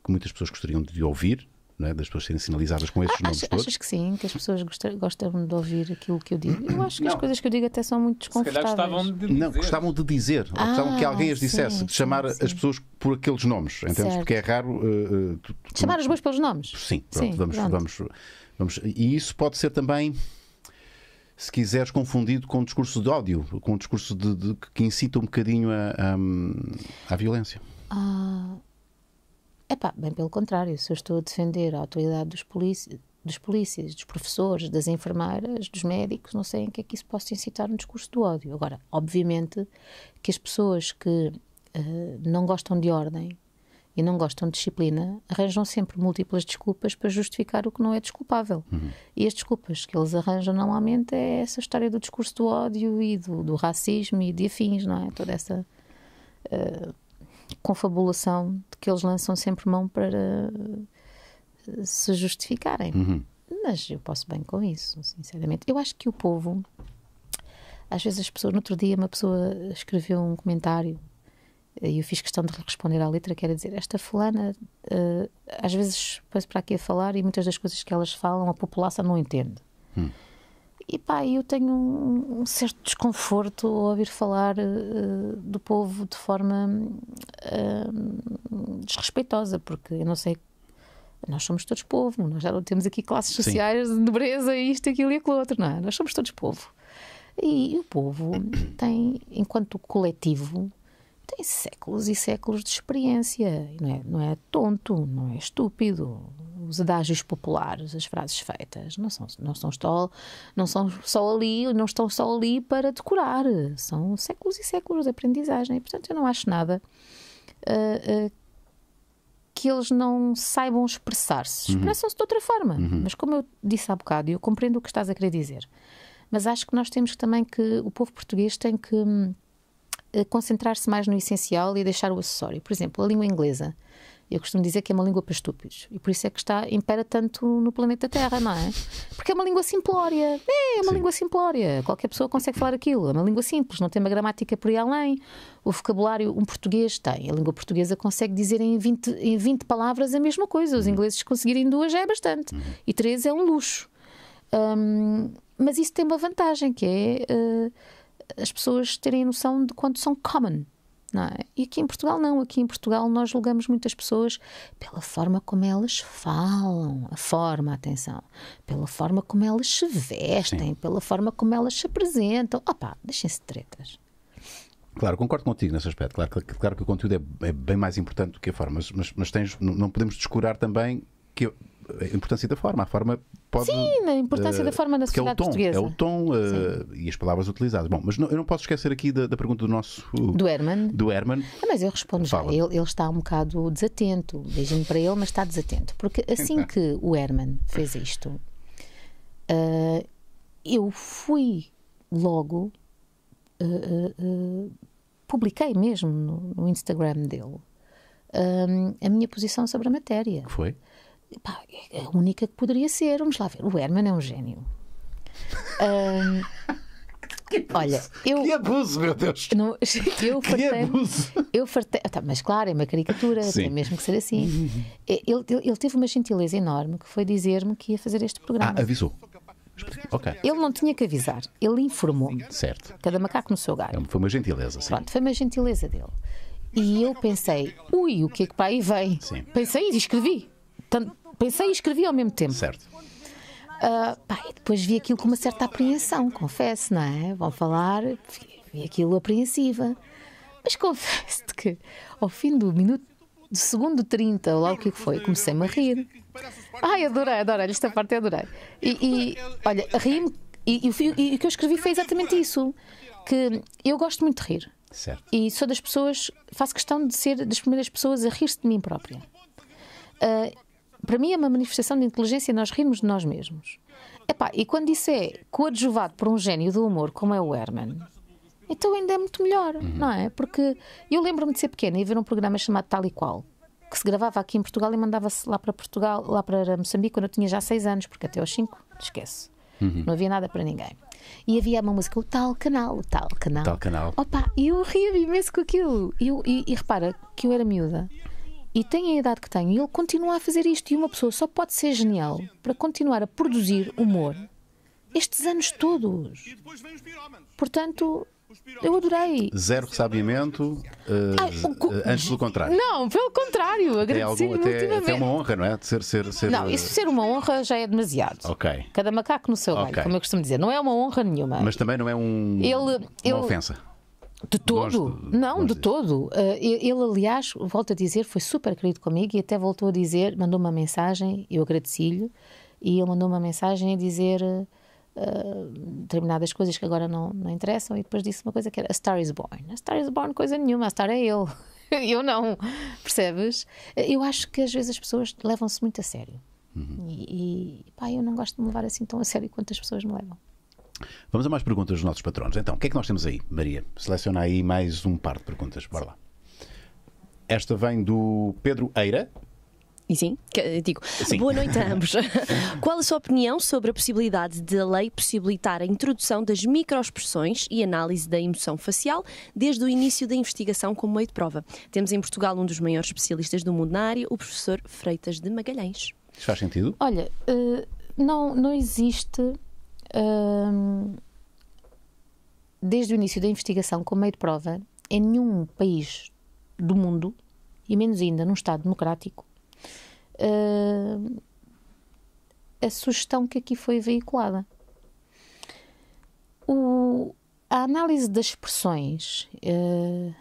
que muitas pessoas gostariam de ouvir, é? das pessoas serem sinalizadas com esses ah, nomes Acho todos? Achas que sim, que as pessoas gostam, de ouvir aquilo que eu digo? Eu acho que não. as coisas que eu digo até são muito desconfortáveis. Se calhar gostavam de dizer. Não, gostavam de dizer, ah, gostavam que ah, alguém as dissesse, sim, de chamar sim, sim. as pessoas por aqueles nomes, entendes? Porque é raro... Uh, chamar as boas pelos nomes? Sim, pronto, vamos, pronto. Vamos, vamos... E isso pode ser também se quiseres, confundido com um discurso de ódio, com um discurso de, de que incita um bocadinho a, a, hum, à violência. Ah, pá, bem pelo contrário, se eu estou a defender a autoridade dos, dos polícias, dos professores, das enfermeiras, dos médicos, não sei em que é que isso possa incitar um discurso do ódio. Agora, obviamente que as pessoas que uh, não gostam de ordem e não gostam de disciplina arranjam sempre múltiplas desculpas para justificar o que não é desculpável. Uhum. E as desculpas que eles arranjam normalmente é essa história do discurso do ódio e do, do racismo e de afins, não é? Toda essa. Uh, confabulação de que eles lançam sempre mão para eh, se justificarem. Uhum. Mas eu posso bem com isso, sinceramente. Eu acho que o povo, às vezes as pessoas, no outro dia uma pessoa escreveu um comentário eh, e eu fiz questão de responder à letra, quer dizer, esta fulana uh, às vezes põe para aqui a falar e muitas das coisas que elas falam a população não entende. Hum. E pá, eu tenho um, um certo desconforto ao ouvir falar uh, do povo de forma uh, desrespeitosa, porque eu não sei. Nós somos todos povo, nós já não temos aqui classes Sim. sociais de nobreza, isto, aquilo e aquilo outro, não é? Nós somos todos povo. E, e o povo tem, enquanto coletivo, tem séculos e séculos de experiência. Não é, não é tonto, não é estúpido, os adágios populares, as frases feitas, não são, não são, só, não são só ali, não estão só ali para decorar, são séculos e séculos de aprendizagem, e, portanto eu não acho nada uh, uh, que eles não saibam expressar-se. Uhum. Expressam-se de outra forma, uhum. mas como eu disse há bocado, e eu compreendo o que estás a querer dizer, mas acho que nós temos também que, o povo português tem que hum, eh, concentrar-se mais no essencial e deixar o acessório. Por exemplo, a língua inglesa eu costumo dizer que é uma língua para estúpidos. E por isso é que está, impera tanto no planeta Terra, não é? Porque é uma língua simplória. É, é uma Sim. língua simplória. Qualquer pessoa consegue falar aquilo. É uma língua simples, não tem uma gramática por aí além. O vocabulário, um português tem. A língua portuguesa consegue dizer em 20, em 20 palavras a mesma coisa. Os uhum. ingleses conseguirem duas já é bastante. Uhum. E três é um luxo. Um, mas isso tem uma vantagem, que é uh, as pessoas terem noção de quanto são common. É? E aqui em Portugal não, aqui em Portugal nós julgamos muitas pessoas pela forma como elas falam, a forma, atenção, pela forma como elas se vestem, Sim. pela forma como elas se apresentam. Opá, deixem-se tretas. Claro, concordo contigo nesse aspecto. Claro, claro, que o conteúdo é, é, bem mais importante do que a forma, mas, mas, mas tens, não podemos descurar também que a importância da forma. A forma pode. Sim, a importância uh, da forma na é sociedade é tom, portuguesa. É o tom uh, e as palavras utilizadas. Bom, mas não, eu não posso esquecer aqui da, da pergunta do nosso. Uh, do Herman. Do Herman. Ah, mas eu respondo Fala. já. Ele, ele, está um bocado desatento. Beijinho para ele, mas está desatento. Porque assim que o Herman fez isto, eh, eu fui logo. publiquei mesmo no, no Instagram dele. a minha posição sobre a matéria. foi? Pá, é a única que poderia ser. Vamos lá ver. O Herman é um gênio. que olha, eu. Que abuso, meu Deus! Não, eu que fartei, abuso! Eu fartei, tá, mas claro, é uma caricatura, Sim. tem mesmo que ser assim. É, ele, ele, teve uma gentileza enorme que foi dizer-me que ia fazer este programa. Ah, avisou. Okay. Ele não tinha que avisar, ele informou-me. Certo. Cada macaco no seu galho. Foi uma gentileza, sim. Pronto, foi uma gentileza dele. E eu pensei, ui, o que é que para aí vem? Sim. Pensei e escrevi. Tanto, pensei e escrevi ao mesmo tempo. Certo. Uh, pá, e depois vi aquilo com uma certa apreensão, confesso, não é? Vão falar, vi aquilo apreensiva. Mas confesso-te que ao fim do minuto, do segundo 30, ou lá o é que foi, comecei-me a rir. Ai, adorei, adorei, esta parte eu adorei. E, e olha, ri-me, e, e, e o que eu escrevi foi exatamente isso: que eu gosto muito de rir. Certo. E sou das pessoas, faço questão de ser das primeiras pessoas a rir-se de mim própria. Uh, para mim é uma manifestação de inteligência nós rirmos de nós mesmos. Epá, e quando isso é coadjuvado por um gênio do humor como é o Herman, então ainda é muito melhor, uhum. não é? Porque eu lembro-me de ser pequena e ver um programa chamado Tal e Qual, que se gravava aqui em Portugal e mandava-se lá para Portugal, lá para Moçambique, quando eu tinha já seis anos, porque até aos cinco esquece. Uhum. Não havia nada para ninguém. E havia uma música, o tal canal, o tal canal. Tal canal. Opa, e eu ria imenso com aquilo. eu, e, e repara que eu era miúda e tem a idade que tem, e ele continua a fazer isto. E uma pessoa só pode ser genial para continuar a produzir humor estes anos todos. Portanto, eu adorei. Zero ressabimento uh, eh, eh, antes do contrário. Não, pelo contrário, agradeci até, é até, até uma honra, não é? De ser, ser, ser, não, isso ser uma honra já é demasiado. Ok. Cada macaco no seu okay. como eu costumo dizer. Não é uma honra nenhuma. Mas também não é um, ele, uma ele, ofensa. De todo? não, de todo. Uh, ele, aliás, volto a dizer, foi super querido comigo e até voltou a dizer, mandou uma mensagem, eu agradeci-lhe, e ele mandou uma mensagem a dizer uh, determinadas coisas que agora não, não interessam, e depois disse uma coisa que era A Star is Born. A Star is Born, coisa nenhuma, a Star é eu. eu não, percebes? Eh, eu acho que às vezes as pessoas levam-se muito a sério. Uhum. E, e pá, eu não gosto de me levar assim tão a sério quanto as pessoas me levam. Vamos a mais perguntas dos nossos patronos. Então, o que é que nós temos aí, Maria? Seleciona aí mais um par de perguntas. Bora lá. Esta vem do Pedro Eira. E sim, digo, sim. boa noite a ambos. Qual a sua opinião sobre a possibilidade de a lei possibilitar a introdução das microexpressões e análise da emoção facial desde o início da investigação como meio de prova? Temos em Portugal um dos maiores especialistas do mundo na área, o professor Freitas de Magalhães. Isso faz sentido? Olha, eh, não, não existe desde o início da investigação como meio de prova, em nenhum país do mundo, e menos ainda num Estado democrático, a sugestão que aqui foi veiculada. O, a análise das expressões, uh,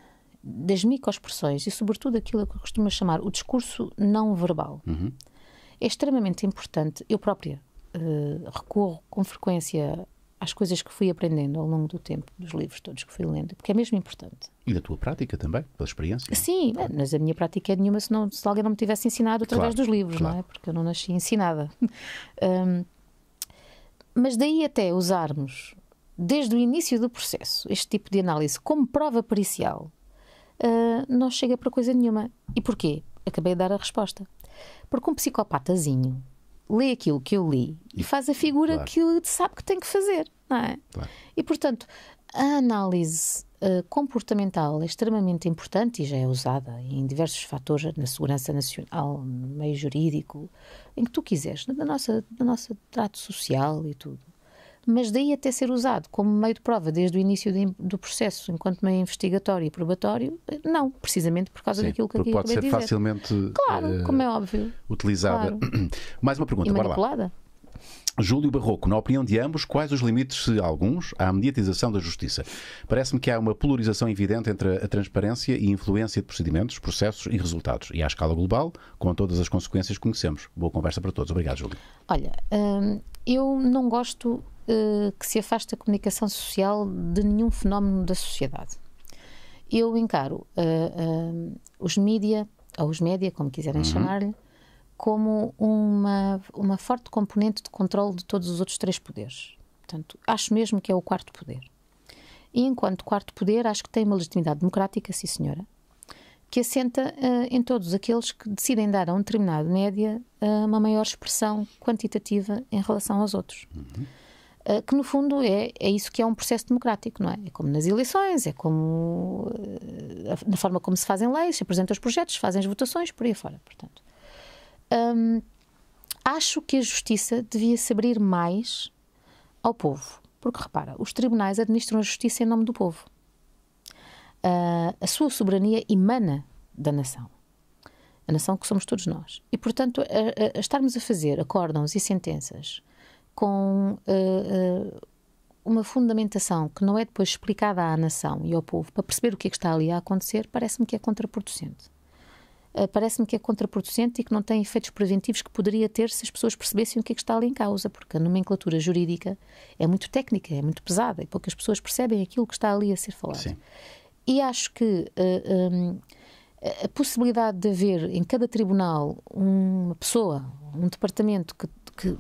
das microexpressões e, sobretudo, aquilo que eu costumo chamar o discurso não verbal, uhum. é extremamente importante. Eu própria eh, recorro com frequência às coisas que fui aprendendo ao longo do tempo, dos livros todos que fui lendo, porque é mesmo importante. E da tua prática também, pela experiência? Sim, é, mas a minha prática é nenhuma se, não, se alguém não me tivesse ensinado através claro, dos livros, claro. não é? Porque eu não nasci ensinada. um, mas daí até usarmos, desde o início do processo, este tipo de análise como prova pericial, uh, não chega para coisa nenhuma. E porquê? Acabei de dar a resposta. Porque um psicopatazinho lê aquilo que eu li e, faz a figura claro. que sabe que tem que fazer, não é? Claro. E portanto, a análise uh, comportamental é extremamente importante e já é usada em diversos fatores na segurança nacional, no meio jurídico, em que tu quiseres, na nossa, na nossa trato social e tudo mas daí até ser usado como meio de prova desde o início de, do processo, enquanto meio investigatório e probatório, eh, não, precisamente por causa Sim, daquilo que aqui pode ser facilmente claro, uh, como é óbvio. utilizada. Claro. Mais uma pergunta, e manipulada. Júlio Barroco, na opinião de ambos, quais os limites, se alguns, à mediatização da justiça? Parece-me que há uma polarização evidente entre a transparência e influência de procedimentos, processos e resultados, e à escala global, com todas as consequências que conhecemos. Boa conversa para todos. Obrigado, Júlio. Olha, hum, eu não gosto eh, que se afaste a comunicação social de nenhum fenómeno da sociedade. Eu encaro uh, uh, os mídia, ou os média, como quiserem uhum. chamar-lhe, como uma, uma forte componente de controle de todos os outros três poderes. Portanto, acho mesmo que é o quarto poder. E enquanto quarto poder, acho que tem uma legitimidade democrática, sim senhora, que assenta uh, em todos aqueles que decidem dar a um determinado média uh, uma maior expressão quantitativa em relação aos outros. Uhum. Ah, que no fundo é, é isso que é um processo democrático, não é? É como nas eleições, é como ah, na forma como se fazem leis, se apresentam os projetos, fazem as votações, por aí fora, portanto. Hum, acho que a justiça devia se abrir mais ao povo, porque repara, os tribunais administram a justiça em nome do povo. Uh, a sua soberania emana da nação. A nação que somos todos nós. E, portanto, a, a estarmos a fazer acórdãos e sentenças com uh, uh, uma fundamentação que não é depois explicada à nação e ao povo para perceber o que é que está ali a acontecer, parece-me que é contraproducente. Eh, parece-me que é contraproducente e que não tem efeitos preventivos que poderia ter se as pessoas percebessem o que é que está ali em causa, porque a nomenclatura jurídica é muito técnica, é muito pesada e poucas pessoas percebem aquilo que está ali a ser falado. Sim. E acho que um, a possibilidade de haver em cada tribunal uma pessoa, um departamento que, que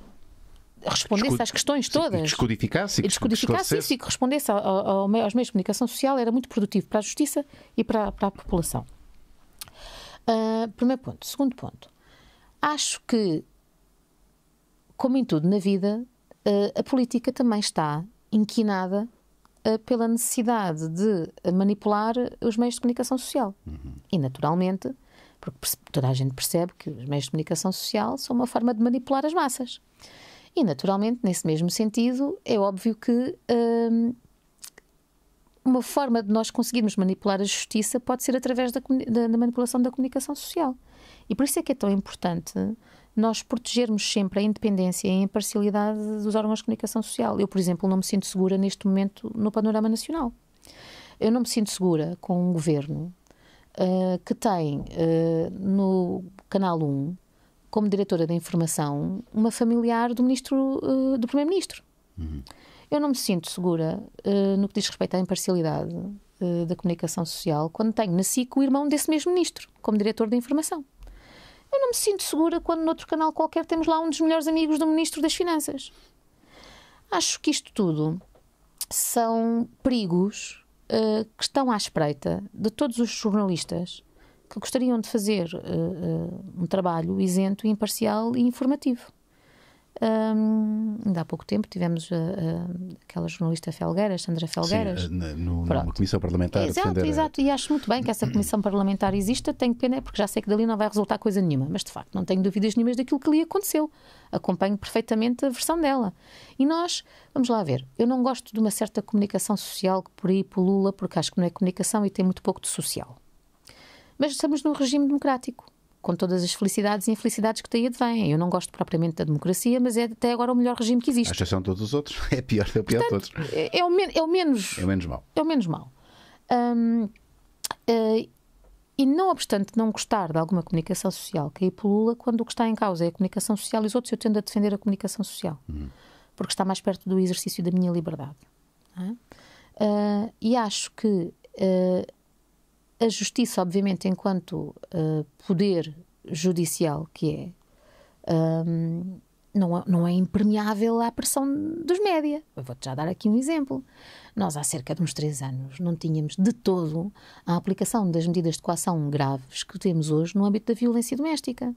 respondesse às questões todas. E descodificasse. E descodificasse isso e que respondesse ao, ao, aos meios de comunicação social era muito produtivo para a justiça e para, para a população. Uh, primeiro ponto. Segundo ponto. Acho que, como em tudo na vida, uh, a política também está inquinada uh, pela necessidade de manipular os meios de comunicação social. Uhum. E, naturalmente, porque toda a gente percebe que os meios de comunicação social são uma forma de manipular as massas. E, naturalmente, nesse mesmo sentido, é óbvio que hum, uma forma de nós conseguirmos manipular a justiça pode ser através da, da, da, manipulação da comunicação social. E por isso é que é tão importante nós protegermos sempre a independência e a imparcialidade dos órgãos de comunicação social. Eu, por exemplo, não me sinto segura neste momento no panorama nacional. Eu não me sinto segura com um governo uh, que tem uh, no Canal 1 como diretora da informação, uma familiar do ministro, eh, do primeiro-ministro. Uhum. Eu não me sinto segura uh, no que diz respeito à imparcialidade uh, da comunicação social quando tenho na SIC o irmão desse mesmo ministro, como diretor da informação. Eu não me sinto segura quando noutro canal qualquer temos lá um dos melhores amigos do ministro das Finanças. Acho que isto tudo são perigos que estão à espreita de todos os jornalistas que gostariam de fazer eh, eh, um trabalho isento, imparcial e informativo. Um, ainda há pouco tempo tivemos uh, uh, aquela jornalista Felgueiras, Sandra Felgueiras. Sim, no, numa comissão parlamentar. Exato, exato, e acho muito bem que essa comissão parlamentar exista. Tenho pena, é porque já sei que dali não vai resultar coisa nenhuma, mas de facto não tenho dúvidas nenhumas daquilo que ali aconteceu. Acompanho perfeitamente a versão dela. E nós, vamos lá ver, eu não gosto de uma certa comunicação social que por aí pulula, porque acho que não é comunicação e tem muito pouco de social. Mas estamos num regime democrático, com todas as felicidades e infelicidades que daí advêm. Eu não gosto propriamente da democracia, mas é até agora o melhor regime que existe. A exceção de todos os outros. É pior, é o pior de todos. É, é o, men é o menos. É o menos mau. É o menos mau. uh, e não obstante não gostar de alguma comunicação social que aí é pulula, quando o que está em causa é a comunicação social e os outros, eu tendo a defender a comunicação social. Uhum. Porque está mais perto do exercício da minha liberdade. Uh, e acho que uh, a justiça, obviamente, enquanto uh, poder judicial que é, um, não, é, não é impermeável à pressão dos média. Vou-te já dar aqui um exemplo. Nós, há cerca de uns três anos, não tínhamos de todo a aplicação das medidas de coação graves que temos hoje no âmbito da violência doméstica.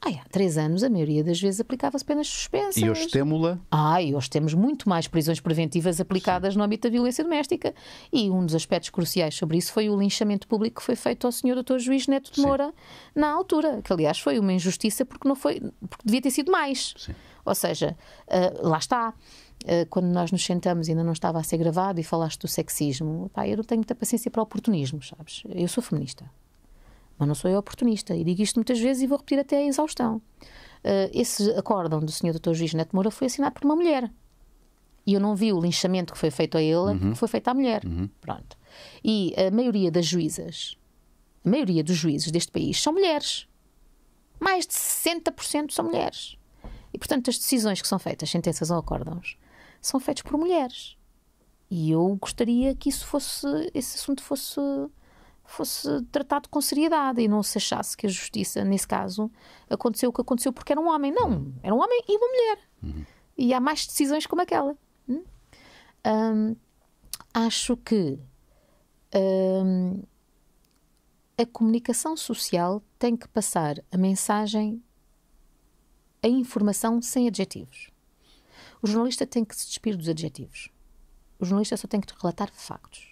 Ai, há três anos, a maioria das vezes aplicava-se penas suspensas. E hoje temos-la? e hoje temos muito mais prisões preventivas aplicadas Sim. no âmbito da violência doméstica. E um dos aspectos cruciais sobre isso foi o linchamento público que foi feito ao senhor doutor juiz Neto de Moura Sim. na altura, que aliás foi uma injustiça porque não foi, porque devia ter sido mais. Sim. Ou seja, uh, lá está ah, quando nós nos sentamos, ainda não estava a ser gravado, e falaste do sexismo, pá, eu não tenho muita paciência para oportunismo, sabes? Eu sou feminista mas não sou eu oportunista. E digo isto muitas vezes e vou repetir até a exaustão. Uh, esse acórdão do senhor Dr. Juiz Neto Moura foi assinado por uma mulher. E eu não vi o linchamento que foi feito a ele, uhum. que foi feito à mulher. Uhum. Pronto. E a maioria das juízas, a maioria dos juízes deste país são mulheres. Mais de 60% são mulheres. E, portanto, as decisões que são feitas, sentenças ou acórdãos, são feitas por mulheres. E eu gostaria que isso fosse, esse assunto fosse fosse tratado com seriedade e não se achasse que a justiça, nesse caso, aconteceu o que aconteceu porque era um homem. Não, uhum. era um homem e uma mulher. Uhum. E há mais decisões como aquela. Hum? Hum, acho que hum, a comunicação social tem que passar a mensagem, a informação sem adjetivos. O jornalista tem que se despir dos adjetivos. O jornalista só tem que relatar factos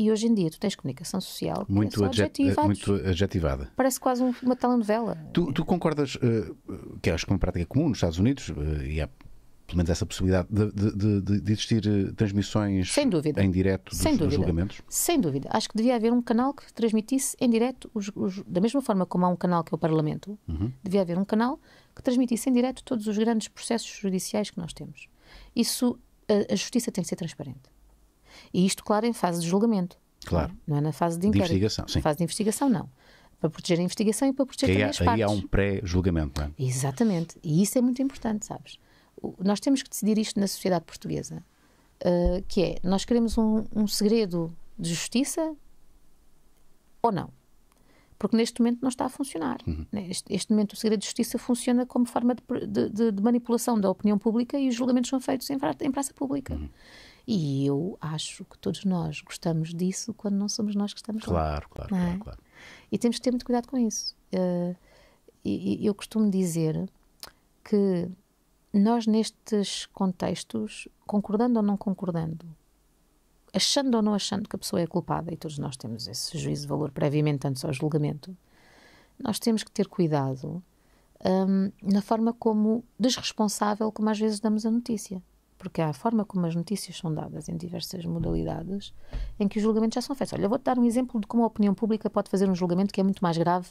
e hoje em dia tu tens comunicação social muito, é eh, muito adjetivada. Parece quase uma telenovela. Tu, tu concordas uh, que é, acho que é uma prática comum nos Estados Unidos uh, e há pelo menos essa possibilidade de, de, de, de existir transmissões em direto dos, dos, julgamentos? Sem dúvida. Acho que devia haver um canal que transmitisse em direto, os, os, da mesma forma como há um canal que é o Parlamento, uhum. devia haver um canal que transmitisse em direto todos os grandes processos judiciais que nós temos. Isso, a, a justiça tem que ser transparente. E isto, claro, em fase de julgamento. Claro. Não é na fase de, de investigação. Sim. Na fase de investigação, não. Para proteger a investigação e para proteger que também há, as partes. Aí há um pré-julgamento, não é? Exatamente. E isso é muito importante, sabes? Nós temos que decidir isto na sociedade portuguesa. Uh, que é, nós queremos um, um segredo de justiça ou não? porque neste momento não está a funcionar. Uhum. Neste, né? momento, o segredo de justiça funciona como forma de, de, de, manipulação da opinião pública e os julgamentos são feitos em, em praça pública. Uhum. E eu acho que todos nós gostamos disso quando não somos nós que estamos claro, lá. Claro, é? claro, claro. E temos que ter muito cuidado com isso. Uh, e, eu costumo dizer que nós, nestes contextos, concordando ou não concordando, achando ou não achando que a pessoa é culpada, e todos nós temos esse juízo de valor previamente antes ao julgamento, nós temos que ter cuidado hum, na forma como desresponsável, como às vezes damos a notícia porque há a forma como as notícias são dadas em diversas modalidades em que os julgamentos já são feitos. Olha, vou-te dar um exemplo de como a opinião pública pode fazer um julgamento que é muito mais grave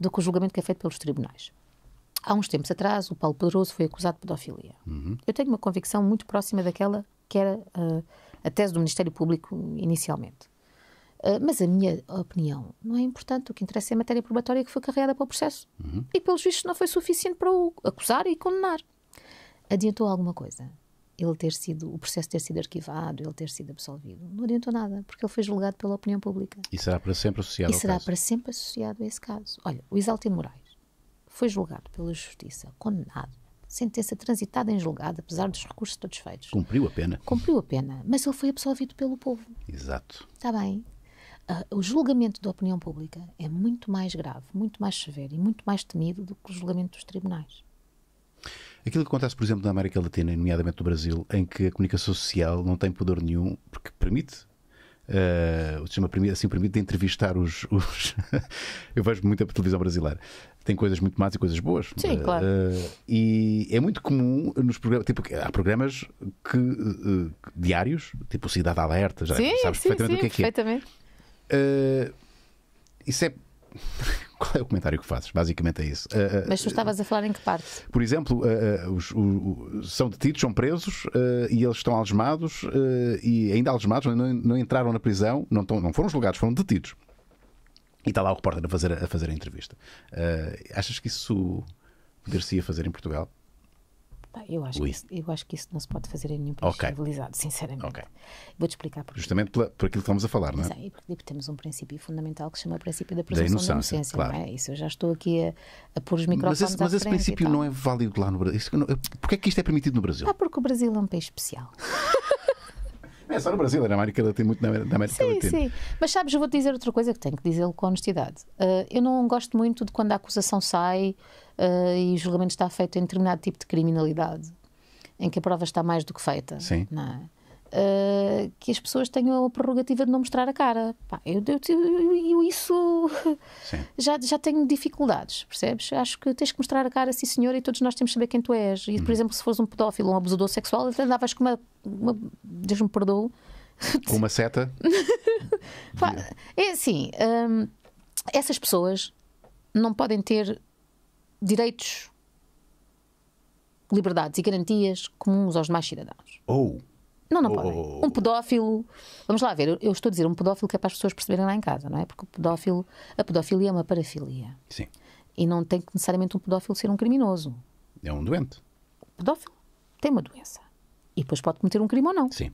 do que o julgamento que é feito pelos tribunais. Há uns tempos atrás, o Paulo Pedroso foi acusado de pedofilia. Uhum. Eu tenho uma convicção muito próxima daquela que era uh, a tese do Ministério Público inicialmente. Uh, mas a minha opinião não é importante. O que interessa é a matéria probatória que foi carregada para o processo uhum. e, pelos vistos, não foi suficiente para o acusar e condenar. Adiantou alguma coisa? ele ter sido, o processo ter sido arquivado, ele ter sido absolvido. Não adiantou nada, porque ele foi julgado pela opinião pública. E será para sempre associado E será caso. para sempre associado a esse caso. Olha, o Exaltim Moraes foi julgado pela justiça, condenado, sentença transitada em julgado, apesar dos recursos todos feitos. Cumpriu a pena. Cumpriu a pena, mas ele foi absolvido pelo povo. Exato. Está bem. Uh, o julgamento da opinião pública é muito mais grave, muito mais severo e muito mais temido do que o julgamento dos tribunais. Aquilo que acontece, por exemplo, na América Latina, nomeadamente no Brasil, em que a comunicação social não tem poder nenhum, porque permite uh, o sistema assim permite, assim permite entrevistar os. os eu vejo muita televisão brasileira. Tem coisas muito más e coisas boas. Sim, uh, claro. Uh, e é muito comum nos programas. Tipo, há programas que, uh, diários, tipo Cidade Alerta, já sim, sabes sim, perfeitamente sim, o que é que é. Perfeitamente. isso é Qual é o comentário que fazes? Basicamente é isso. Uh, Mas tu estavas a falar em que parte? Por exemplo, uh, uh, os, o, são detidos, são presos e eles estão algemados e ainda algemados, não, não, entraram na prisão, não, estão, não foram julgados, foram detidos. E está lá o repórter a fazer a, fazer a entrevista. achas que isso poder-se ia fazer em Portugal? Eu acho, que, eu acho que isso não se pode fazer em nenhum país okay. civilizado, sinceramente. Okay. Vou-te explicar porquê. Justamente pela, por aquilo que estamos a falar, não é? Sim, porque tipo, temos um princípio fundamental que se chama o princípio da presunção da inocência. Da inocência claro. é? Isso, eu já estou aqui a, a pôr os microfones Mas esse, mas esse princípio não é válido lá no Brasil. porquê é que isto é permitido no Brasil? Ah, porque o Brasil é um país especial. É só no Brasil, na América Latina, muito na América sim, Latina. Sim, sim. Mas sabes, eu vou-te dizer outra coisa que tenho que dizer com honestidade. Uh, eu não gosto muito de quando a acusação sai uh, e o julgamento está feito em determinado tipo de criminalidade, em que a prova está mais do que feita. Sim. É? Uh, que as pessoas tenham a prerrogativa de não mostrar a cara. Pá, eu, eu, eu, isso sim. já, já tenho dificuldades, percebes? Acho que tens que mostrar a cara, sim senhor, e todos nós temos que saber quem tu és. E, por uhum. exemplo, se fores um pedófilo ou um abusador sexual, andavas com uma. uma Deus-me perdoe. Com uma seta? é assim, hum, essas pessoas não podem ter direitos, liberdades e garantias comuns aos demais cidadãos. Ou. Oh. Não, não oh. podem. Um pedófilo. Vamos lá ver, eu estou a dizer um pedófilo que é para as pessoas perceberem lá em casa, não é? Porque o pedófilo, a pedofilia é uma parafilia. Sim. E não tem que necessariamente um pedófilo ser um criminoso. É um doente. O pedófilo tem uma doença. E depois pode cometer um crime ou não. Sim.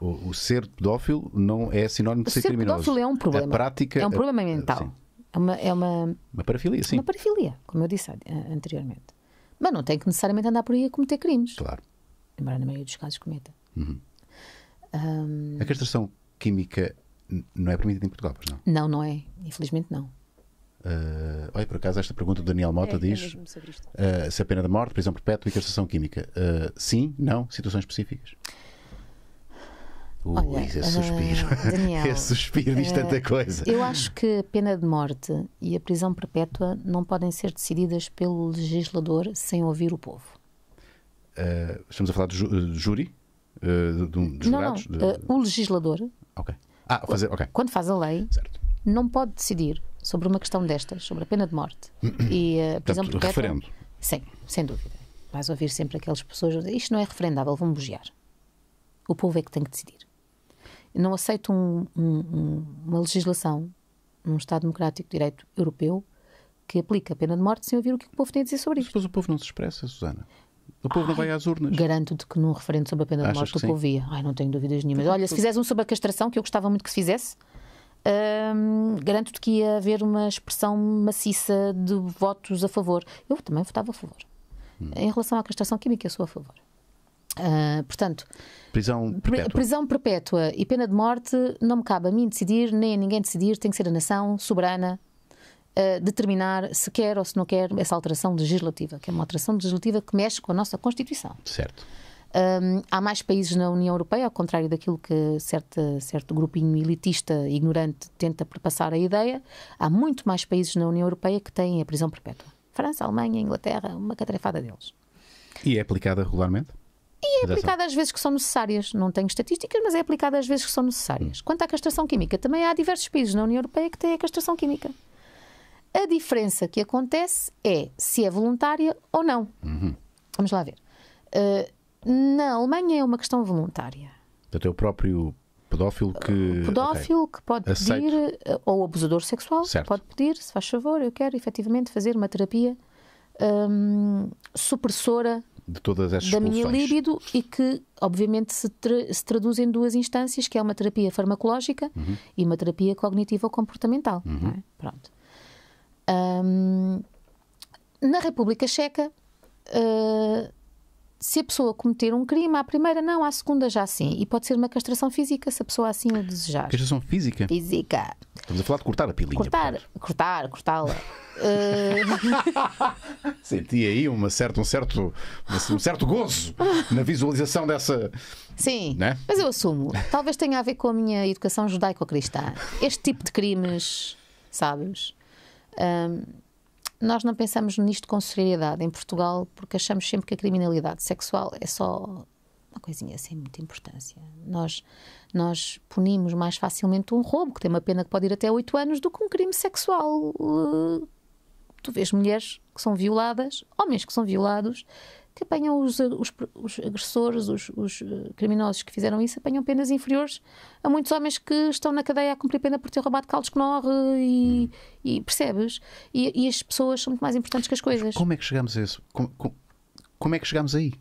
O, o, ser pedófilo não é sinónimo de ser, ser criminoso. O ser pedófilo é um problema. A prática é um é- problema mental. Sim. É uma. É uma, uma parafilia, sim. Uma parafilia, como eu disse eh, anteriormente. Mas não tem que necessariamente andar por aí a cometer crimes. Claro. Embora na maioria dos casos cometa. Uhum. Um... A castração química não é permitida em Portugal, pois não? Não, não é. Infelizmente não. Uh, olha, por acaso, esta pergunta do Daniel Mota é, é diz ah, é uh, se a pena de morte, prisão perpétua e castração química. Uh, sim, não, situações específicas? Uh, Olha, esse é suspiro. Uh, Daniel, esse suspiro diz uh, tanta ah, coisa. Eu acho que a pena de morte e a prisão perpétua não podem ser decididas pelo legislador sem ouvir o povo. Ah, estamos a falar de, de júri? Uh, de, de jurados? Não, não. De... o legislador. Ok. Ah, fazer, Ok. Quando faz a lei, certo. não pode decidir sobre uma questão destas, sobre a pena de morte. e a prisão Portanto, perpétua. Referendo. Sim, sem dúvida. Vais ouvir sempre aquelas pessoas dizer isto não é referendável, vão bugiar. O povo é que tem que decidir não aceito um, um, uma legislação num Estado democrático de direito europeu que aplica a pena de morte sem ouvir o que o povo tem a dizer sobre isso. Mas o povo não se expressa, Susana. O povo Ai, não vai às urnas. Garanto-te que num referendo sobre a pena Achas de morte o povo via. Ai, não tenho dúvidas nenhuma. Mas, então, olha, se fizesse um sobre a castração, que eu gostava muito que se fizesse, hum, garanto-te que ia haver uma expressão maciça de votos a favor. Eu também votava a favor. Hum. Em relação à castração química, eu sou a favor. Ah, portanto, prisão perpétua. prisão perpétua e pena de morte não me cabe a mim decidir, nem a ninguém decidir, tem que ser a nação soberana determinar se quer ou se não quer essa alteração legislativa, que é uma alteração legislativa que mexe com a nossa Constituição. Certo. Um, há mais países na União Europeia, ao contrário daquilo que certo, certo grupinho elitista ignorante tenta perpassar a ideia, há muito mais países na União Europeia que têm a prisão perpétua. França, Alemanha, Inglaterra, uma catrefada deles. E é aplicada regularmente? E é aplicada às vezes que são necessárias. Não tenho estatísticas, mas é aplicada às vezes que são necessárias. Hum. Quanto à castração química, também há diversos países na União Europeia que têm a castração química. A diferença que acontece é se é voluntária ou não. Uhum. Vamos lá ver. Uh, na Alemanha é uma questão voluntária. Portanto, é o próprio pedófilo que. O pedófilo okay. que pode Aceito. pedir, uh, ou abusador sexual, certo. pode pedir, se faz favor, eu quero efetivamente fazer uma terapia supressora de todas estas da minha líbido e que, obviamente, se, tra se, traduz em duas instâncias, que é uma terapia farmacológica uhum. e uma terapia ou comportamental Uhum. É? Pronto. Um, na República Checa, uh, se a pessoa cometer um crime, à primeira não, à segunda já sim. E pode ser uma castração física, se a pessoa assim o desejar. Castração física? Física. Estamos a falar de cortar a pilinha. Cortar, cortar, cortá-la. uh... Senti aí uma certa, um, certo, um certo gozo na visualização dessa. Sim, né? mas eu assumo. Talvez tenha a ver com a minha educação judaico-cristã. Este tipo de crimes, sabes? Um nós não pensamos nisto com seriedade em Portugal porque achamos sempre que a criminalidade sexual é só uma coisinha sem muita importância. Nós, nós punimos mais facilmente um roubo, que tem uma pena que pode ir até 8 anos, do que um crime sexual. Eh, tu vês mulheres que são violadas, homens que são violados, que apanham os, os, os agressores, os, os, eh, criminosos que fizeram isso, apanham penas inferiores a muitos homens que estão na cadeia a cumprir pena por ter roubado caldos que morre e, e, percebes? E, e, as pessoas são muito mais importantes que as coisas. Como é que chegamos a isso? Como, como, como é que chegamos aí?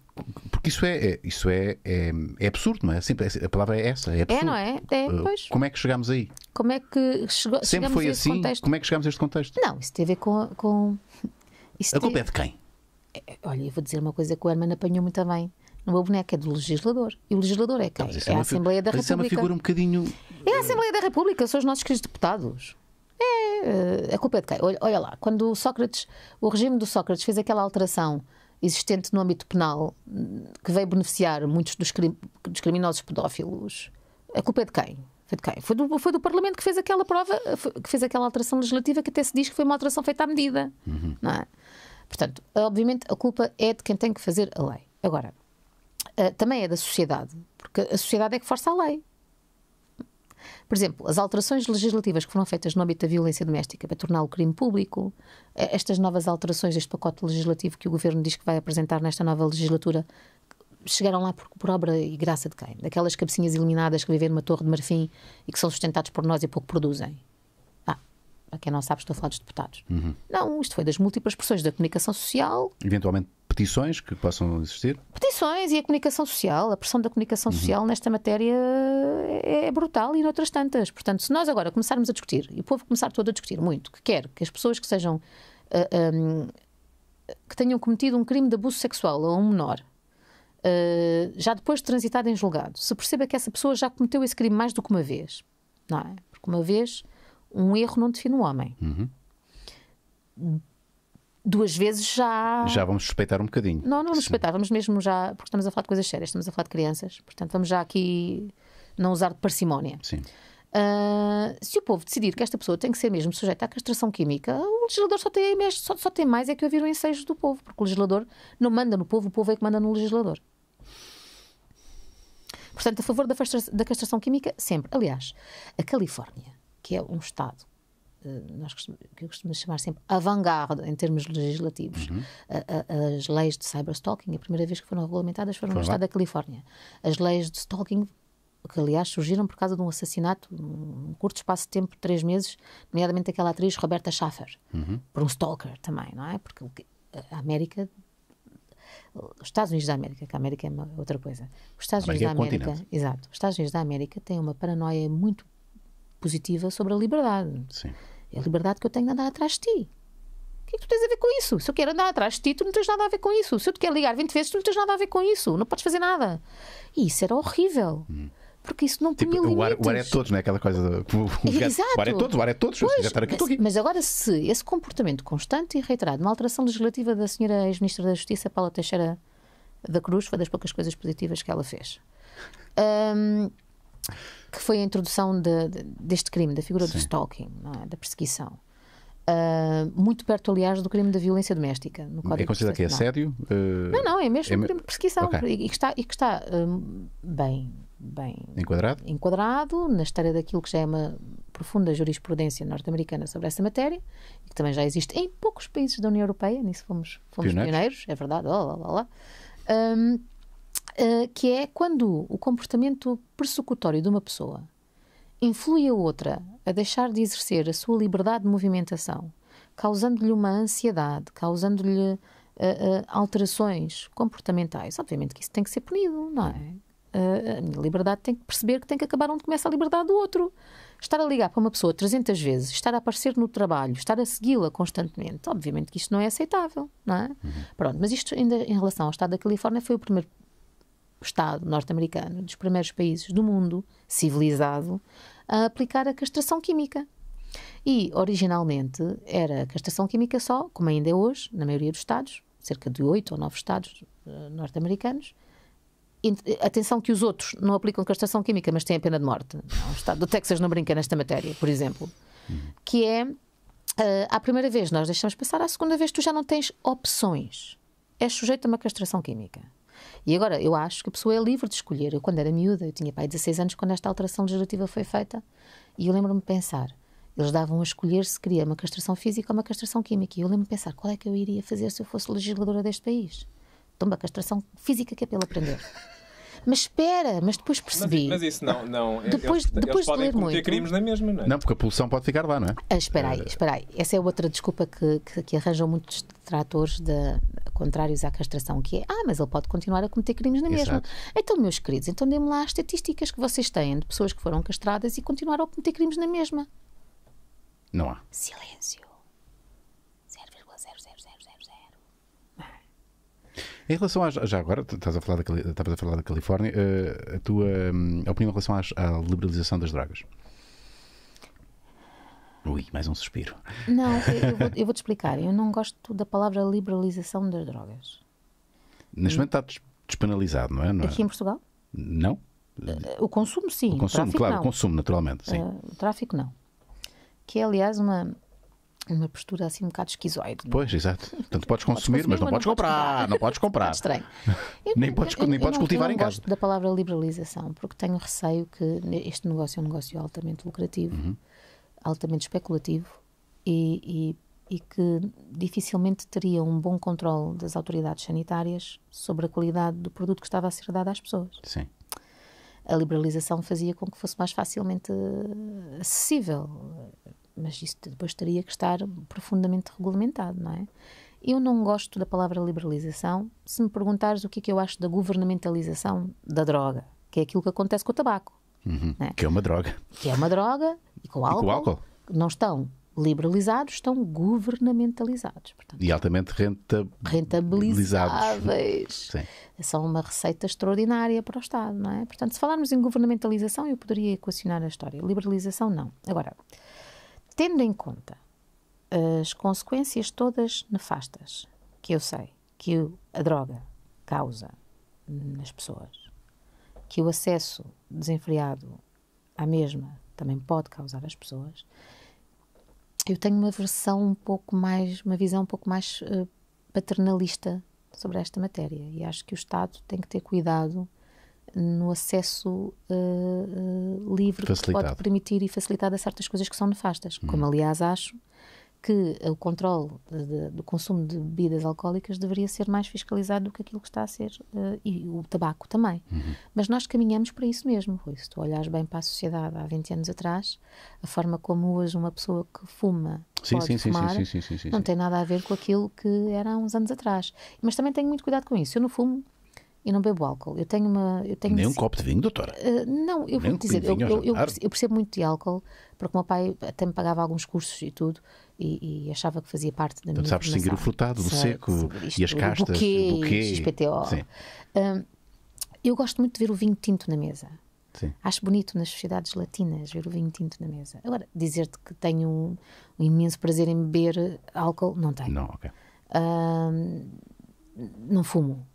Porque isso é, é isso é, é, é, absurdo, não é? é a palavra é essa, é, é absurdo. É, não é? é eh, pois. Como é que chegamos aí? Como é que chegou, Sempre foi assim? Contexto? Como é que chegamos a este contexto? Não, isso tem a ver com... com... a culpa é de quem? É, olha, eu vou dizer uma coisa que o Herman apanhou muito bem. No meu boneco, é do legislador. E o legislador é quem? Não, é, é a Assembleia da República. Isso é uma figura um bocadinho. É a Assembleia da República, são os nossos queridos deputados. É, eh, a culpa é de quem? Olha, olha lá, quando o Sócrates, o regime do Sócrates fez aquela alteração existente no âmbito penal que veio beneficiar muitos dos, crim, dos criminosos pedófilos, a culpa é de quem? Foi de quem? Foi do, foi do Parlamento que fez aquela prova, eh, que fez aquela alteração legislativa que até se diz que foi uma alteração feita à medida. Uhum. Não é? Portanto, obviamente a culpa é de quem tem que fazer a lei. Agora, eh, também é da sociedade, porque a sociedade é que força a lei. Por exemplo, as alterações legislativas que foram feitas no âmbito da violência doméstica para torná-lo crime público, eh, estas novas alterações, este pacote legislativo que o governo diz que vai apresentar nesta nova legislatura, chegaram lá por, por obra e graça de quem? Daquelas cabecinhas iluminadas que vivem numa torre de marfim e que são sustentados por nós e pouco produzem para quem não sabe, estou a falar dos deputados. Uhum. Não, isto foi das múltiplas pressões da comunicação social. Eventualmente petições que possam existir? Petições e a comunicação social. A pressão da comunicação uhum. social nesta matéria é, é brutal e noutras tantas. Portanto, se nós agora começarmos a discutir, e o povo começar todo a discutir muito, que quer que as pessoas que sejam. Uh, ah, um, ah, que tenham cometido um crime de abuso sexual a um menor, uh, já depois de transitado em julgado, se perceba que essa pessoa já cometeu esse crime mais do que uma vez, não é? Porque uma vez um erro não define um homem. Uhum. Duas vezes já. Já vamos suspeitar um bocadinho. Não, não vamos Sim. suspeitar, vamos mesmo já. Porque estamos a falar de coisas sérias, estamos a falar de crianças, portanto vamos já aqui não usar de parcimónia. Sim. Uh, se o povo decidir que esta pessoa tem que ser mesmo sujeita à castração química, o legislador só tem, só, só tem mais é que ouvir o ensejo do povo, porque o legislador não manda no povo, o povo é que manda no legislador. Portanto, a favor da, da castração química, sempre. Aliás, a Califórnia que é um Estado eh, nós costum, que costumamos chamar sempre avant-garde em termos legislativos. Uhum. A, a, as leis de cyberstalking, a primeira vez que foram regulamentadas, foram Foi no lá. estado da Califórnia. As leis de stalking, que aliás surgiram por causa de um assassinato, num curto espaço de tempo, três meses, nomeadamente aquela atriz Roberta Schaffer, uhum. por um stalker também, não é? Porque a América. Os Estados Unidos da América, que a América é outra coisa. Os Estados Unidos é da América, exato. Os Estados Unidos da América têm uma paranoia muito positiva sobre a liberdade. Sim. É a liberdade que eu tenho de andar atrás de ti. O que é que tu tens a ver com isso? Se eu quero andar atrás de ti, tu não tens nada a ver com isso. Se eu te quero ligar 20 vezes, tu não tens nada a ver com isso. Não podes fazer nada. E isso era horrível. Hum porque isso não tipo, punha o ar, o ar, é todos, não é aquela coisa. Do... É Exato. O ar é todos, o ar é todos. Pois, estar aqui, mas, aqui. mas agora, se esse comportamento constante e reiterado, uma alteração legislativa da senhora ex-ministra da Justiça, Paula Teixeira da Cruz, foi das poucas coisas positivas que ela fez. Um, que foi a introdução de, de, deste crime, da figura Sim. do stalking, é? da perseguição. Uh, muito perto, aliás, do crime da violência doméstica. No Código é considerado que é assédio? Uh... Não, não, é mesmo é... crime de perseguição okay. e, e, que está, e que está ah, bem, bem enquadrado? enquadrado na história daquilo que já é uma profunda jurisprudência norte-americana sobre essa matéria e que também já existe em poucos países da União Europeia, nisso fomos, fomos pioneiros. pioneiros. é verdade, olá, olá, olá. Eh, que é quando o comportamento persecutório de uma pessoa influi a outra a deixar de exercer a sua liberdade de movimentação, causando-lhe uma ansiedade, causando-lhe uh, uh, alterações comportamentais. Obviamente que isso tem que ser punido, não é? Uh, a minha liberdade tem que perceber que tem que acabar onde começa a liberdade do outro. Estar a ligar para uma pessoa 300 vezes, estar a aparecer no trabalho, estar a segui-la constantemente, obviamente que isto não é aceitável, não é? Uhum. Pronto, mas isto ainda em relação ao Estado da Califórnia foi o primeiro Estado norte-americano, dos primeiros países do mundo civilizado, a aplicar a castração química. E, originalmente, era castração química só, como ainda é hoje, na maioria dos Estados, cerca de oito ou nove Estados uh, norte-americanos. Atenção que os outros não aplicam castração química, mas têm a pena de morte. O Estado do Texas não brinca nesta matéria, por exemplo. Que é, uh, à primeira vez nós deixamos passar, à segunda vez tu já não tens opções. És sujeito a uma castração química. E agora, eu acho que a pessoa é livre de escolher. Eu, quando era miúda, eu tinha pai 16 anos quando esta alteração legislativa foi feita, e eu lembro-me de pensar. Eles davam a escolher se queria uma castração física ou uma castração química. E eu lembro-me de pensar qual é que eu iria fazer se eu fosse legisladora deste país. Toma, castração física que é pelo aprender. Mas espera, mas depois percebi. Mas, mas isso não. não depois, é- eles, depois eles de ler muito. crimes na mesma, não é? Não, porque a poluição pode ficar lá, não é? Ah, espera aí, eh, espera aí. Essa é outra desculpa que, que, que arranjam muitos detratores de, contrários à castração, que é ah, mas ele pode continuar a cometer crimes na mesma. Exato. Então, meus queridos, então dê-me lá as estatísticas que vocês têm de pessoas que foram castradas e continuaram a cometer crimes na mesma. Não há. Silêncio. Em relação às. Já agora, estás a falar da, estavas a falar da Califórnia, eh, a tua a hum, opinião em relação às, à liberalização das drogas? Ui, mais um suspiro. Não, eu, vou, eu vou te explicar. Eu não gosto da palavra liberalização das drogas. Neste momento está despenalizado, não é? Não é? Aqui é? em Portugal? Não. Eh, o consumo, sim. O consumo, o tráfico, claro, não. o consumo, naturalmente. Sim. Uh, o tráfico, não. Que é, aliás, uma, uma postura assim um bocado esquizoide. É? Pois, exato. Portanto, podes consumir, mas não, podes, comprar, não podes comprar. estranho. nem podes, nem podes cultivar em casa. gosto da palavra liberalização, porque tenho receio que este negócio é um negócio altamente lucrativo, uhum. altamente especulativo e, e, e que dificilmente teria um bom controle das autoridades sanitárias sobre a qualidade do produto que estava a ser dado às pessoas. Sim a liberalização fazia com que fosse mais facilmente acessível mas isso depois teria que estar profundamente regulamentado, não é? Eu não gosto da palavra liberalização. Se me perguntares o que é que eu acho da governamentalização da droga, que é aquilo que acontece com o tabaco. Uhum, é? Que é uma droga. Que é uma droga e com o álcool. E com o álcool. Não estão liberalizados, estão governamentalizados. Portanto, e altamente renta... rentabilizáveis. Sim. São uma receita extraordinária para o Estado, não é? Portanto, se falarmos em governamentalização, eu poderia equacionar a história. Liberalização, não. Agora, tendo em conta as consequências todas nefastas que eu sei que a droga causa nas pessoas, que o acesso desenfreado à mesma também pode causar às pessoas, eu tenho uma versão um pouco mais, uma visão um pouco mais eh, paternalista sobre esta matéria e acho que o Estado tem que ter cuidado no acesso uh, uh, livre facilitado. que pode permitir e facilitar a certas coisas que são nefastas, hum. como aliás acho que o controle de, de, do consumo de bebidas alcoólicas deveria ser mais fiscalizado do que aquilo que está a ser, uh, e o tabaco também. Uhum. Mas nós caminhamos para isso mesmo, Rui. Se tu olhares bem para a sociedade há 20 anos atrás, a forma como hoje uma pessoa que fuma sim, pode sim, fumar sim, sim, sim, não tem nada a ver com aquilo que era há uns anos atrás. Mas também tenho muito cuidado com isso. Eu não fumo, eu não bebo álcool. Eu tenho uma. Eu tenho Nem um copo de vinho, doutora? Uh, não, eu Nem vou um dizer, eu, eu, eu, eu, percebo muito de álcool, porque o meu pai até me pagava alguns cursos e tudo, e, e achava que fazia parte da então, minha. sabes distinguir o frutado, o seco isto, e as castas, o buquê, o buquê XPTO. Sim. Uh, eu gosto muito de ver o vinho tinto na mesa. Sim. Acho bonito nas sociedades latinas ver o vinho tinto na mesa. Agora, dizer-te que tenho um, um, imenso prazer em beber álcool, não tenho. Não, ok. Uh, não fumo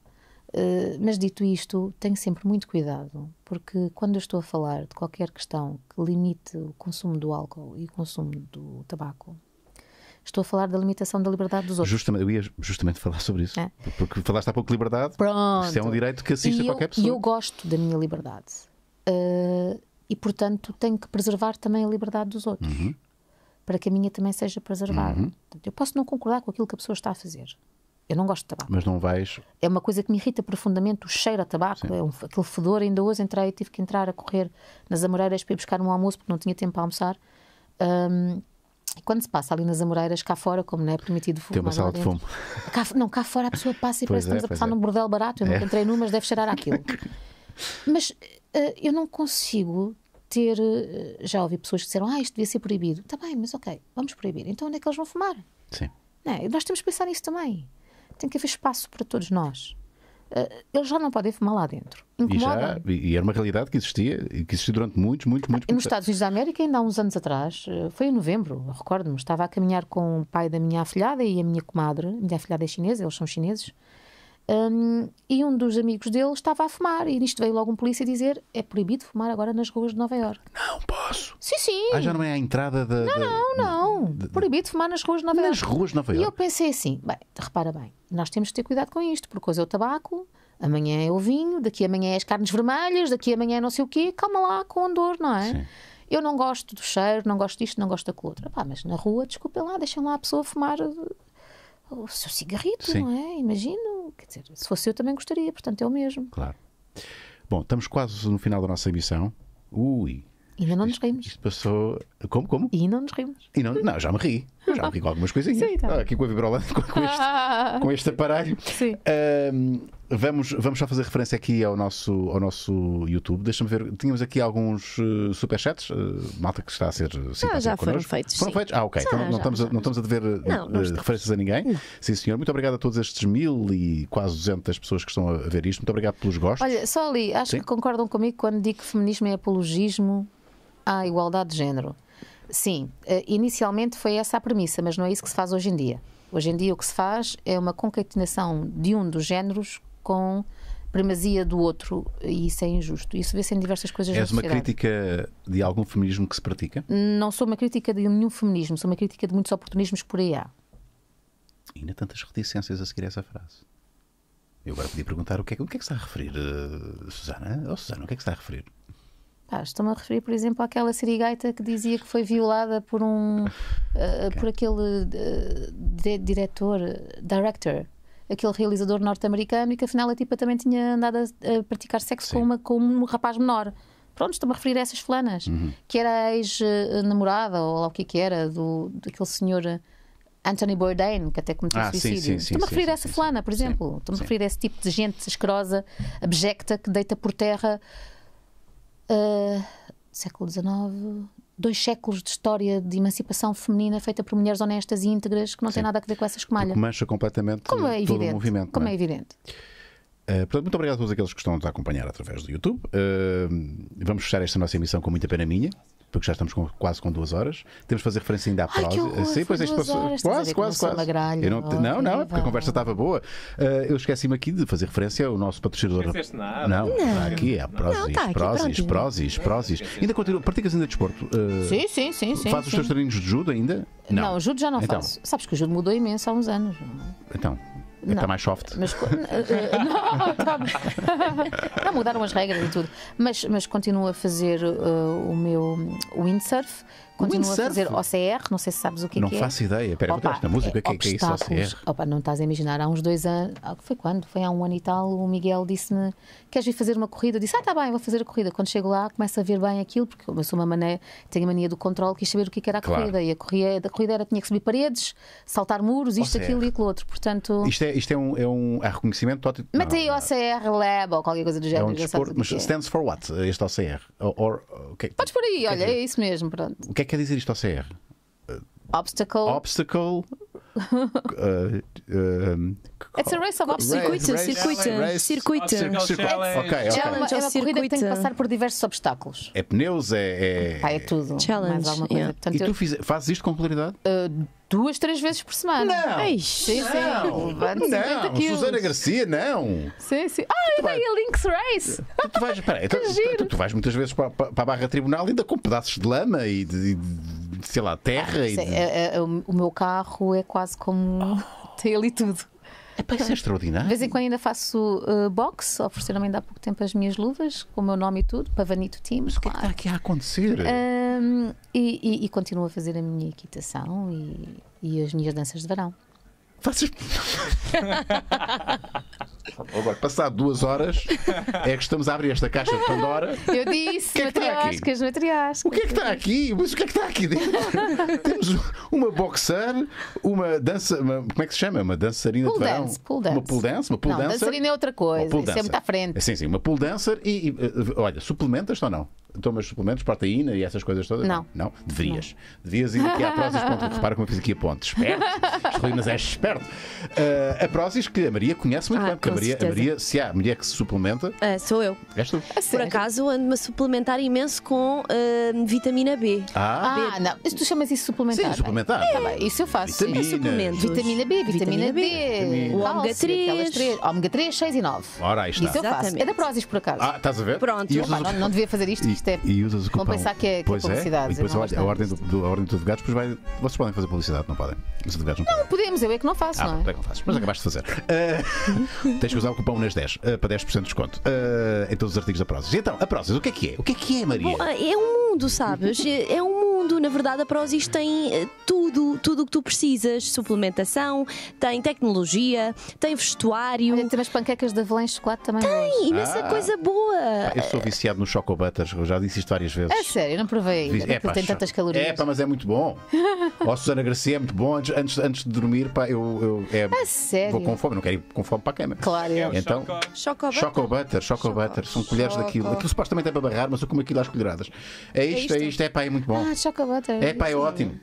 eh, mas dito isto, tenho sempre muito cuidado, porque quando eu estou a falar de qualquer questão que limite o consumo do álcool e o consumo do tabaco, estou a falar da limitação da liberdade dos outros. Justamente, eu ia justamente falar sobre isso, é. porque falaste há pouco de liberdade, é Pronto. Isto é um direito que assiste e a qualquer eu, pessoa. E eu gosto da minha liberdade. Uh, e, portanto, tenho que preservar também a liberdade dos outros, uhum. para que a minha também seja preservada. Uhum. Eu posso não concordar com aquilo que a pessoa está a fazer, eu não gosto de tabaco. Mas não vais. É uma coisa que me irrita profundamente o cheiro a tabaco, é um, aquele fedor. Ainda hoje entrei, tive que entrar a correr nas Amoreiras para ir buscar um almoço porque não tinha tempo para almoçar. Um, e quando se passa ali nas Amoreiras, cá fora, como não é permitido fumar. Tem uma sala de fumo. Cá, não, cá fora a pessoa passa e pois parece que é, estamos a passar é. num bordel barato. Eu é. nunca entrei num, mas deve cheirar aquilo. mas uh, eu não consigo ter. Uh, já ouvi pessoas que disseram, ah, isto devia ser proibido. Está bem, mas ok, vamos proibir. Então onde é que eles vão fumar? Sim. Não, é? nós temos que pensar nisso também tem que haver espaço para todos nós. Eh, eles já não podem fumar lá dentro. E, já, e era uma realidade que existia, que existiu durante muitos, muitos, muitos anos. Nos Estados Unidos da América, ainda há uns anos atrás, eh, foi em novembro, recordo-me, estava a caminhar com o pai da minha afilhada e a minha comadre. A minha afilhada é chinesa, eles são chineses. Um, e um dos amigos dele estava a fumar, e nisto veio logo um polícia dizer: é proibido fumar agora nas ruas de Nova Iorque. Não posso! Sim, sim! Ah, já não é a entrada da. Não, não, não! De, de... Proibido fumar nas ruas de Nova Iorque. Nas ruas de Nova Iorque. E eu pensei assim: bem, repara bem, nós temos que ter cuidado com isto, porque hoje é o tabaco, amanhã é o vinho, daqui amanhã é as carnes vermelhas, daqui amanhã é não sei o quê, calma lá com o dor, não é? Sim. Eu não gosto do cheiro, não gosto disto, não gosto daquilo outro. Epá, mas na rua, desculpem lá, deixem lá a pessoa fumar o seu cigarrito, Sim. não é? Imagino. Quer dizer, se fosse eu também gostaria, portanto é o mesmo. Claro. Bom, estamos quase no final da nossa emissão. Ui. Ainda não nos rimos. Isto passou. Como? Como? E não nos rimos. E não, não, já me ri. Eu já me ri com algumas coisinhas. Sim, tá. Aqui com a Vibrolândia, com, este, com este aparelho. Sim. Vamos, vamos só fazer referência aqui ao nosso, ao nosso YouTube. Deixa-me ver, tínhamos aqui alguns uh, superchats, uh, malta que está a ser ah, simpática Já foram feitos. Foram sim. feitos? Ah, ok. Já, então não, já, estamos, já. A, não estamos a dever eh, não, referências a ninguém. Não. Sim, senhor. Muito obrigado a todos estes mil e quase 200 pessoas que estão a ver isto. Muito obrigado pelos gostos. Olha, só ali, acho sim. que concordam comigo quando digo que feminismo é apologismo à igualdade de género. Sim, inicialmente foi essa a premissa, mas não é isso que se faz hoje em dia. Hoje em dia o que se faz é uma concatenação de um dos géneros com primazia do outro e isso é injusto. Isso vê-se em diversas coisas És uma crítica de algum feminismo que se pratica? Não sou uma crítica de nenhum feminismo, sou uma crítica de muitos oportunismos por aí há. E ainda tantas reticências a seguir essa frase. Eu agora podia perguntar o que é, o que, é que está a referir, uh, Susana? Oh, Susana, o que é que está a referir? Ah, Estou-me a referir, por exemplo, àquela sirigaita que dizia que foi violada por um. Uh, okay. por aquele uh, diretor, director, aquele realizador norte-americano e que afinal a tipa também tinha andado a, a praticar sexo com, uma, com um rapaz menor. Pronto, estou-me a referir a essas fulanas, uhum. que era a ex-namorada, ou lá o que é que era, do, daquele senhor eh, Anthony Bourdain, que até cometeu ah, suicídio. Sim, sim, Estou-me a referir sim, a essa fulana, por exemplo. Estou-me a referir a esse tipo de gente escrosa, abjecta, que deita por terra. Uh, século XIX, dois séculos de história de emancipação feminina feita por mulheres honestas e íntegras que não Sim. tem nada a ver com essas escumalha. Que mancha completamente como é evidente, todo o movimento. Como é? é? evidente. Uh, portanto, muito obrigado a todos aqueles que estão a acompanhar através do YouTube. Uh, vamos fechar esta nossa emissão com muita pena minha porque já estamos com, quase com duas horas. Temos de fazer referência ainda à prosa. Sim, pois isto passou. Horas, quase, quase, quase. Magralho, eu não, oh, não, não, porque a conversa estava boa. Uh, eu esqueci-me aqui de fazer referência ao nosso patrocinador. Não, nada. não, não. aqui é prosis, tá prosis, prosis, prosis. Ainda continua, praticas ainda de desporto? Uh, sim, sim, sim, sim. Faz os teus treinos de judo ainda? Não, não judo já não então. faço. Sabes que o judo mudou imenso há uns anos. É? Então, é não, para mais soft. Mas, não, tá, não, mudaram as regras e tudo. Mas, mas continuo a fazer uh, o meu windsurf continua a fazer OCR, não sei se sabes o que, não é. Não é. faço ideia. Espera, contaste na música, o que, é, que é isso OCR? Opa, não estás a imaginar, há uns dois anos, ah, foi quando? Foi há um ano e tal, o Miguel disse-me: Queres vir fazer uma corrida? Eu disse: Ah, tá bem, vou fazer a corrida. Quando chego lá, começo a ver bem aquilo, porque eu sou uma mané, tenho a mania do controle, quis saber o que é era a claro. corrida. E a corrida, a corrida era, tinha que subir paredes, saltar muros, isto, OCR. aquilo e aquilo outro. Portanto. Isto é, isto é um, é um é reconhecimento ótimo. Matei OCR Lab ou qualquer coisa do género. É um desporto, mas é. stands for what? Este OCR? Or, or, okay. Podes por aí, olha, é isso mesmo. Pronto. O que é que quer dizer isto ao CR? obstacle. Obstacle. uh, um, It's a race of obstacles. Circuito, circuito, circuito. okay. É uma, é uma corrida que tem que passar por diversos obstáculos. É pneus, é. É, Pá, é tudo. Challenge. Mais alguma coisa. Yeah. Portanto, e tu fiz, fazes isto com regularidade? Uh, duas, três vezes por semana. Não! Ei, sim, não! não. Susana Garcia, não! Sim, sim. Ah, eu dei a Lynx Race! Tu, tu, vais, tu, tu, tu, vais muitas vezes para, para, para a barra tribunal ainda com pedaços de lama e de, de sei lá, terra. e... é, é, é o meu carro é quase como. Oh. tem ali tudo. É para isso é extraordinário. De vez em quando ainda faço uh, box, ofereceram ainda há pouco tempo as minhas luvas, com o meu nome e tudo, para Vanito Teams. Mas o é claro. que está aqui a acontecer? Um, e, e, e, continuo a fazer a minha equitação e, e as minhas danças de verão. Faças. Agora, passado duas horas, é que estamos a abrir esta caixa de Pandora. Eu disse, que é que O que é que está aqui? Mas o que é que está aqui dentro? Temos uma boxer, uma dança. Uma, como é que se chama? Uma dançarina pool de verão. Dance, pool dance. Uma pool dance, uma pool não, dancer. dançarina é outra coisa, é sempre à frente. É, sim, sim, uma pool dancer e, e olha, suplementas ou não? tomas então, suplementos, proteína e essas coisas todas? Não. Não? Deverias. Não. Deverias ir aqui à Prozis. Repara como eu fiz aqui a ponte. Esperto. Escolhi, mas é esperto. Uh, a prótese que a Maria conhece muito ah, bem, Maria, a Maria, se há a mulher que se suplementa. Ah, sou eu. És tu. Por acaso ando-me a suplementar imenso com uh, vitamina B. Ah, ah não. tu chamas isso suplementar? Sim, suplementar. É. Tá bem, isso eu faço. Vitamina B, vitamina, vitamina D, o ômega 3. 3. Ômega 3, 6 e 9. Ora, aí está. Isso eu faço. É da Prozis, por acaso. Ah, estás a ver? Pronto. não, não devia fazer isto, isto é. E, usas o cupom. pensar que é, que é, é. publicidade. É. E depois a, a, ordem do, do, a ordem dos advogados, depois vai. Vocês podem fazer publicidade, não podem? Os advogados não, não podemos, eu é que não faço, ah, não é? que não faço. Mas acabaste de fazer. Uh, tens que usar o cupom nas 10 uh, eh, para 10% de desconto uh, em todos os artigos da Prozis. Então, a Prozis, o que é que é? O que é que é, Maria? Bom, é um mundo, sabes? É um mundo. Na verdade, a Prozis tem eh, tudo, tudo o que tu precisas: suplementação, tem tecnologia, tem vestuário. Olha, tem as panquecas de avelã e chocolate também. Tem, imensa ah. coisa boa. eu sou viciado nos Butters, eu já disse isto várias vezes. É sério, não provei ainda. É, pá, tem tantas calorias. É, pá, mas é muito bom. Ó, oh, Susana Garcia, é muito bom. Antes, antes, antes de dormir, pá, eu, eu é, é sério? vou com fome, não quero ir com fome para a cama. Claro. É então, choco, choco butter, choco, butter, são colheres choco. daquilo. Aquilo supostamente é para barrar, mas eu como aquilo às colheradas. É isto, é, é isto, é, isto. é pá, é muito bom. Ah, choco butter. É pá, é ótimo.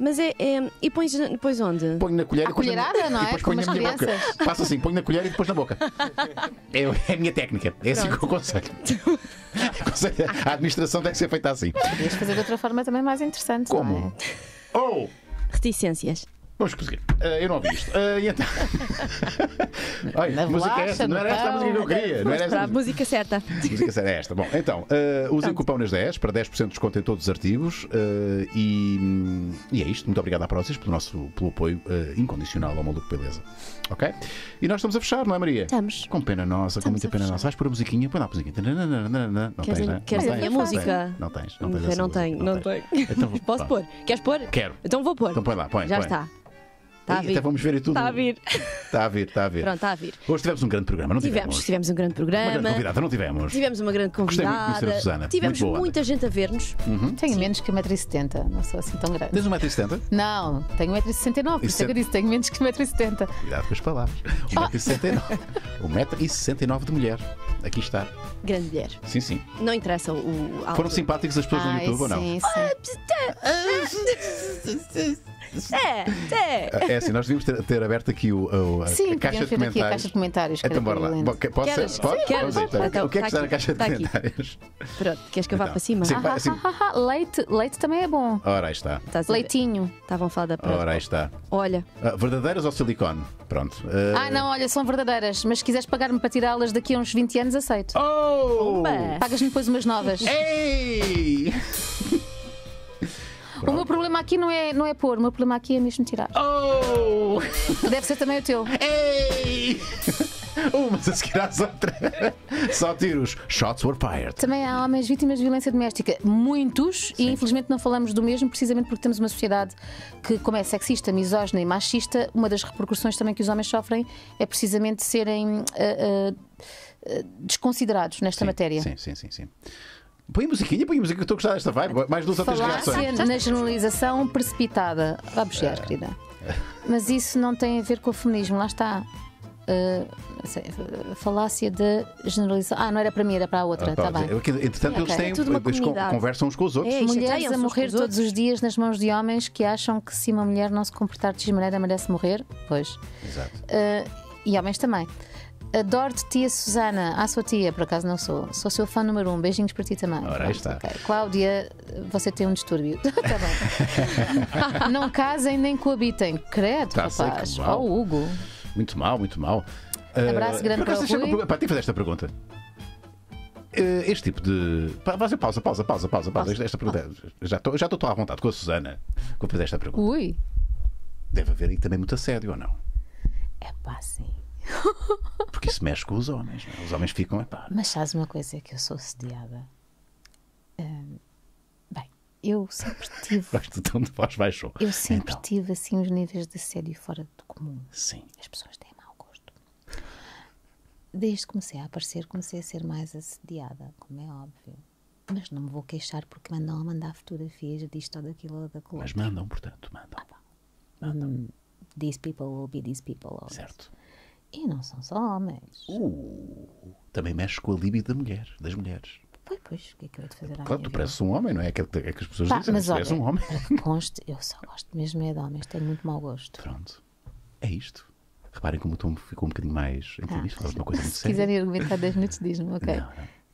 Mas é, é, E pões, pões onde? Põe na colher. colherada, é? na, não é? Como as boca. Faço assim, põe na colher e depois na boca. É, é a minha técnica. É Pronto. assim que eu aconselho. A administração deve ser feita assim. Podias fazer de outra forma também mais interessante. Como? É? Ou. Oh. Reticências. Vamos prosseguir. Uh, eu não ouvi isto. Uh, e então... Ai, Na música é bolacha, esta, não era esta a música que eu queria. Não era esta... a música certa. A música certa é esta. Bom, então, uh, usem cupão nas 10 para 10% de desconto em todos os artigos. Uh, e, e, é isto. Muito obrigado à Próxis pelo nosso pelo apoio incondicional ao Maluco Beleza. Ok? E nós estamos a fechar, não é, Maria? Estamos. Com pena nossa, estamos com muita pena nossa. Vais pôr a musiquinha? Põe lá a musiquinha. Não, não, não, não queres tens, a, né? Queres não a minha música? Não tens. Não tens. Não, tenho. Não tenho. Então Posso pôr? Queres pôr? Quero. Então vou pôr. Então põe lá, põe. Já está. Está a vir. Até vamos ver e tudo. Está a vir. Está a vir, está a vir. Pronto, está a vir. Hoje tivemos um grande programa, não tivemos? Tivemos, tivemos um grande programa. Uma grande convidada, não tivemos? Tivemos uma grande convidada. Gostei muito de conhecer a Susana. Tivemos Muito boa. muita né? gente a ver-nos. Uhum. Tenho menos que 1,70m, não sou assim tão grande. Tens 1,70m? Não, tenho 1,69m, por isso é que eu disse, tenho menos que 1,70m. Cuidado com as palavras. 1,69m. 1,69m de mulher. Aqui está. Grande mulher. Sim, sim. Não interessa o. Foram simpáticos as pessoas no YouTube ou não? sim, sim. Ah, É é, é, é. É assim, nós devíamos ter, ter aberto aqui o, o a, Sim, a caixa de comentários. Aqui a caixa de comentários. Então bora lá. Bom, posso, queres? Pode? queres? Pode, então, o que é que então, está, tá aqui, na caixa de tá comentários? Aqui. Pronto, queres que eu vá então, para cima? Sim, ah ah, ah, ah, ah, leite, leite também é bom. Ora, aí está. Leitinho. Estavam a falar da Ora, aí está. Olha. Ah, verdadeiras ou silicone? Pronto. Uh... Ah, não, olha, são verdadeiras, mas se quiseres pagar-me para tirá-las daqui a uns 20 anos, aceito. Oh! Pagas-me depois umas novas. Ei! O meu problema aqui não é, não é pôr, o meu problema aqui é mesmo tirar. Oh! Deve ser também o teu. Ei! Umas oh, a seguir às outras. Só tiros. Shots were fired. Também há homens vítimas de violência doméstica. Muitos, Sim. e infelizmente não falamos do mesmo, precisamente porque temos uma sociedade que, como é sexista, misógina e machista, uma das repercussões também que os homens sofrem é precisamente serem uh, uh, desconsiderados nesta sim, matéria. Sim, sim, sim. sim. Põe musiquinha, põe musiquinha, estou a gostar desta vibe. Mais luz até Falácia na generalização precipitada. Vá bugiar, é. querida. Mas isso não tem a ver com o feminismo, lá está. Uh, falácia de generalização. Ah, não era para mim, era para a outra, está ah, tá tá, bem. Entretanto, eles têm, é eles conversam uns com os outros. É, Mulheres a morrer todos outros. os dias nas mãos de homens que acham que se uma mulher não se comportar de maneira merece morrer, pois. Exato. Uh, e homens também. Adoro de tia Susana. Ah, sua tia, por acaso não sou. Sou seu fã número um. Beijinhos para ti também. Ora, aí está. Okay. Cláudia, você tem um distúrbio. tá bem. não casem nem coabitem. Credo, tá, rapaz. Ó, oh, Hugo. Muito mal, muito mal. Ah, Abraço uh, grande para o Rui. Pá, que fazer esta pergunta. Uh, este tipo de. pausa, pausa, pausa, pausa, pausa. pausa. Esta pergunta. É- já estou já estou à vontade com a Susana. Vou fazer esta pergunta. Ui. Deve haver aí também muito assédio ou não? É pá, sim. Porque isso mexe com os homens. Não? É? Os homens ficam, é pá. Mas sabes uma coisa que eu sou sediada? Hum, bem, eu sempre tive. tu tão de voz baixou. Eu sempre então. tive assim os níveis de assédio fora do comum. Sim. As pessoas têm mau gosto. Desde que comecei a aparecer, comecei a ser mais assediada, como é óbvio. Mas não me vou queixar porque mandam a mandar fotografias disto ou daquilo ou daquilo. Mas mandam, portanto, mandam. Ah, mandam. Hum, these people will be these people. Always. Certo. E não são só homens. Uh, também mexe com a libido da mulher, das mulheres. Pois, pois, o que é que eu hei de fazer à Claro, tu pareces um homem, não é? É que, é que as pessoas Pá, dizem, mas tu és olha, um homem. Conste, eu só gosto mesmo é de homens, tenho muito mau gosto. Pronto, é isto. Reparem como o tom ficou um bocadinho mais entrevista, ah, uma é. coisa muito Se séria. quiserem argumentar 10 minutos, diz-me, ok. Não, não.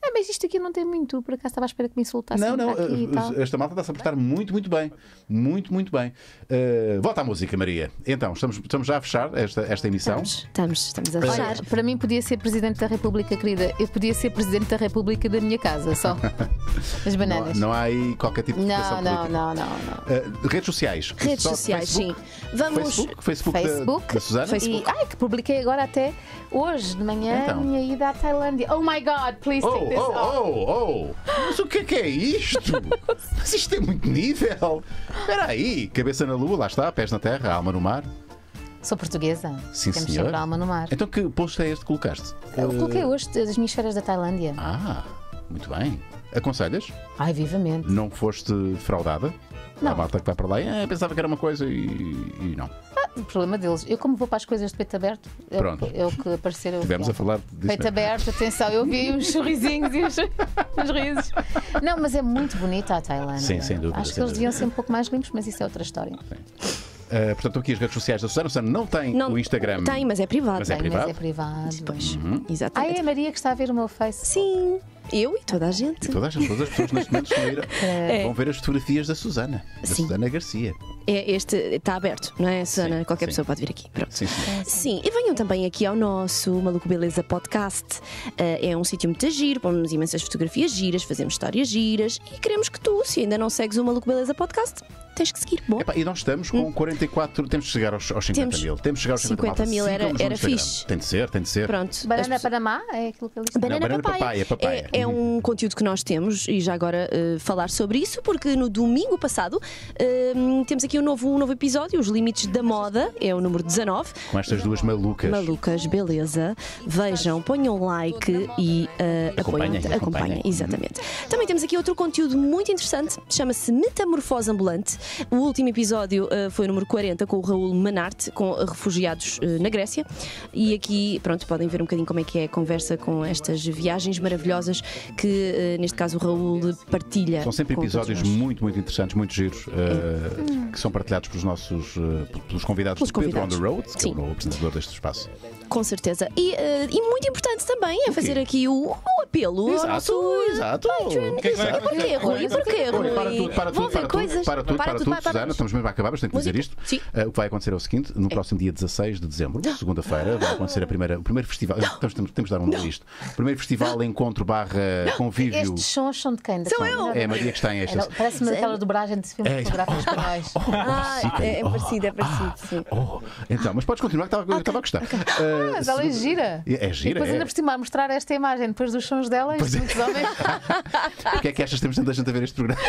Ah, mas isto aqui não tem muito, por acaso estava à espera que me insultasse. Não, não, eh, esta malta está-se a portar muito, muito bem. Muito, muito bem. Uh, volta à música, Maria. Então, estamos, estamos já a fechar esta, esta emissão. Estamos, estamos, estamos a fechar. Olha, para mim podia ser Presidente da República, querida. Eu podia ser Presidente da República da minha casa, só. As bananas. Não, não há aí qualquer tipo de não, não, não, não, não. Uh, eh, redes sociais. Redes só sociais, Facebook, sim. Vamos. Facebook, Facebook, Facebook da, da Susana. Facebook. E, ai, que publiquei agora até hoje de manhã então. minha ida à Tailândia. Oh my God, please oh, take this oh, oh, oh, Mas o que é que é isto? Mas isto é muito nível. Espera aí. Cabeça na lua, lá está, pés na terra, alma no mar. Sou portuguesa. Sim, Temos senhor. sempre alma no mar. Então que posto é este que colocaste? Eu coloquei hoje das minhas férias da Tailândia. Ah, muito bem. Aconselhas? Ai, vivamente. Não foste fraudada? Não. A malta que vai para lá, é, pensava que era uma coisa e, e não. Ah, o problema deles. Eu, como vou para as coisas de peito aberto, é Pronto. é, é o que aparecer. Estivemos a falar disso. Peito mesmo. aberto, atenção, eu vi os sorrisinhos e os, os, risos. Não, mas é muito bonita a Tailândia. Sim, sem dúvida. Acho que eles deviam ser um pouco mais limpos, mas isso é outra história. Sim. Uh, portanto, aqui as redes sociais da Susana. Susana não tem não, o Instagram. Tem, mas é privado. Mas é tem, privado. Mas é privado. Então, pois, uhum. exatamente. Ah, é a Maria que está a ver o meu Face. Sim. Eu e toda a gente. e todas as pessoas neste momento estão é. vão ver as fotografias da Susana, da Susana Garcia é este está aberto, não é, Susana? Sim, Qualquer sim. pessoa pode vir aqui. Pronto. Sim, sim. sim, e venham também aqui ao nosso Maluco Beleza Podcast. Uh, é um sítio muito giro, pomos imensas fotografias giras, fazemos histórias giras e queremos que tu, se ainda não segues o Maluco Beleza Podcast, tens que seguir. Bom. e nós estamos com hum. 44, temos de chegar aos, aos 50 temos, mil. Temos que chegar aos 50, 50 mil. Assim era, era fixe. Tem de ser, tem de ser. Pronto. Banana pessoas... Panamá é aquilo que eles Banana, não, banana papaya. papaya, papaya. É, é, é, um uhum. conteúdo que nós temos e já agora uh, falar sobre isso, porque no domingo passado uh, temos aqui um novo, um novo episódio, Os Limites da Moda, é o número 19. Com estas duas malucas. Malucas, beleza. Vejam, ponham like e uh, acompanhem, acompanhem, uhum. Exatamente. Também temos aqui outro conteúdo muito interessante, chama-se Metamorfose Ambulante. O último episódio uh, foi o número 40 com o Raul Manarte, com eh, refugiados uh, na Grécia. E aqui, pronto, podem ver um bocadinho como é que é a conversa com estas viagens maravilhosas que, neste caso, o Raul partilha. São sempre episódios muito, muito interessantes, muito giros, que são são partilhados pelos nossos eh, pelos convidados pelos do Pedro on the Road, que Sim. é o apresentador deste espaço. Com certeza. E, uh, e muito importante também é fazer aqui o, o apelo exato, exato. Porquê, Rui? Porquê, Rui? Para tudo, para tudo, para tudo, para tudo, Susana, estamos mesmo a acabar, mas tenho que dizer isto. O que vai acontecer é o seguinte, no próximo dia 16 de dezembro, segunda-feira, vai acontecer a primeira, o primeiro festival, estamos, temos de dar um nome a isto, primeiro festival encontro barra convívio. Estes sons são de quem? São eu! É a Maria que está em estas. Parece-me aquela dobragem de filmes fotográficos nós. É parecido, é parecido, sim. Então, mas podes continuar que estava a gostar. Ah, mas ela é gira. É, é gira. E depois é... ainda por cima a mostrar esta imagem depois dos sons dela e é muitos homens. Porquê é que achas que temos tanta gente a ver este programa?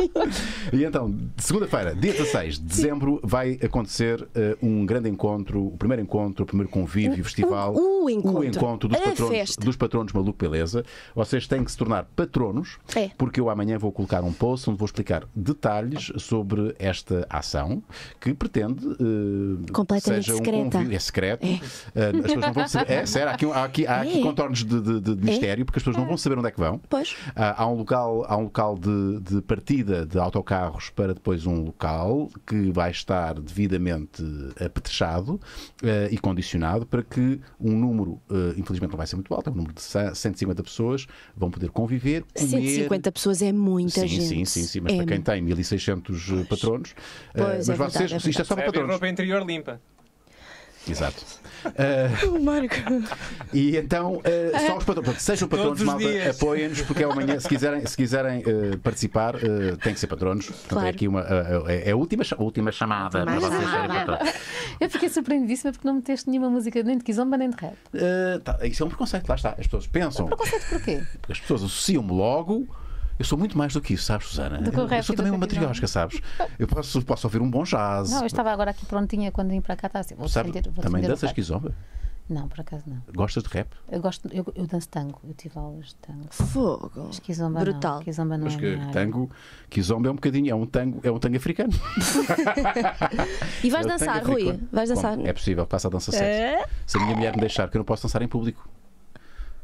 e então, segunda-feira, dia 16 de dezembro, vai acontecer uh, um grande encontro, o primeiro encontro, o primeiro convívio, o, festival. O, o, encontro. O encontro dos, patronos, dos patronos Maluco Beleza. Vocês têm que se tornar patronos, é. porque eu amanhã vou colocar um post onde vou explicar detalhes sobre esta ação que pretende uh, Completamente seja um secreta. convívio, é secreto. É. Uh, as pessoas não vão saber. É sério, há aqui, há aqui, há aqui é. contornos de, de, de mistério, é. porque as pessoas não vão é. saber onde é que vão. Pois. Ah, há um local, há um local de, de partida de autocarros para depois um local que vai estar devidamente apetrechado uh, ah, e condicionado para que um número, uh, infelizmente não vai ser muito alto, é um número de 150 pessoas, vão poder conviver. Comer... 150 pessoas é muita sim, gente. Sim, sim, sim, mas é. para quem tem 1600 patronos. Pois, uh, mas é vocês, verdade, é isto é só para patronos. roupa interior limpa. Exato. Uh, o Marco. E então, uh, só os patrões. sejam patronos, malta, apoiem-nos, porque é amanhã, se quiserem, se quiserem uh, participar, uh, tem que ser patronos. Portanto, é claro. é aqui uma, é a última, a última chamada para vocês serem patronos. Eu fiquei surpreendidíssima porque não meteste nenhuma música nem de Kizomba nem de rap. Tá, isso é um preconceito, lá está. As pessoas pensam. Um preconceito porquê? Porque as pessoas associam-me logo eu sou muito mais do que isso, sabes, Susana? Do que o eu sou também uma matriótica, sabes? Eu posso, posso ouvir um bom jazz. Não, eu estava agora aqui prontinha quando vim para cá, estava assim, vou Sabe, vou Também danças quizomba? Não, por acaso não. Gostas de rap? Eu gosto, eu, eu danço tango, eu tive aulas de tango. Fogo! Esquizomba Brutal. Não, não Mas é que minha tango, quizomba é um bocadinho, é um tango, é um tango africano. e vais é dançar, Rui? Africano. Vais dançar? Bom, é possível, passa a dança sexy. É? Se a minha mulher me deixar, que eu não posso dançar em público.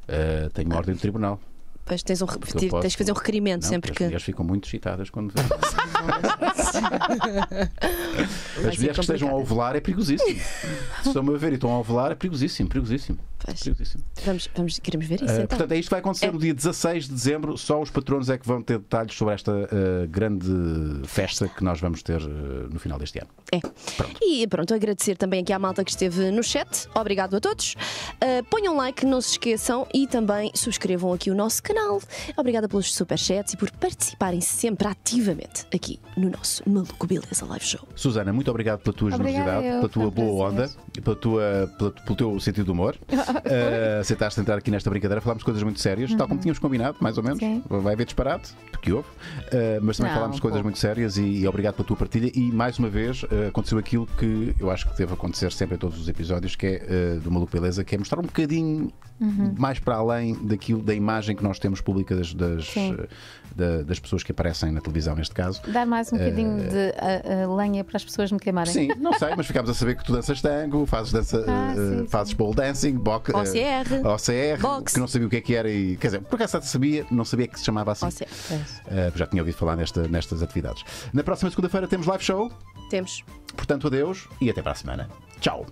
Uh, tenho uma ordem do tribunal. Pois tens, um, posso... que fazer um requerimento não, sempre que. As mulheres ficam muito excitadas quando vêem. as mulheres que estejam a ovular é perigosíssimo. Se estão a ver e estão a ovular é perigosíssimo, perigosíssimo. Vamos, vamos, queremos ver isso. Uh, então. Portanto, é isto que vai acontecer é... no dia 16 de dezembro. Só os patronos é que vão ter detalhes sobre esta uh, grande festa que nós vamos ter uh, no final deste ano. É. Pronto. E pronto, agradecer também aqui à malta que esteve no chat. Obrigado a todos. ponham like, não se esqueçam e também subscrevam aqui o nosso canal. Obrigada pelos superchats e por participarem sempre ativamente aqui no nosso Maluco Beleza Live Show. Susana, muito obrigado pela tua generosidade, pela tua boa onda pela tua, pela, pelo teu sentido de humor. uh, aceitaste entrar aqui nesta brincadeira. Falámos coisas muito sérias, uhum. tal como uhum. tínhamos combinado, mais ou menos. Sim. Vai haver disparate, do que houve. Uh, mas também Não, falámos um coisas pouco. muito sérias e, e, obrigado pela tua partilha. E mais uma vez uh, aconteceu aquilo que eu acho que deve acontecer sempre em todos os episódios, que é do Maluco Beleza, que é mostrar um bocadinho uhum. mais para além daquilo da imagem que nós temos pública das, das, eh, da, das pessoas que aparecem na televisão, neste caso. Dá mais um eh, bocadinho uh, de uh, lenha para as pessoas me queimarem. Sim, não sei, mas ficámos a saber que tu danças tango, fazes, dança, ah, sim, fazes pole dancing, boc, OCR, OCR que não sabia o que é que era e. Quer dizer, por acaso sabia, não sabia que se chamava assim. OCR. Uh, já tinha ouvido falar nesta, nestas atividades. Na próxima segunda-feira temos live show. Temos. Portanto, adeus e até para a semana. Tchau.